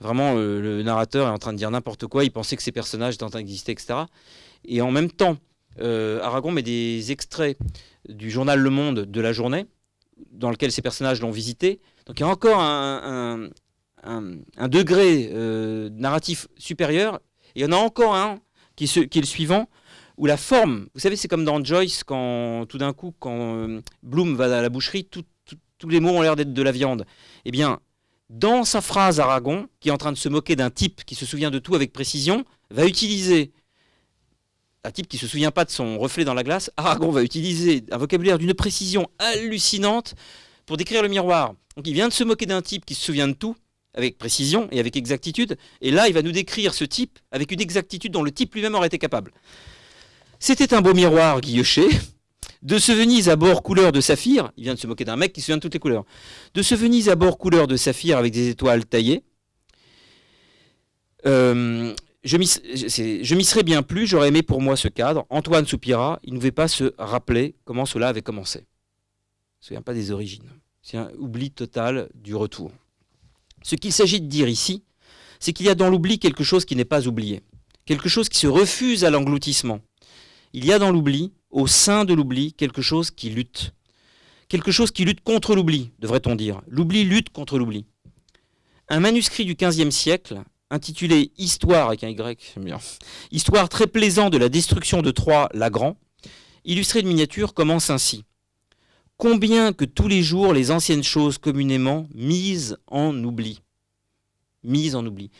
Vraiment, euh, le narrateur est en train de dire n'importe quoi, il pensait que ces personnages étaient en train d'exister, etc. Et en même temps, Aragon met des extraits du journal Le Monde de la journée, dans lequel ces personnages l'ont visité. Donc il y a encore un, un, degré euh, narratif supérieur. Et il y en a encore un qui est, qui le suivant, où la forme, vous savez, c'est comme dans Joyce, quand tout d'un coup, quand euh, Bloom va à la boucherie, tous les mots ont l'air d'être de la viande. Eh bien, dans sa phrase, Aragon, qui est en train de se moquer d'un type qui se souvient de tout avec précision, va utiliser un type qui se souvient pas de son reflet dans la glace, Aragon va utiliser un vocabulaire d'une précision hallucinante pour décrire le miroir. Donc il vient de se moquer d'un type qui se souvient de tout, avec précision et avec exactitude. Et là, il va nous décrire ce type avec une exactitude dont le type lui-même aurait été capable. C'était un beau miroir, Guilloché de ce Venise à bord couleur de saphir, il vient de se moquer d'un mec qui se souvient de toutes les couleurs, de ce Venise à bord couleur de saphir avec des étoiles taillées, euh, je m'y serais bien plus, j'aurais aimé pour moi ce cadre. Antoine soupira, il ne pouvait pas se rappeler comment cela avait commencé. Il ne se souvient pas des origines. C'est un oubli total du retour. Ce qu'il s'agit de dire ici, c'est qu'il y a dans l'oubli quelque chose qui n'est pas oublié, quelque chose qui se refuse à l'engloutissement. Il y a dans l'oubli, au sein de l'oubli, quelque chose qui lutte. Quelque chose qui lutte contre l'oubli, devrait-on dire. L'oubli lutte contre l'oubli. Un manuscrit du XVe siècle, intitulé Histoire avec un Y, bien. Histoire très plaisant de la destruction de la Grand, illustré de miniature, commence ainsi. Combien que tous les jours les anciennes choses communément mises en oubli. Mises en oubli.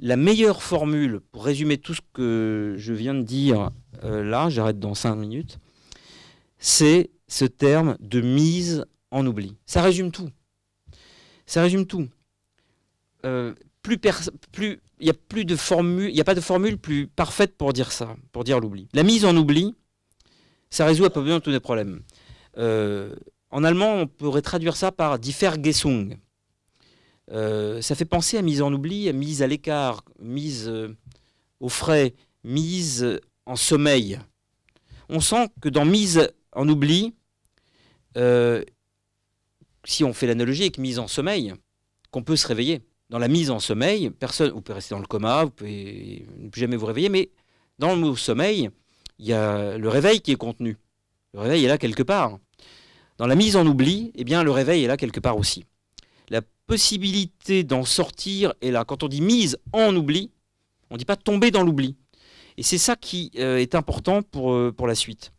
La meilleure formule pour résumer tout ce que je viens de dire euh, là, j'arrête dans cinq minutes, c'est ce terme de mise en oubli. Ça résume tout. Ça résume tout. Euh, plus il n'y a plus de formule, il a pas de formule plus parfaite pour dire ça, pour dire l'oubli. La mise en oubli, ça résout à peu près tous les problèmes. Euh, en allemand, on pourrait traduire ça par differgessung euh, ». ça fait penser à mise en oubli, à mise à l'écart, mise euh, au frais, mise en sommeil. On sent que dans mise en oubli, si on fait l'analogie avec mise en sommeil, qu'on peut se réveiller. Dans la mise en sommeil, personne, vous pouvez rester dans le coma, vous pouvez ne plus jamais vous réveiller, mais dans le mot sommeil, il y a le réveil qui est contenu. Le réveil est là quelque part. Dans la mise en oubli, eh bien, le réveil est là quelque part aussi. La possibilité d'en sortir est là. Quand on dit mise en oubli, on ne dit pas tomber dans l'oubli. Et c'est ça qui euh, est important pour, euh, pour la suite.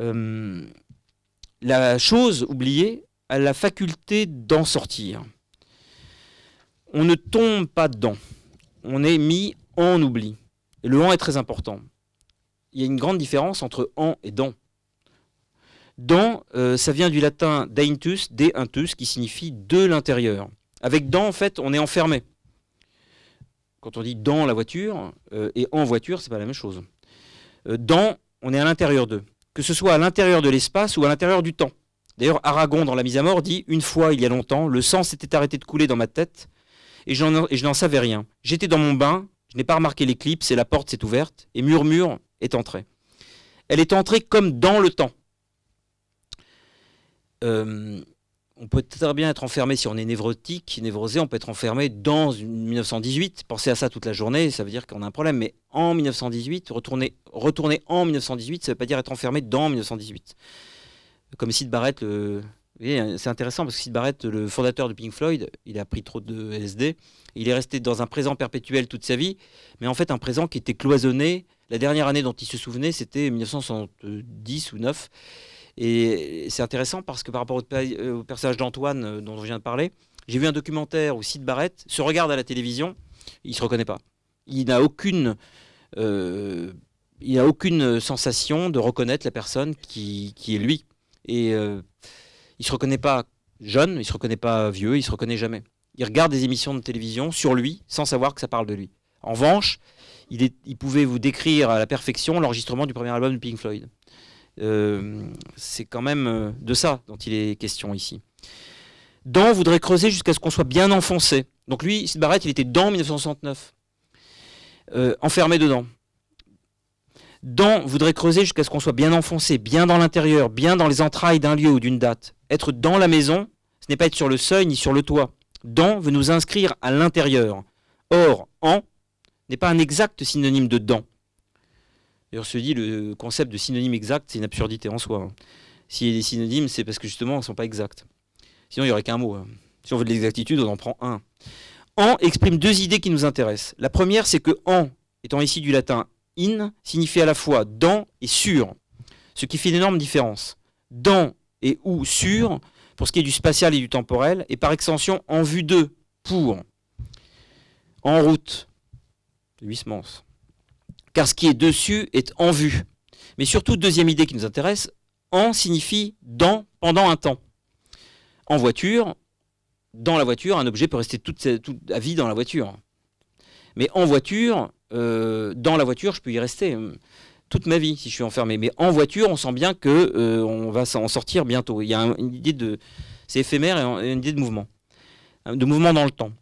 Euh, la chose oubliée a la faculté d'en sortir. On ne tombe pas dedans. On est mis en oubli. le en est très important. Il y a une grande différence entre en et dans. Dans, euh, ça vient du latin deintus, de qui signifie de l'intérieur. Avec dans, en fait, on est enfermé. Quand on dit dans la voiture euh, et en voiture, c'est pas la même chose. Euh, dans, on est à l'intérieur d'eux. Que ce soit à l'intérieur de l'espace ou à l'intérieur du temps. D'ailleurs, Aragon, dans La Mise à Mort, dit Une fois, il y a longtemps, le sang s'était arrêté de couler dans ma tête et, et je n'en savais rien. J'étais dans mon bain, je n'ai pas remarqué l'éclipse et la porte s'est ouverte et murmure est entrée. Elle est entrée comme dans le temps. Euh, on peut très bien être enfermé si on est névrotique, névrosé, on peut être enfermé dans 1918. Penser à ça toute la journée, ça veut dire qu'on a un problème. Mais en 1918, retourner, retourner en 1918, ça ne veut pas dire être enfermé dans 1918. Comme Sid Barrett, c'est intéressant parce que Sid Barrett, le fondateur de Pink Floyd, il a pris trop de LSD. Il est resté dans un présent perpétuel toute sa vie, mais en fait un présent qui était cloisonné. La dernière année dont il se souvenait, c'était 1970 ou 9. Et c'est intéressant parce que par rapport au, euh, personnage d'Antoine euh, dont on vient de parler, j'ai vu un documentaire où Sid Barrett se regarde à la télévision, il se reconnaît pas. Il n'a aucune, euh, aucune sensation de reconnaître la personne qui, est lui. Et il il se reconnaît pas jeune, il se reconnaît pas vieux, il se reconnaît jamais. Il regarde des émissions de télévision sur lui sans savoir que ça parle de lui. En revanche, il, est, il pouvait vous décrire à la perfection l'enregistrement du premier album de Pink Floyd. Euh, c'est quand même euh, de ça dont il est question ici. Dans voudrait creuser jusqu'à ce qu'on soit bien enfoncé. Donc lui, Sid Barrett, il était dans 1969, euh, enfermé dedans. Dans voudrait creuser jusqu'à ce qu'on soit bien enfoncé, bien dans l'intérieur, bien dans les entrailles d'un lieu ou d'une date. Être dans la maison, ce n'est pas être sur le seuil ni sur le toit. Dans veut nous inscrire à l'intérieur. Or, en n'est pas un exact synonyme de dans. Et on se dit, le concept de synonyme exact, c'est une absurdité en soi. Hein. S'il y a des synonymes, c'est parce que justement, ils ne sont pas exacts. Sinon, il n'y aurait qu'un mot. Hein. Si on veut de l'exactitude, on en prend un. En exprime deux idées qui nous intéressent. La première, c'est que en, étant ici du latin in, signifie à la fois dans et sur, ce qui fait une énorme différence. Dans et ou sur, pour ce qui est du spatial et du temporel, et par extension en vue de, pour, en route, semences car ce qui est dessus est en vue. Mais surtout, deuxième idée qui nous intéresse, en signifie dans, pendant un temps. En voiture, dans la voiture, un objet peut rester toute, sa, vie dans la voiture. Mais en voiture, euh, dans la voiture, je peux y rester euh, toute ma vie si je suis enfermé. Mais en voiture, on sent bien que euh, on va s'en sortir bientôt. Il y a une idée de, c'est éphémère et une idée de mouvement, de mouvement dans le temps.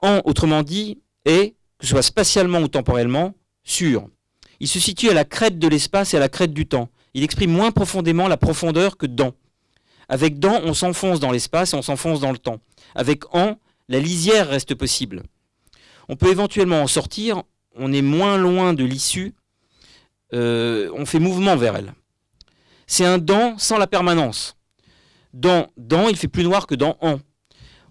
En, autrement dit, est que ce soit spatialement ou temporellement sûr. Il se situe à la crête de l'espace et à la crête du temps. Il exprime moins profondément la profondeur que dans. Avec dans, on s'enfonce dans l'espace et on s'enfonce dans le temps. Avec en, la lisière reste possible. On peut éventuellement en sortir, on est moins loin de l'issue, euh, on fait mouvement vers elle. C'est un dans sans la permanence. Dans, dans, il fait plus noir que dans en.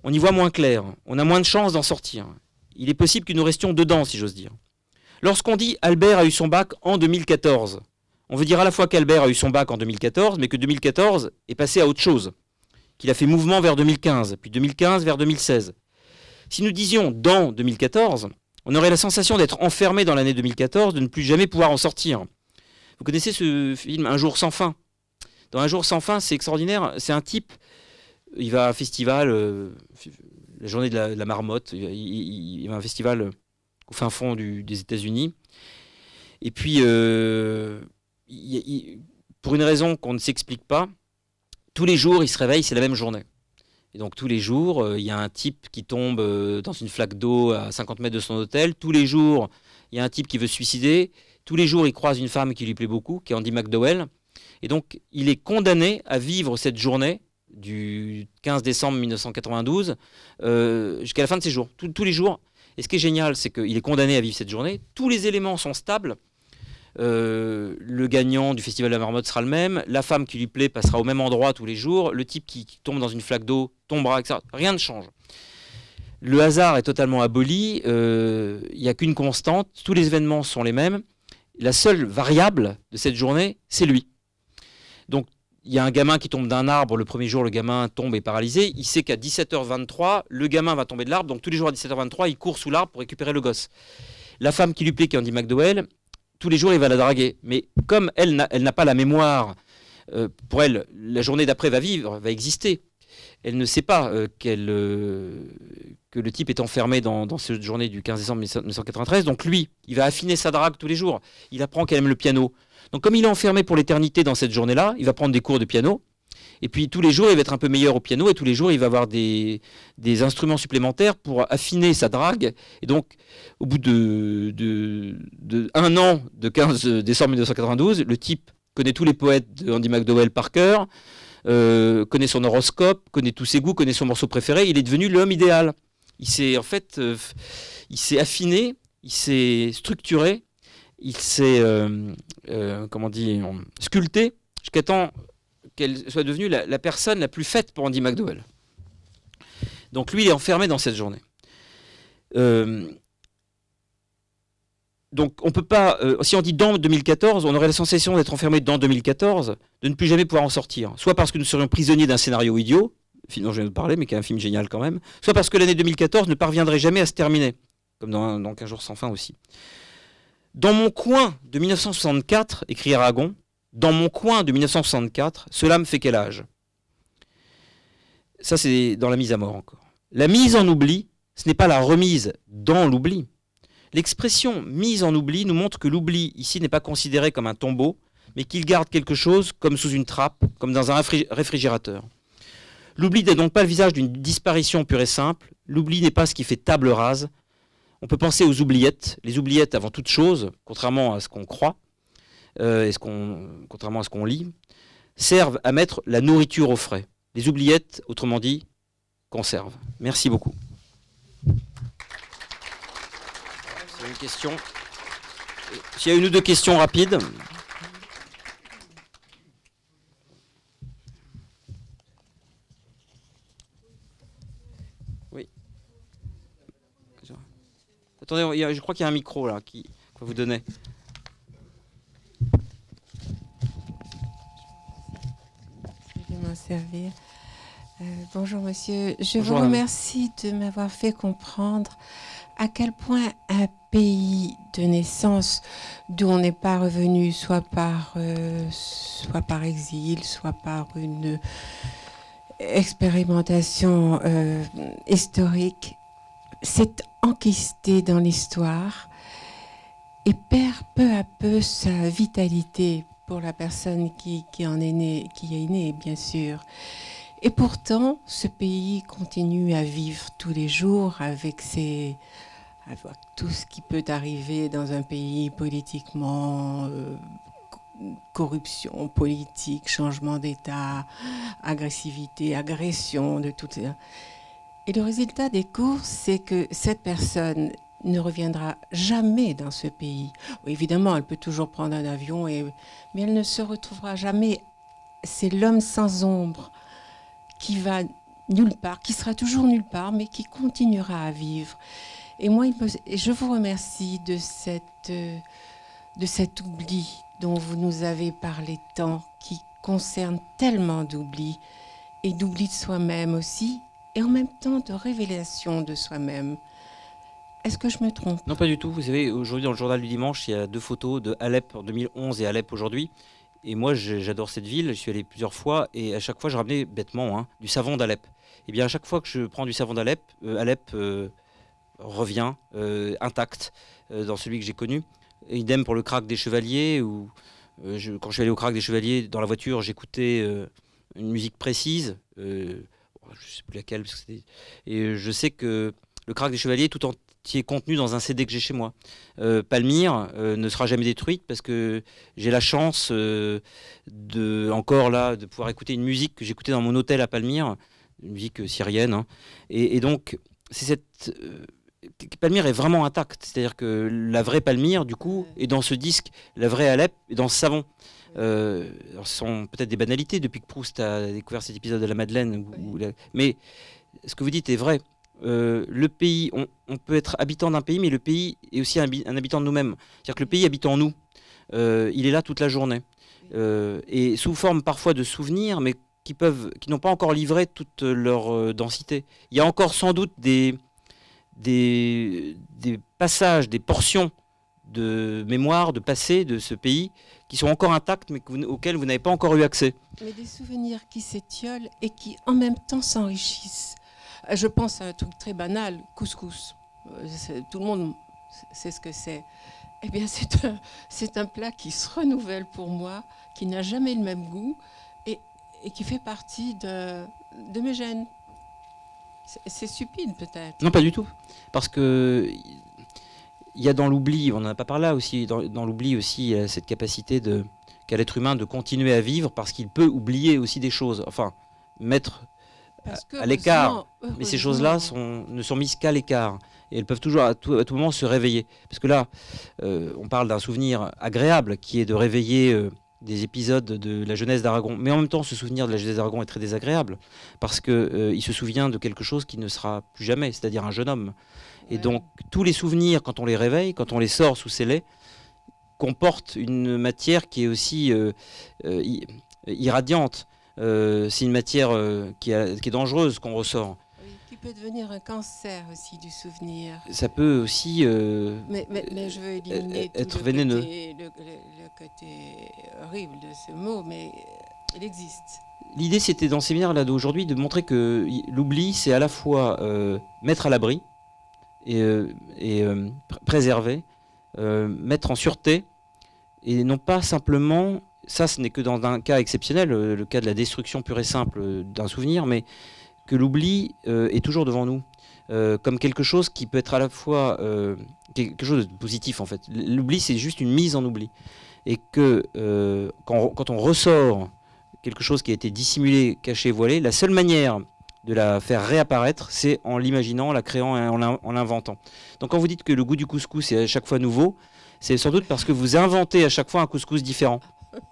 On y voit moins clair, on a moins de chances d'en sortir. Il est possible que nous restions dedans, si j'ose dire. Lorsqu'on dit Albert a eu son bac en 2014, on veut dire à la fois qu'Albert a eu son bac en 2014, mais que 2014 est passé à autre chose, qu'il a fait mouvement vers 2015, puis 2015 vers 2016. Si nous disions dans 2014, on aurait la sensation d'être enfermé dans l'année 2014, de ne plus jamais pouvoir en sortir. Vous connaissez ce film Un jour sans fin Dans Un jour sans fin, c'est extraordinaire. C'est un type, il va à un festival, euh, la journée de la, marmotte, il, il, va à un festival au fin fond des États-Unis. Et puis, euh, pour une raison qu'on ne s'explique pas, tous les jours, il se réveille, c'est la même journée. Et donc tous les jours, euh, il y a un type qui tombe euh, dans une flaque d'eau à 50 mètres de son hôtel. Tous les jours, il y a un type qui veut se suicider. Tous les jours, il croise une femme qui lui plaît beaucoup, qui est Andy McDowell. Et donc, il est condamné à vivre cette journée du 15 décembre 1992 jusqu'à la fin de ses jours. tous les jours, et ce qui est génial, c'est qu'il est condamné à vivre cette journée. Tous les éléments sont stables. Euh, le gagnant du Festival de la Marmotte sera le même. La femme qui lui plaît passera au même endroit tous les jours. Le type qui, tombe dans une flaque d'eau tombera, etc. Rien ne change. Le hasard est totalement aboli. Euh, il n'y a qu'une constante. Tous les événements sont les mêmes. La seule variable de cette journée, c'est lui. Donc il y a un gamin qui tombe d'un arbre, le premier jour, le gamin tombe et est paralysé. Il sait qu'à 17h23, le gamin va tomber de l'arbre. Donc tous les jours à 17h23, il court sous l'arbre pour récupérer le gosse. La femme qui lui plaît, qui est dit McDowell, tous les jours, il va la draguer. Mais comme elle n'a pas la mémoire, euh, pour elle, la journée d'après va vivre, va exister. Elle ne sait pas euh, qu'elle euh, que le type est enfermé dans, cette journée du 15 décembre 1993. Donc lui, il va affiner sa drague tous les jours. Il apprend qu'elle aime le piano. Donc comme il est enfermé pour l'éternité dans cette journée-là, il va prendre des cours de piano. Et puis tous les jours, il va être un peu meilleur au piano et tous les jours, il va avoir des, instruments supplémentaires pour affiner sa drague. Et donc, au bout de, un an, de 15 euh, décembre 1992, le type connaît tous les poètes de Andy McDowell par cœur, euh, connaît son horoscope, connaît tous ses goûts, connaît son morceau préféré. Il est devenu l'homme idéal. Il s'est en fait, euh, il s'est affiné, il s'est structuré il s'est, euh, euh, comment dit, sculpté jusqu'à temps qu'elle soit devenue la, personne la plus faite pour Andy McDowell. Donc lui, il est enfermé dans cette journée. Euh, donc on peut pas, si on dit dans 2014, on aurait la sensation d'être enfermé dans 2014, de ne plus jamais pouvoir en sortir. Soit parce que nous serions prisonniers d'un scénario idiot, film dont je viens de parler, mais qui est un film génial quand même, soit parce que l'année 2014 ne parviendrait jamais à se terminer, comme dans, dans Un jour sans fin aussi. Dans mon coin de 1964, écrit Aragon, dans mon coin de 1964, cela me fait quel âge Ça, c'est dans la mise à mort encore. La mise en oubli, ce n'est pas la remise dans l'oubli. L'expression mise en oubli nous montre que l'oubli ici n'est pas considéré comme un tombeau, mais qu'il garde quelque chose comme sous une trappe, comme dans un réfrigérateur. L'oubli n'est donc pas le visage d'une disparition pure et simple, l'oubli n'est pas ce qui fait table rase, on peut penser aux oubliettes. Les oubliettes avant toute chose, contrairement à ce qu'on croit euh, et ce contrairement à ce qu'on lit, servent à mettre la nourriture au frais. Les oubliettes, autrement dit, conservent. Merci beaucoup. S'il y a une ou deux questions rapides. Attendez, je crois qu'il y a un micro là qui va vous donner. Je vais m'en euh, bonjour monsieur, je vous remercie de m'avoir fait comprendre à quel point un pays de naissance d'où on n'est pas revenu, soit par, euh, soit par exil, soit par une expérimentation euh, historique, s'est enquisté dans l'histoire et perd peu à peu sa vitalité pour la personne qui, en est née, est bien sûr. Et pourtant, ce pays continue à vivre tous les jours avec tout ce qui peut arriver dans un pays politiquement euh, corruption politique, changement d'État, agressivité, agression de toutes et le résultat des cours, c'est que cette personne ne reviendra jamais dans ce pays. Évidemment, elle peut toujours prendre un avion, et... mais elle ne se retrouvera jamais. C'est l'homme sans ombre qui va nulle part, qui sera toujours nulle part, mais qui continuera à vivre. Et moi, je vous remercie de, cette, euh, de cet oubli dont vous nous avez parlé tant, qui concerne tellement d'oubli, et d'oubli de soi-même aussi, et en même temps de révélation de soi-même. Est-ce que je me trompe Non, pas du tout. Vous savez, aujourd'hui, dans le journal du dimanche, il y a deux photos de Alep en 2011 et Alep aujourd'hui. Et moi, j'adore cette ville, je suis allé plusieurs fois, et à chaque fois, je ramenais bêtement hein, du savon d'Alep. Et eh bien, à chaque fois que je prends du savon d'Alep, euh, Alep euh, revient euh, intact dans celui que j'ai connu. idem pour le crack des chevaliers, où je, quand je suis allé au crack des chevaliers, dans la voiture, j'écoutais une musique précise. Bah, je sais plus laquelle. que et euh, je sais que le crack des chevaliers est tout entier contenu dans un CD que j'ai chez moi. Euh, Palmyre euh, ne sera jamais détruite parce que j'ai la chance de encore là de pouvoir écouter une musique que j'écoutais dans mon hôtel à Palmyre, une musique syrienne. Hein. Et, donc c'est cette Palmyre est vraiment intacte, c'est-à-dire que la vraie Palmyre du coup est dans ce disque, la vraie Alep est dans ce savon. Euh, ce sont peut-être des banalités depuis que Proust a découvert cet épisode de la Madeleine. Mais ce que vous dites est vrai. Euh, le pays, on, peut être habitant d'un pays, mais le pays est aussi un, habitant de nous-mêmes. C'est-à-dire que le pays habite en nous. Euh, il est là toute la journée. et sous forme parfois de souvenirs, mais qui peuvent, qui n'ont pas encore livré toute leur densité. Il y a encore sans doute des, des, des passages, des portions de mémoire, de passé de ce pays qui sont encore intactes mais auxquels vous, n'avez pas encore eu accès. Mais des souvenirs qui s'étiolent et qui en même temps s'enrichissent. Euh, je pense à un truc très banal, couscous. Euh, tout le monde sait ce que c'est. Eh bien, c'est un, c'est un plat qui se renouvelle pour moi, qui n'a jamais le même goût et, qui fait partie de, de mes gènes. C'est stupide peut-être. Non, pas du tout. Parce que il y a dans l'oubli, on n'en a pas parlé là aussi, dans, l'oubli aussi cette capacité de qu'a l'être humain de continuer à vivre parce qu'il peut oublier aussi des choses. Enfin, mettre à l'écart. Mais ces choses-là ne sont mises qu'à l'écart. Et elles peuvent toujours à tout, moment se réveiller. Parce que là, euh, on parle d'un souvenir agréable qui est de réveiller euh, des épisodes de la jeunesse d'Aragon. Mais en même temps, ce souvenir de la jeunesse d'Aragon est très désagréable. Parce qu'il euh, se souvient de quelque chose qui ne sera plus jamais, c'est-à-dire un jeune homme. Et donc tous les souvenirs, quand on les réveille, quand on les sort sous ses laits, comportent une matière qui est aussi euh, euh, euh, irradiante. c'est une matière qui, qui, est dangereuse qu'on ressort. qui peut devenir un cancer aussi du souvenir. Ça peut aussi. Mais, mais, mais, je veux éliminer être le Côté, horrible de ce mot, mais il existe. L'idée, c'était dans le séminaire là d'aujourd'hui de montrer que l'oubli, c'est à la fois mettre à l'abri, et, euh, euh, préserver, euh, mettre en sûreté, et non pas simplement, ça ce n'est que dans un cas exceptionnel, le cas de la destruction pure et simple d'un souvenir, mais que l'oubli est toujours devant nous. comme quelque chose qui peut être à la fois quelque chose de positif en fait. L'oubli, c'est juste une mise en oubli. Et que quand, quand, on ressort quelque chose qui a été dissimulé, caché, voilé, la seule manière de la faire réapparaître, c'est en l'imaginant, en la créant et en l'inventant. Donc quand vous dites que le goût du couscous est à chaque fois nouveau, c'est sans doute parce que vous inventez à chaque fois un couscous différent.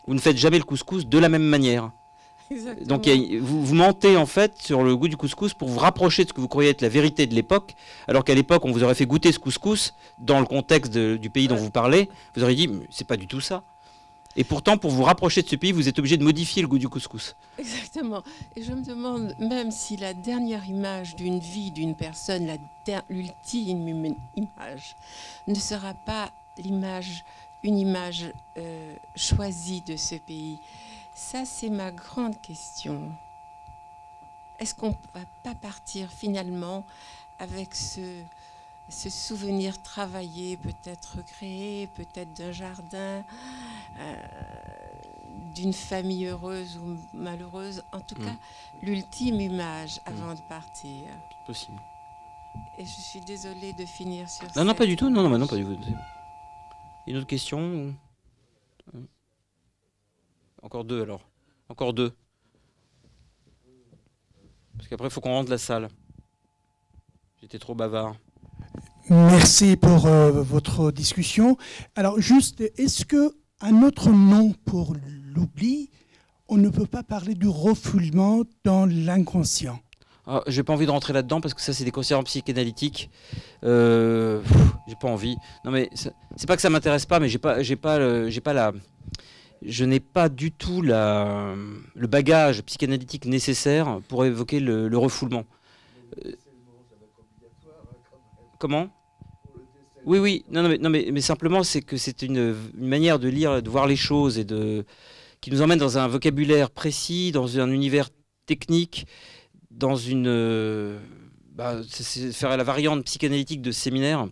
Vous ne faites jamais le couscous de la même manière. Donc vous, mentez en fait sur le goût du couscous pour vous rapprocher de ce que vous croyez être la vérité de l'époque, alors qu'à l'époque on vous aurait fait goûter ce couscous dans le contexte du pays dont vous parlez, vous auriez dit c'est pas du tout ça. Et pourtant, pour vous rapprocher de ce pays, vous êtes obligé de modifier le goût du couscous. Exactement. Et je me demande même si la dernière image d'une vie d'une personne, l'ultime image, ne sera pas l'image, une image euh, choisie de ce pays. Ça, c'est ma grande question. Est-ce qu'on ne va pas partir finalement avec ce, ce souvenir travaillé, peut-être créé, peut-être d'un jardin, euh, d'une famille heureuse ou malheureuse, en tout mm. cas l'ultime image avant de partir. Possible. Et je suis désolée de finir sur ça. Non, non, pas du tout. Non, non, non, pas du tout. Une autre question euh, Encore deux alors. Encore deux. Parce qu'après, il faut qu'on rentre la salle. J'étais trop bavard. Merci pour euh, votre discussion. Alors juste, est-ce que un autre nom pour l'oubli, on ne peut pas parler du refoulement dans l'inconscient Je ah, J'ai pas envie de rentrer là-dedans parce que ça c'est des considérants psychanalytiques. Euh, j'ai pas envie. Non mais c'est pas que ça m'intéresse pas, mais j'ai pas, j'ai pas, j'ai pas la, je n'ai pas du tout la, le bagage psychanalytique nécessaire pour évoquer le, refoulement. Euh, comment oui, oui, non, non, mais, simplement, c'est que c'est une, manière de lire, de voir les choses et de qui nous emmène dans un vocabulaire précis, dans un univers technique, dans une. Euh, bah, faire la variante psychanalytique de séminaire.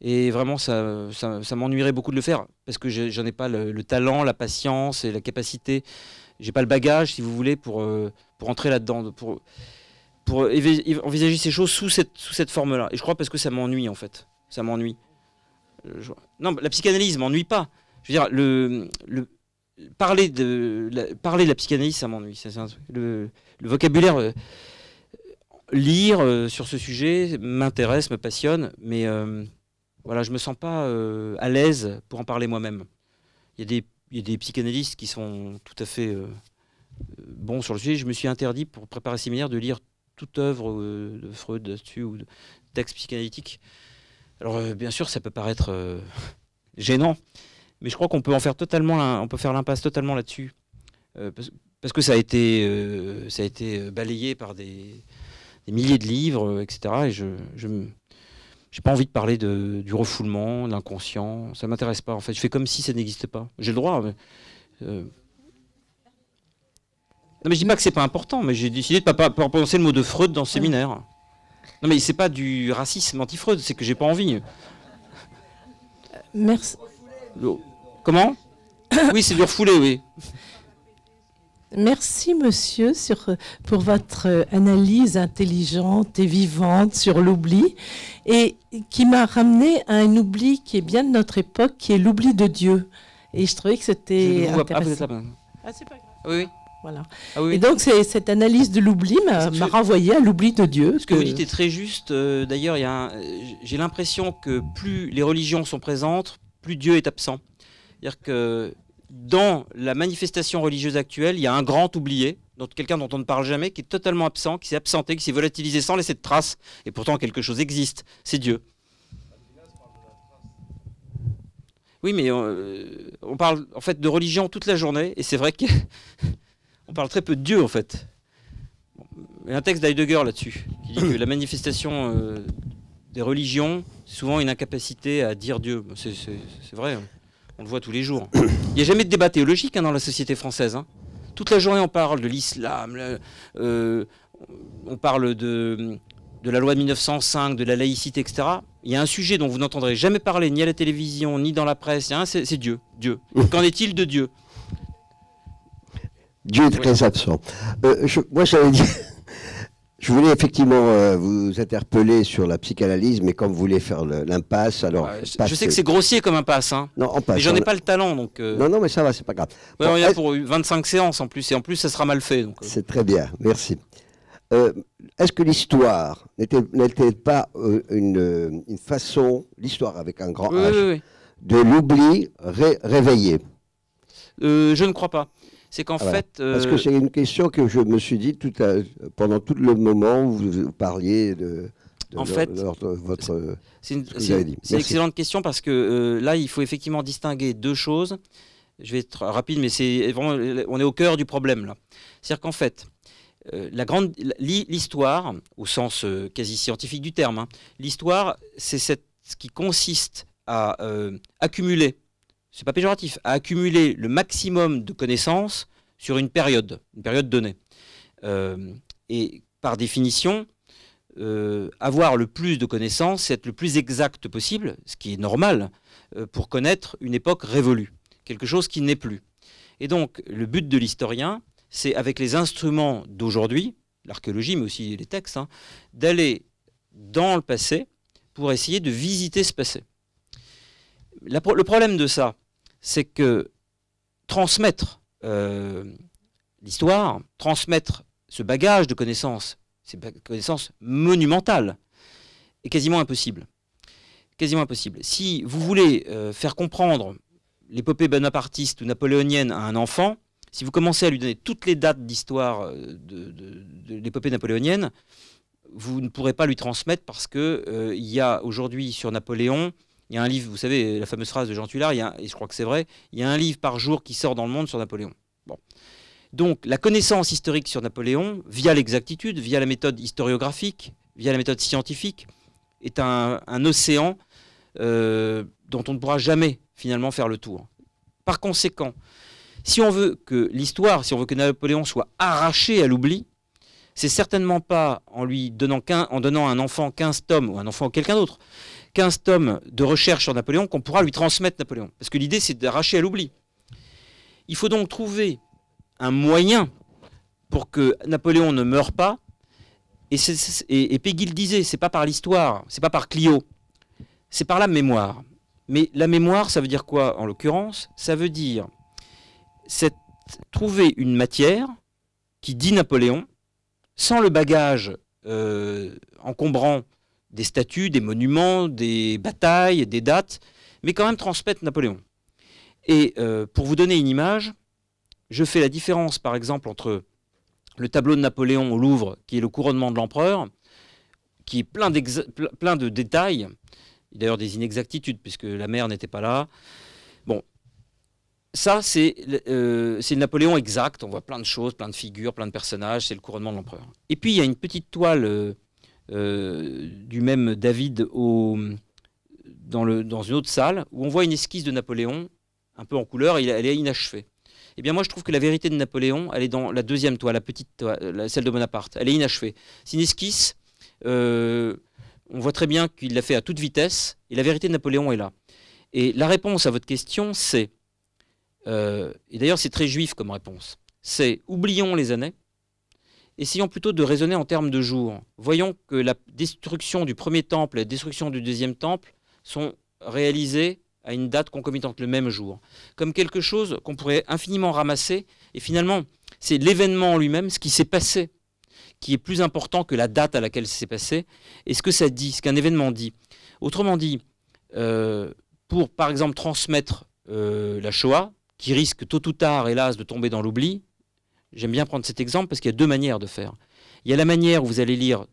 Et vraiment, ça, ça, m'ennuierait beaucoup de le faire parce que j'en ai pas le, talent, la patience et la capacité. J'ai pas le bagage, si vous voulez, pour, euh, entrer là-dedans. Pour, pour envisager ces choses sous cette, sous cette forme-là. Et je crois parce que ça m'ennuie, en fait. Ça m'ennuie. Euh, non, la psychanalyse m'ennuie pas. Je veux dire, le, parler, de, la, parler de la psychanalyse, ça m'ennuie. Le, vocabulaire, euh, lire euh, sur ce sujet m'intéresse, me passionne, mais je voilà, je me sens pas à l'aise pour en parler moi-même. Il y, a des psychanalystes qui sont tout à fait bons sur le sujet. Je me suis interdit pour préparer séminaire de lire toute œuvre de Freud dessus ou de texte psychanalytique. Alors euh, bien sûr, ça peut paraître euh, gênant, mais je crois qu'on peut en faire totalement, on peut faire l'impasse totalement là-dessus, euh, parce, que ça a été, ça a été balayé par des, milliers de livres, etc. Et je, n'ai j'ai pas envie de parler de, du refoulement, de l'inconscient. Ça m'intéresse pas. En fait, je fais comme si ça n'existait pas. J'ai le droit. Mais, Non, mais je dis pas que c'est pas important, mais j'ai décidé de pas, pas prononcer le mot de Freud dans le séminaire. Non mais c'est pas du racisme anti-Freud, c'est que j'ai pas envie. merci. Comment Oui, c'est du refoulé, oui. Merci, monsieur, pour votre analyse intelligente et vivante sur l'oubli, et qui m'a ramené à un oubli qui est bien de notre époque, qui est l'oubli de Dieu. Et je trouvais que c'était intéressant. Ah, c'est pas grave. oui. Voilà. Ah et donc cette analyse de l'oubli m'a renvoyé à l'oubli de Dieu. Ce que, vous dites est très juste. Euh, d'ailleurs, euh, j'ai l'impression que plus les religions sont présentes, plus Dieu est absent. C'est-à-dire que dans la manifestation religieuse actuelle, il y a un grand oublié, quelqu'un dont on ne parle jamais, qui est totalement absent, qui s'est absenté, qui s'est volatilisé sans laisser de trace. Et pourtant, quelque chose existe, c'est Dieu. Oui, mais on, euh, on, parle en fait de religion toute la journée, et c'est vrai que on parle très peu de Dieu en fait. Il y a un texte d'Heidegger là-dessus, qui dit que la manifestation euh, des religions, souvent une incapacité à dire Dieu. C'est vrai, hein. on le voit tous les jours. Il n'y a jamais de débat théologique hein, dans la société française. Hein. Toute la journée, on parle de l'islam, euh, on parle de, de la loi de 1905, de la laïcité, etc. Il y a un sujet dont vous n'entendrez jamais parler, ni à la télévision, ni dans la presse, c'est Dieu. Dieu. Qu'en est-il de Dieu Dieu est très absent. Euh, moi, j'avais dit. Je voulais effectivement euh, vous interpeller sur la psychanalyse, mais comme vous voulez faire l'impasse, alors... Bah, je, sais que c'est grossier comme impasse, hein. Non, en passe, Mais j'en ai pas le talent, donc... Euh. Non, non, mais ça va, c'est pas grave. on est pour 25 séances en plus, et en plus, ça sera mal fait. C'est très bien, merci. Est-ce que l'histoire n'était pas une, façon, l'histoire avec un grand H, de l'oubli réveillé Je ne crois pas. C'est qu'en fait. Euh, parce que c'est une question que je me suis dit tout pendant tout le moment où vous parliez de. en fait, c'est une, excellente question parce que euh, là, il faut effectivement distinguer deux choses. Je vais être rapide, mais c'est vraiment, on est au cœur du problème là. C'est-à-dire qu'en fait, euh, la grande l'histoire, au sens quasi scientifique du terme, hein, l'histoire, c'est ce qui consiste à accumuler c'est pas péjoratif, à accumuler le maximum de connaissances sur une période, une période donnée. Euh, et par définition, euh, avoir le plus de connaissances, être le plus exact possible, ce qui est normal, euh, pour connaître une époque révolue, quelque chose qui n'est plus. Et donc, le but de l'historien, c'est avec les instruments d'aujourd'hui, l'archéologie, mais aussi les textes, hein, d'aller dans le passé pour essayer de visiter ce passé. le problème de ça, c'est que transmettre euh, l'histoire, transmettre ce bagage de connaissances, ces connaissances monumentales, est quasiment impossible. Quasiment impossible. Si vous voulez euh, faire comprendre l'épopée bonapartiste ou napoléonienne à un enfant, si vous commencez à lui donner toutes les dates d'histoire euh, de, l'épopée napoléonienne, vous ne pourrez pas lui transmettre parce qu'il y a aujourd'hui sur Napoléon il y a un livre, vous savez, la fameuse phrase de Jean Tullard, et je crois que c'est vrai, il y a un livre par jour qui sort dans le monde sur Napoléon. Donc la connaissance historique sur Napoléon, via l'exactitude, via la méthode historiographique, via la méthode scientifique, est un, océan euh, dont on ne pourra jamais finalement faire le tour. Par conséquent, si on veut que l'histoire, si on veut que Napoléon soit arraché à l'oubli, c'est certainement pas en lui donnant, en donnant un enfant 15 tomes ou un enfant à quelqu'un d'autre, 15 tomes de recherche sur Napoléon qu'on pourra lui transmettre Napoléon. Parce que l'idée, c'est d'arracher à l'oubli. Il faut donc trouver un moyen pour que Napoléon ne meure pas. Et, et, Peggy disait, c'est pas par l'histoire, c'est pas par Clio, c'est par la mémoire. Mais la mémoire, ça veut dire quoi en l'occurrence Ça veut dire trouver une matière qui dit Napoléon, sans le bagage euh, encombrant des statues, des monuments, des batailles, des dates, mais quand même transmettent Napoléon. Et euh, pour vous donner une image, je fais la différence par exemple entre le tableau de Napoléon au Louvre, qui est le couronnement de l'empereur, qui est plein, de détails, d'ailleurs des inexactitudes, puisque la mère n'était pas là. Bon, ça, c'est euh, Napoléon exact. On voit plein de choses, plein de figures, plein de personnages. C'est le couronnement de l'empereur. Et puis, il y a une petite toile euh, euh, du même David au, dans, une autre salle, où on voit une esquisse de Napoléon, un peu en couleur, elle est inachevée. Eh bien, moi, je trouve que la vérité de Napoléon, elle est dans la deuxième toile, la petite toile, celle de Bonaparte. Elle est inachevée. C'est une esquisse. Euh, on voit très bien qu'il l'a fait à toute vitesse. Et la vérité de Napoléon est là. Et la réponse à votre question, c'est. Euh, et d'ailleurs, c'est très juif comme réponse. C'est oublions les années, Essayons plutôt de raisonner en termes de jours. Voyons que la destruction du premier temple et la destruction du deuxième temple sont réalisées à une date concomitante, le même jour, comme quelque chose qu'on pourrait infiniment ramasser. Et finalement, c'est l'événement en lui-même, ce qui s'est passé, qui est plus important que la date à laquelle c'est passé, et ce que ça dit, ce qu'un événement dit. Autrement dit, euh, pour par exemple transmettre euh, la Shoah, qui risque tôt ou tard, hélas, de tomber dans l'oubli, J'aime bien prendre cet exemple parce qu'il y a deux manières de faire. Il y a la manière où vous allez lire,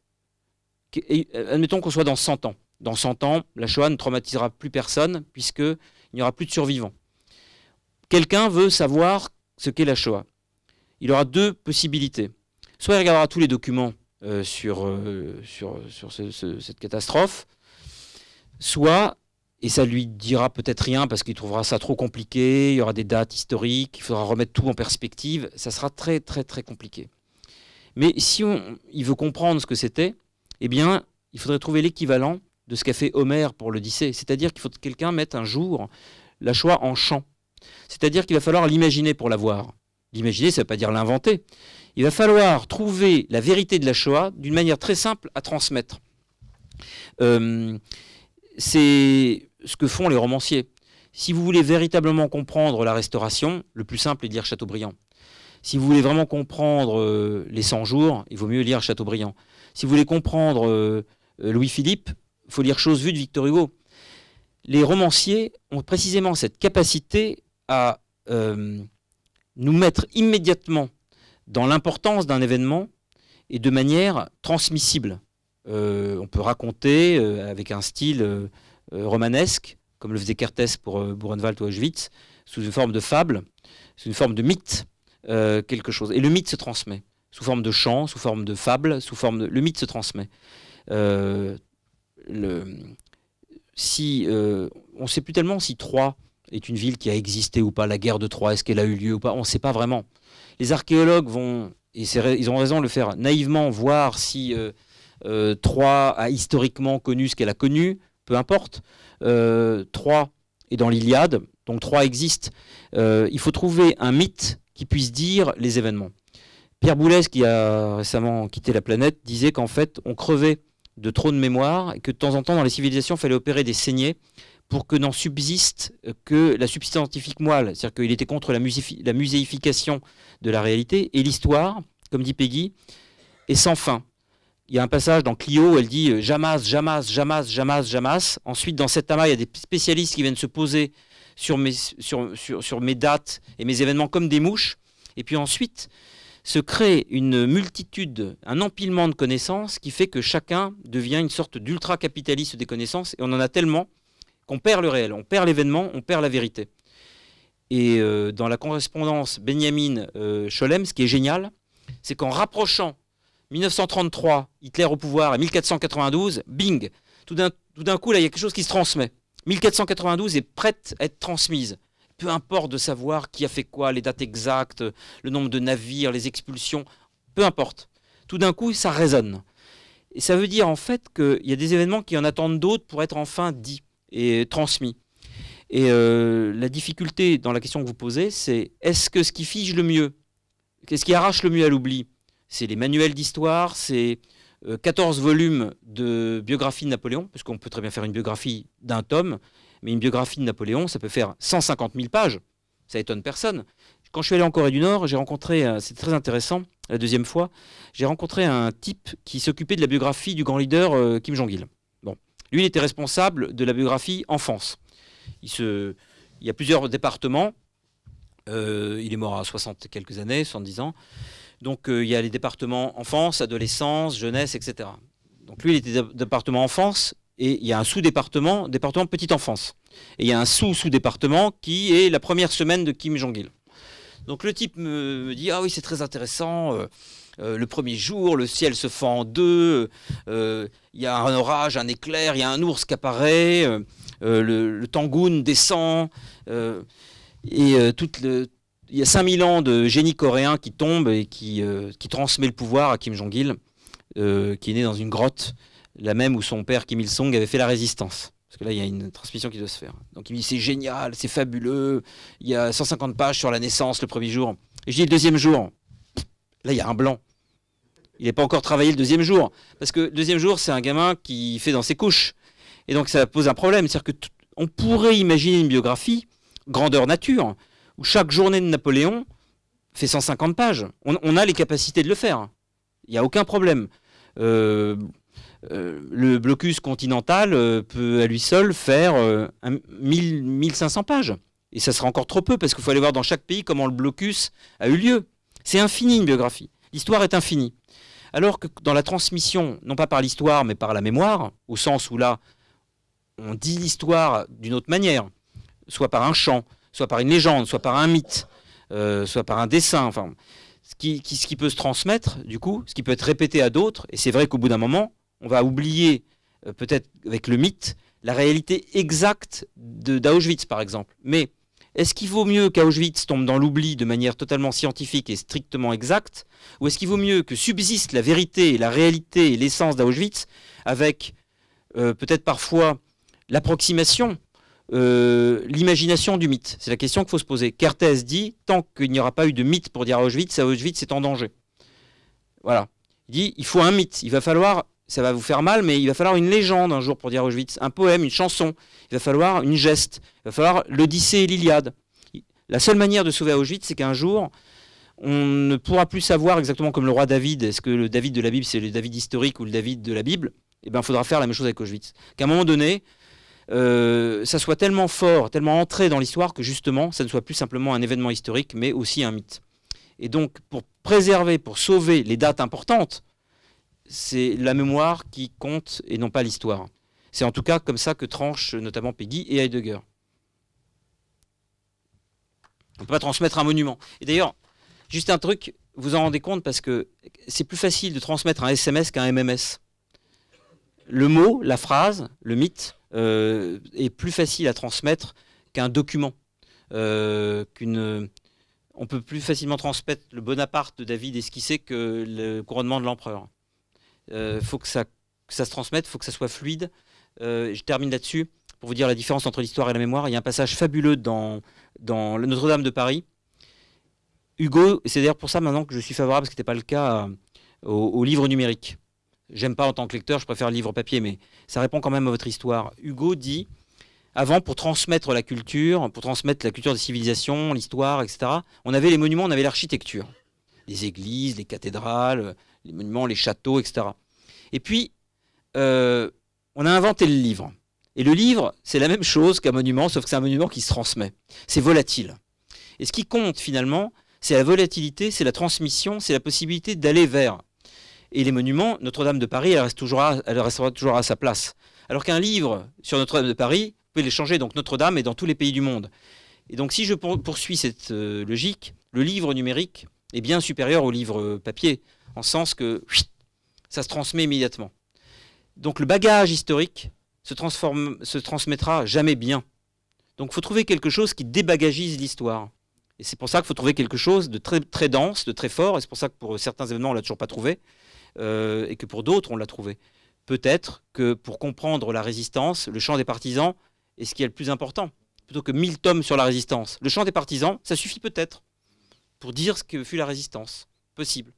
euh, admettons qu'on soit dans 100 ans. Dans 100 ans, la Shoah ne traumatisera plus personne puisqu'il n'y aura plus de survivants. Quelqu'un veut savoir ce qu'est la Shoah. Il aura deux possibilités. Soit il regardera tous les documents euh, euh, sur, sur, sur cette catastrophe, soit et ça lui dira peut-être rien parce qu'il trouvera ça trop compliqué, il y aura des dates historiques, il faudra remettre tout en perspective, ça sera très très très compliqué. Mais si on, il veut comprendre ce que c'était, eh bien, il faudrait trouver l'équivalent de ce qu'a fait Homère pour l'Odyssée, c'est-à-dire qu'il faut que quelqu'un mette un jour la Shoah en chant. C'est-à-dire qu'il va falloir l'imaginer pour la voir. L'imaginer, ça ne veut pas dire l'inventer. Il va falloir trouver la vérité de la Shoah d'une manière très simple à transmettre. Euh, c'est ce que font les romanciers. Si vous voulez véritablement comprendre la restauration, le plus simple est de lire Chateaubriand. Si vous voulez vraiment comprendre euh, les 100 jours, il vaut mieux lire Chateaubriand. Si vous voulez comprendre euh, euh, Louis-Philippe, il faut lire Chose vue de Victor Hugo. Les romanciers ont précisément cette capacité à nous mettre immédiatement dans l'importance d'un événement et de manière transmissible. on peut raconter avec un style euh, romanesque, comme le faisait Kertész pour euh, Burenwald ou Auschwitz, sous une forme de fable, sous une forme de mythe, euh, quelque chose. Et le mythe se transmet sous forme de chant, sous forme de fable, sous forme de... Le mythe se transmet. Si on ne sait plus tellement si Troyes est une ville qui a existé ou pas, la guerre de Troyes, est-ce qu'elle a eu lieu ou pas, on ne sait pas vraiment. Les archéologues vont, et ils ont raison de le faire naïvement, voir si Troyes a historiquement connu ce qu'elle a connu, peu importe. Euh, Troie est dans l'Iliade, donc Troie existe. Euh, il faut trouver un mythe qui puisse dire les événements. Pierre Boulez, qui a récemment quitté la planète, disait qu'en fait, on crevait de trop de mémoire et que de temps en temps, dans les civilisations, il fallait opérer des saignées pour que n'en subsiste que la substance scientifique moelle. C'est-à-dire qu'il était contre la, la muséification de la réalité et l'histoire, comme dit Peggy, est sans fin il y a un passage dans Clio elle dit Jamas, Jamas, Jamas, Jamas, Jamas. Ensuite, dans cet amas, il y a des spécialistes qui viennent se poser sur mes, sur, mes dates et mes événements comme des mouches. Et puis ensuite, se crée une multitude, un empilement de connaissances qui fait que chacun devient une sorte d'ultra-capitaliste des connaissances. Et on en a tellement qu'on perd le réel, on perd l'événement, on perd la vérité. Et dans la correspondance Benjamin Scholem, ce qui est génial, c'est qu'en rapprochant 1933, Hitler au pouvoir, et 1492, bing Tout d'un coup, là, il y a quelque chose qui se transmet. 1492 est prête à être transmise. Peu importe de savoir qui a fait quoi, les dates exactes, le nombre de navires, les expulsions, peu importe. Tout d'un coup, ça résonne. Et ça veut dire en fait qu'il y a des événements qui en attendent d'autres pour être enfin dits et transmis. Et euh, la difficulté dans la question que vous posez, c'est est-ce que ce qui fige le mieux, quest ce qui arrache le mieux à l'oubli, c'est les manuels d'histoire, c'est 14 euh, volumes de biographie de Napoléon, puisqu'on peut très bien faire une biographie d'un tome, mais une biographie de Napoléon, ça peut faire 150 000 pages. Ça étonne personne. Quand je suis allé en Corée du Nord, j'ai rencontré, euh, c'est très intéressant, la deuxième fois, j'ai rencontré un type qui s'occupait de la biographie du grand leader euh, Kim Jong-il. Bon, lui, il était responsable de la biographie enfance. Il, il y a plusieurs départements. il est mort à 60 quelques années, 70 ans. Donc euh, il y a les départements enfance, adolescence, jeunesse, etc. Donc lui, il était département enfance et il y a un sous-département, département petite enfance. Et il y a un sous-sous-département qui est la première semaine de Kim Jong-il. Donc le type me, dit Ah oui, c'est très intéressant. Euh, euh, le premier jour, le ciel se fend en deux. Il y a un orage, un éclair, il y a un ours qui apparaît. le, le tangoun descend. et toute le, il y a 5000 ans de génie coréen qui tombe et qui, euh, transmet le pouvoir à Kim Jong-il, euh, qui est né dans une grotte, la même où son père Kim Il-sung avait fait la résistance. Parce que là, il y a une transmission qui doit se faire. Donc il me dit c'est génial, c'est fabuleux. Il y a 150 pages sur la naissance le premier jour. Et je dis le deuxième jour. Là, il y a un blanc. Il n'est pas encore travaillé le deuxième jour. Parce que le deuxième jour, c'est un gamin qui fait dans ses couches. Et donc ça pose un problème. C'est-à-dire qu'on pourrait imaginer une biographie grandeur nature chaque journée de Napoléon fait 150 pages. On, a les capacités de le faire. Il n'y a aucun problème. Euh, euh, le blocus continental euh, peut à lui seul faire 1500 pages. Et ça sera encore trop peu parce qu'il faut aller voir dans chaque pays comment le blocus a eu lieu. C'est infini une biographie. L'histoire est infinie. Alors que dans la transmission, non pas par l'histoire mais par la mémoire, au sens où là, on dit l'histoire d'une autre manière, soit par un chant, soit par une légende, soit par un mythe, euh, soit par un dessin, enfin, ce qui, peut se transmettre, du coup, ce qui peut être répété à d'autres, et c'est vrai qu'au bout d'un moment, on va oublier, euh, peut-être avec le mythe, la réalité exacte d'Auschwitz, par exemple. Mais est-ce qu'il vaut mieux qu'Auschwitz tombe dans l'oubli de manière totalement scientifique et strictement exacte Ou est-ce qu'il vaut mieux que subsiste la vérité, la réalité et l'essence d'Auschwitz avec euh, peut-être parfois l'approximation euh, l'imagination du mythe C'est la question qu'il faut se poser. Kertész dit tant qu'il n'y aura pas eu de mythe pour dire à Auschwitz, à Auschwitz est en danger. Voilà. Il dit il faut un mythe. Il va falloir, ça va vous faire mal, mais il va falloir une légende un jour pour dire Auschwitz, un poème, une chanson. Il va falloir une geste. Il va falloir l'Odyssée et l'Iliade. La seule manière de sauver Auschwitz, c'est qu'un jour, on ne pourra plus savoir exactement comme le roi David, est-ce que le David de la Bible, c'est le David historique ou le David de la Bible Eh bien, il faudra faire la même chose avec Auschwitz. Qu'à un moment donné, euh, ça soit tellement fort, tellement entré dans l'histoire que justement, ça ne soit plus simplement un événement historique, mais aussi un mythe. Et donc, pour préserver, pour sauver les dates importantes, c'est la mémoire qui compte et non pas l'histoire. C'est en tout cas comme ça que tranchent notamment Peggy et Heidegger. On ne peut pas transmettre un monument. Et d'ailleurs, juste un truc, vous en rendez compte parce que c'est plus facile de transmettre un SMS qu'un MMS. Le mot, la phrase, le mythe, euh, est plus facile à transmettre qu'un document. Euh, qu'une, on peut plus facilement transmettre le Bonaparte de David esquissé que le couronnement de l'empereur. Il euh, faut que ça, se transmette, il faut que ça soit fluide. je termine là-dessus pour vous dire la différence entre l'histoire et la mémoire. Il y a un passage fabuleux dans, dans Notre-Dame de Paris. Hugo, c'est d'ailleurs pour ça maintenant que je suis favorable, ce qui n'était pas le cas, au livre numérique j'aime pas en tant que lecteur, je préfère le livre papier, mais ça répond quand même à votre histoire. Hugo dit avant, pour transmettre la culture, pour transmettre la culture des civilisations, l'histoire, etc., on avait les monuments, on avait l'architecture. Les églises, les cathédrales, les monuments, les châteaux, etc. Et puis, euh, on a inventé le livre. Et le livre, c'est la même chose qu'un monument, sauf que c'est un monument qui se transmet. C'est volatile. Et ce qui compte finalement, c'est la volatilité, c'est la transmission, c'est la possibilité d'aller vers et les monuments, Notre-Dame de Paris, elle, reste toujours elle restera toujours à sa place. Alors qu'un livre sur Notre-Dame de Paris, vous pouvez l'échanger, donc Notre-Dame est dans tous les pays du monde. Et donc si je poursuis cette euh, logique, le livre numérique est bien supérieur au livre euh, papier, en sens que ça se transmet immédiatement. Donc le bagage historique se, transforme, se transmettra jamais bien. Donc il faut trouver quelque chose qui débagagise l'histoire. Et c'est pour ça qu'il faut trouver quelque chose de très, très dense, de très fort, et c'est pour ça que pour euh, certains événements, on ne l'a toujours pas trouvé. Euh, et que pour d'autres, on l'a trouvé. Peut-être que pour comprendre la résistance, le champ des partisans est ce qui est le plus important, plutôt que mille tomes sur la résistance. Le champ des partisans, ça suffit peut-être pour dire ce que fut la résistance. Possible.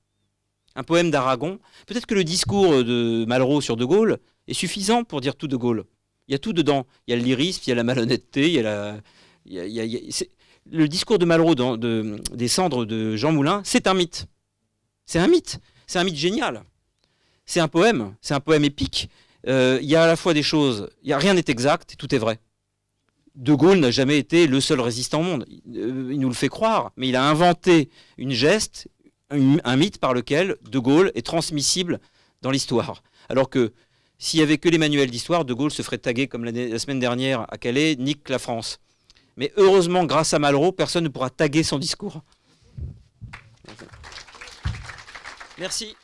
Un poème d'Aragon, peut-être que le discours de Malraux sur De Gaulle est suffisant pour dire tout De Gaulle. Il y a tout dedans. Il y a le lyrisme, il y a la malhonnêteté, il y a Le discours de Malraux dans, des cendres de Jean Moulin, c'est un mythe. C'est un mythe. C'est un mythe génial. C'est un poème, c'est un poème épique. Euh, il y a à la fois des choses, rien n'est exact, tout est vrai. De Gaulle n'a jamais été le seul résistant au monde. Il, euh, nous le fait croire, mais il a inventé une geste, un, mythe par lequel De Gaulle est transmissible dans l'histoire. Alors que s'il n'y avait que les manuels d'histoire, De Gaulle se ferait taguer comme la, la semaine dernière à Calais, nique la France. Mais heureusement, grâce à Malraux, personne ne pourra taguer son discours. Merci.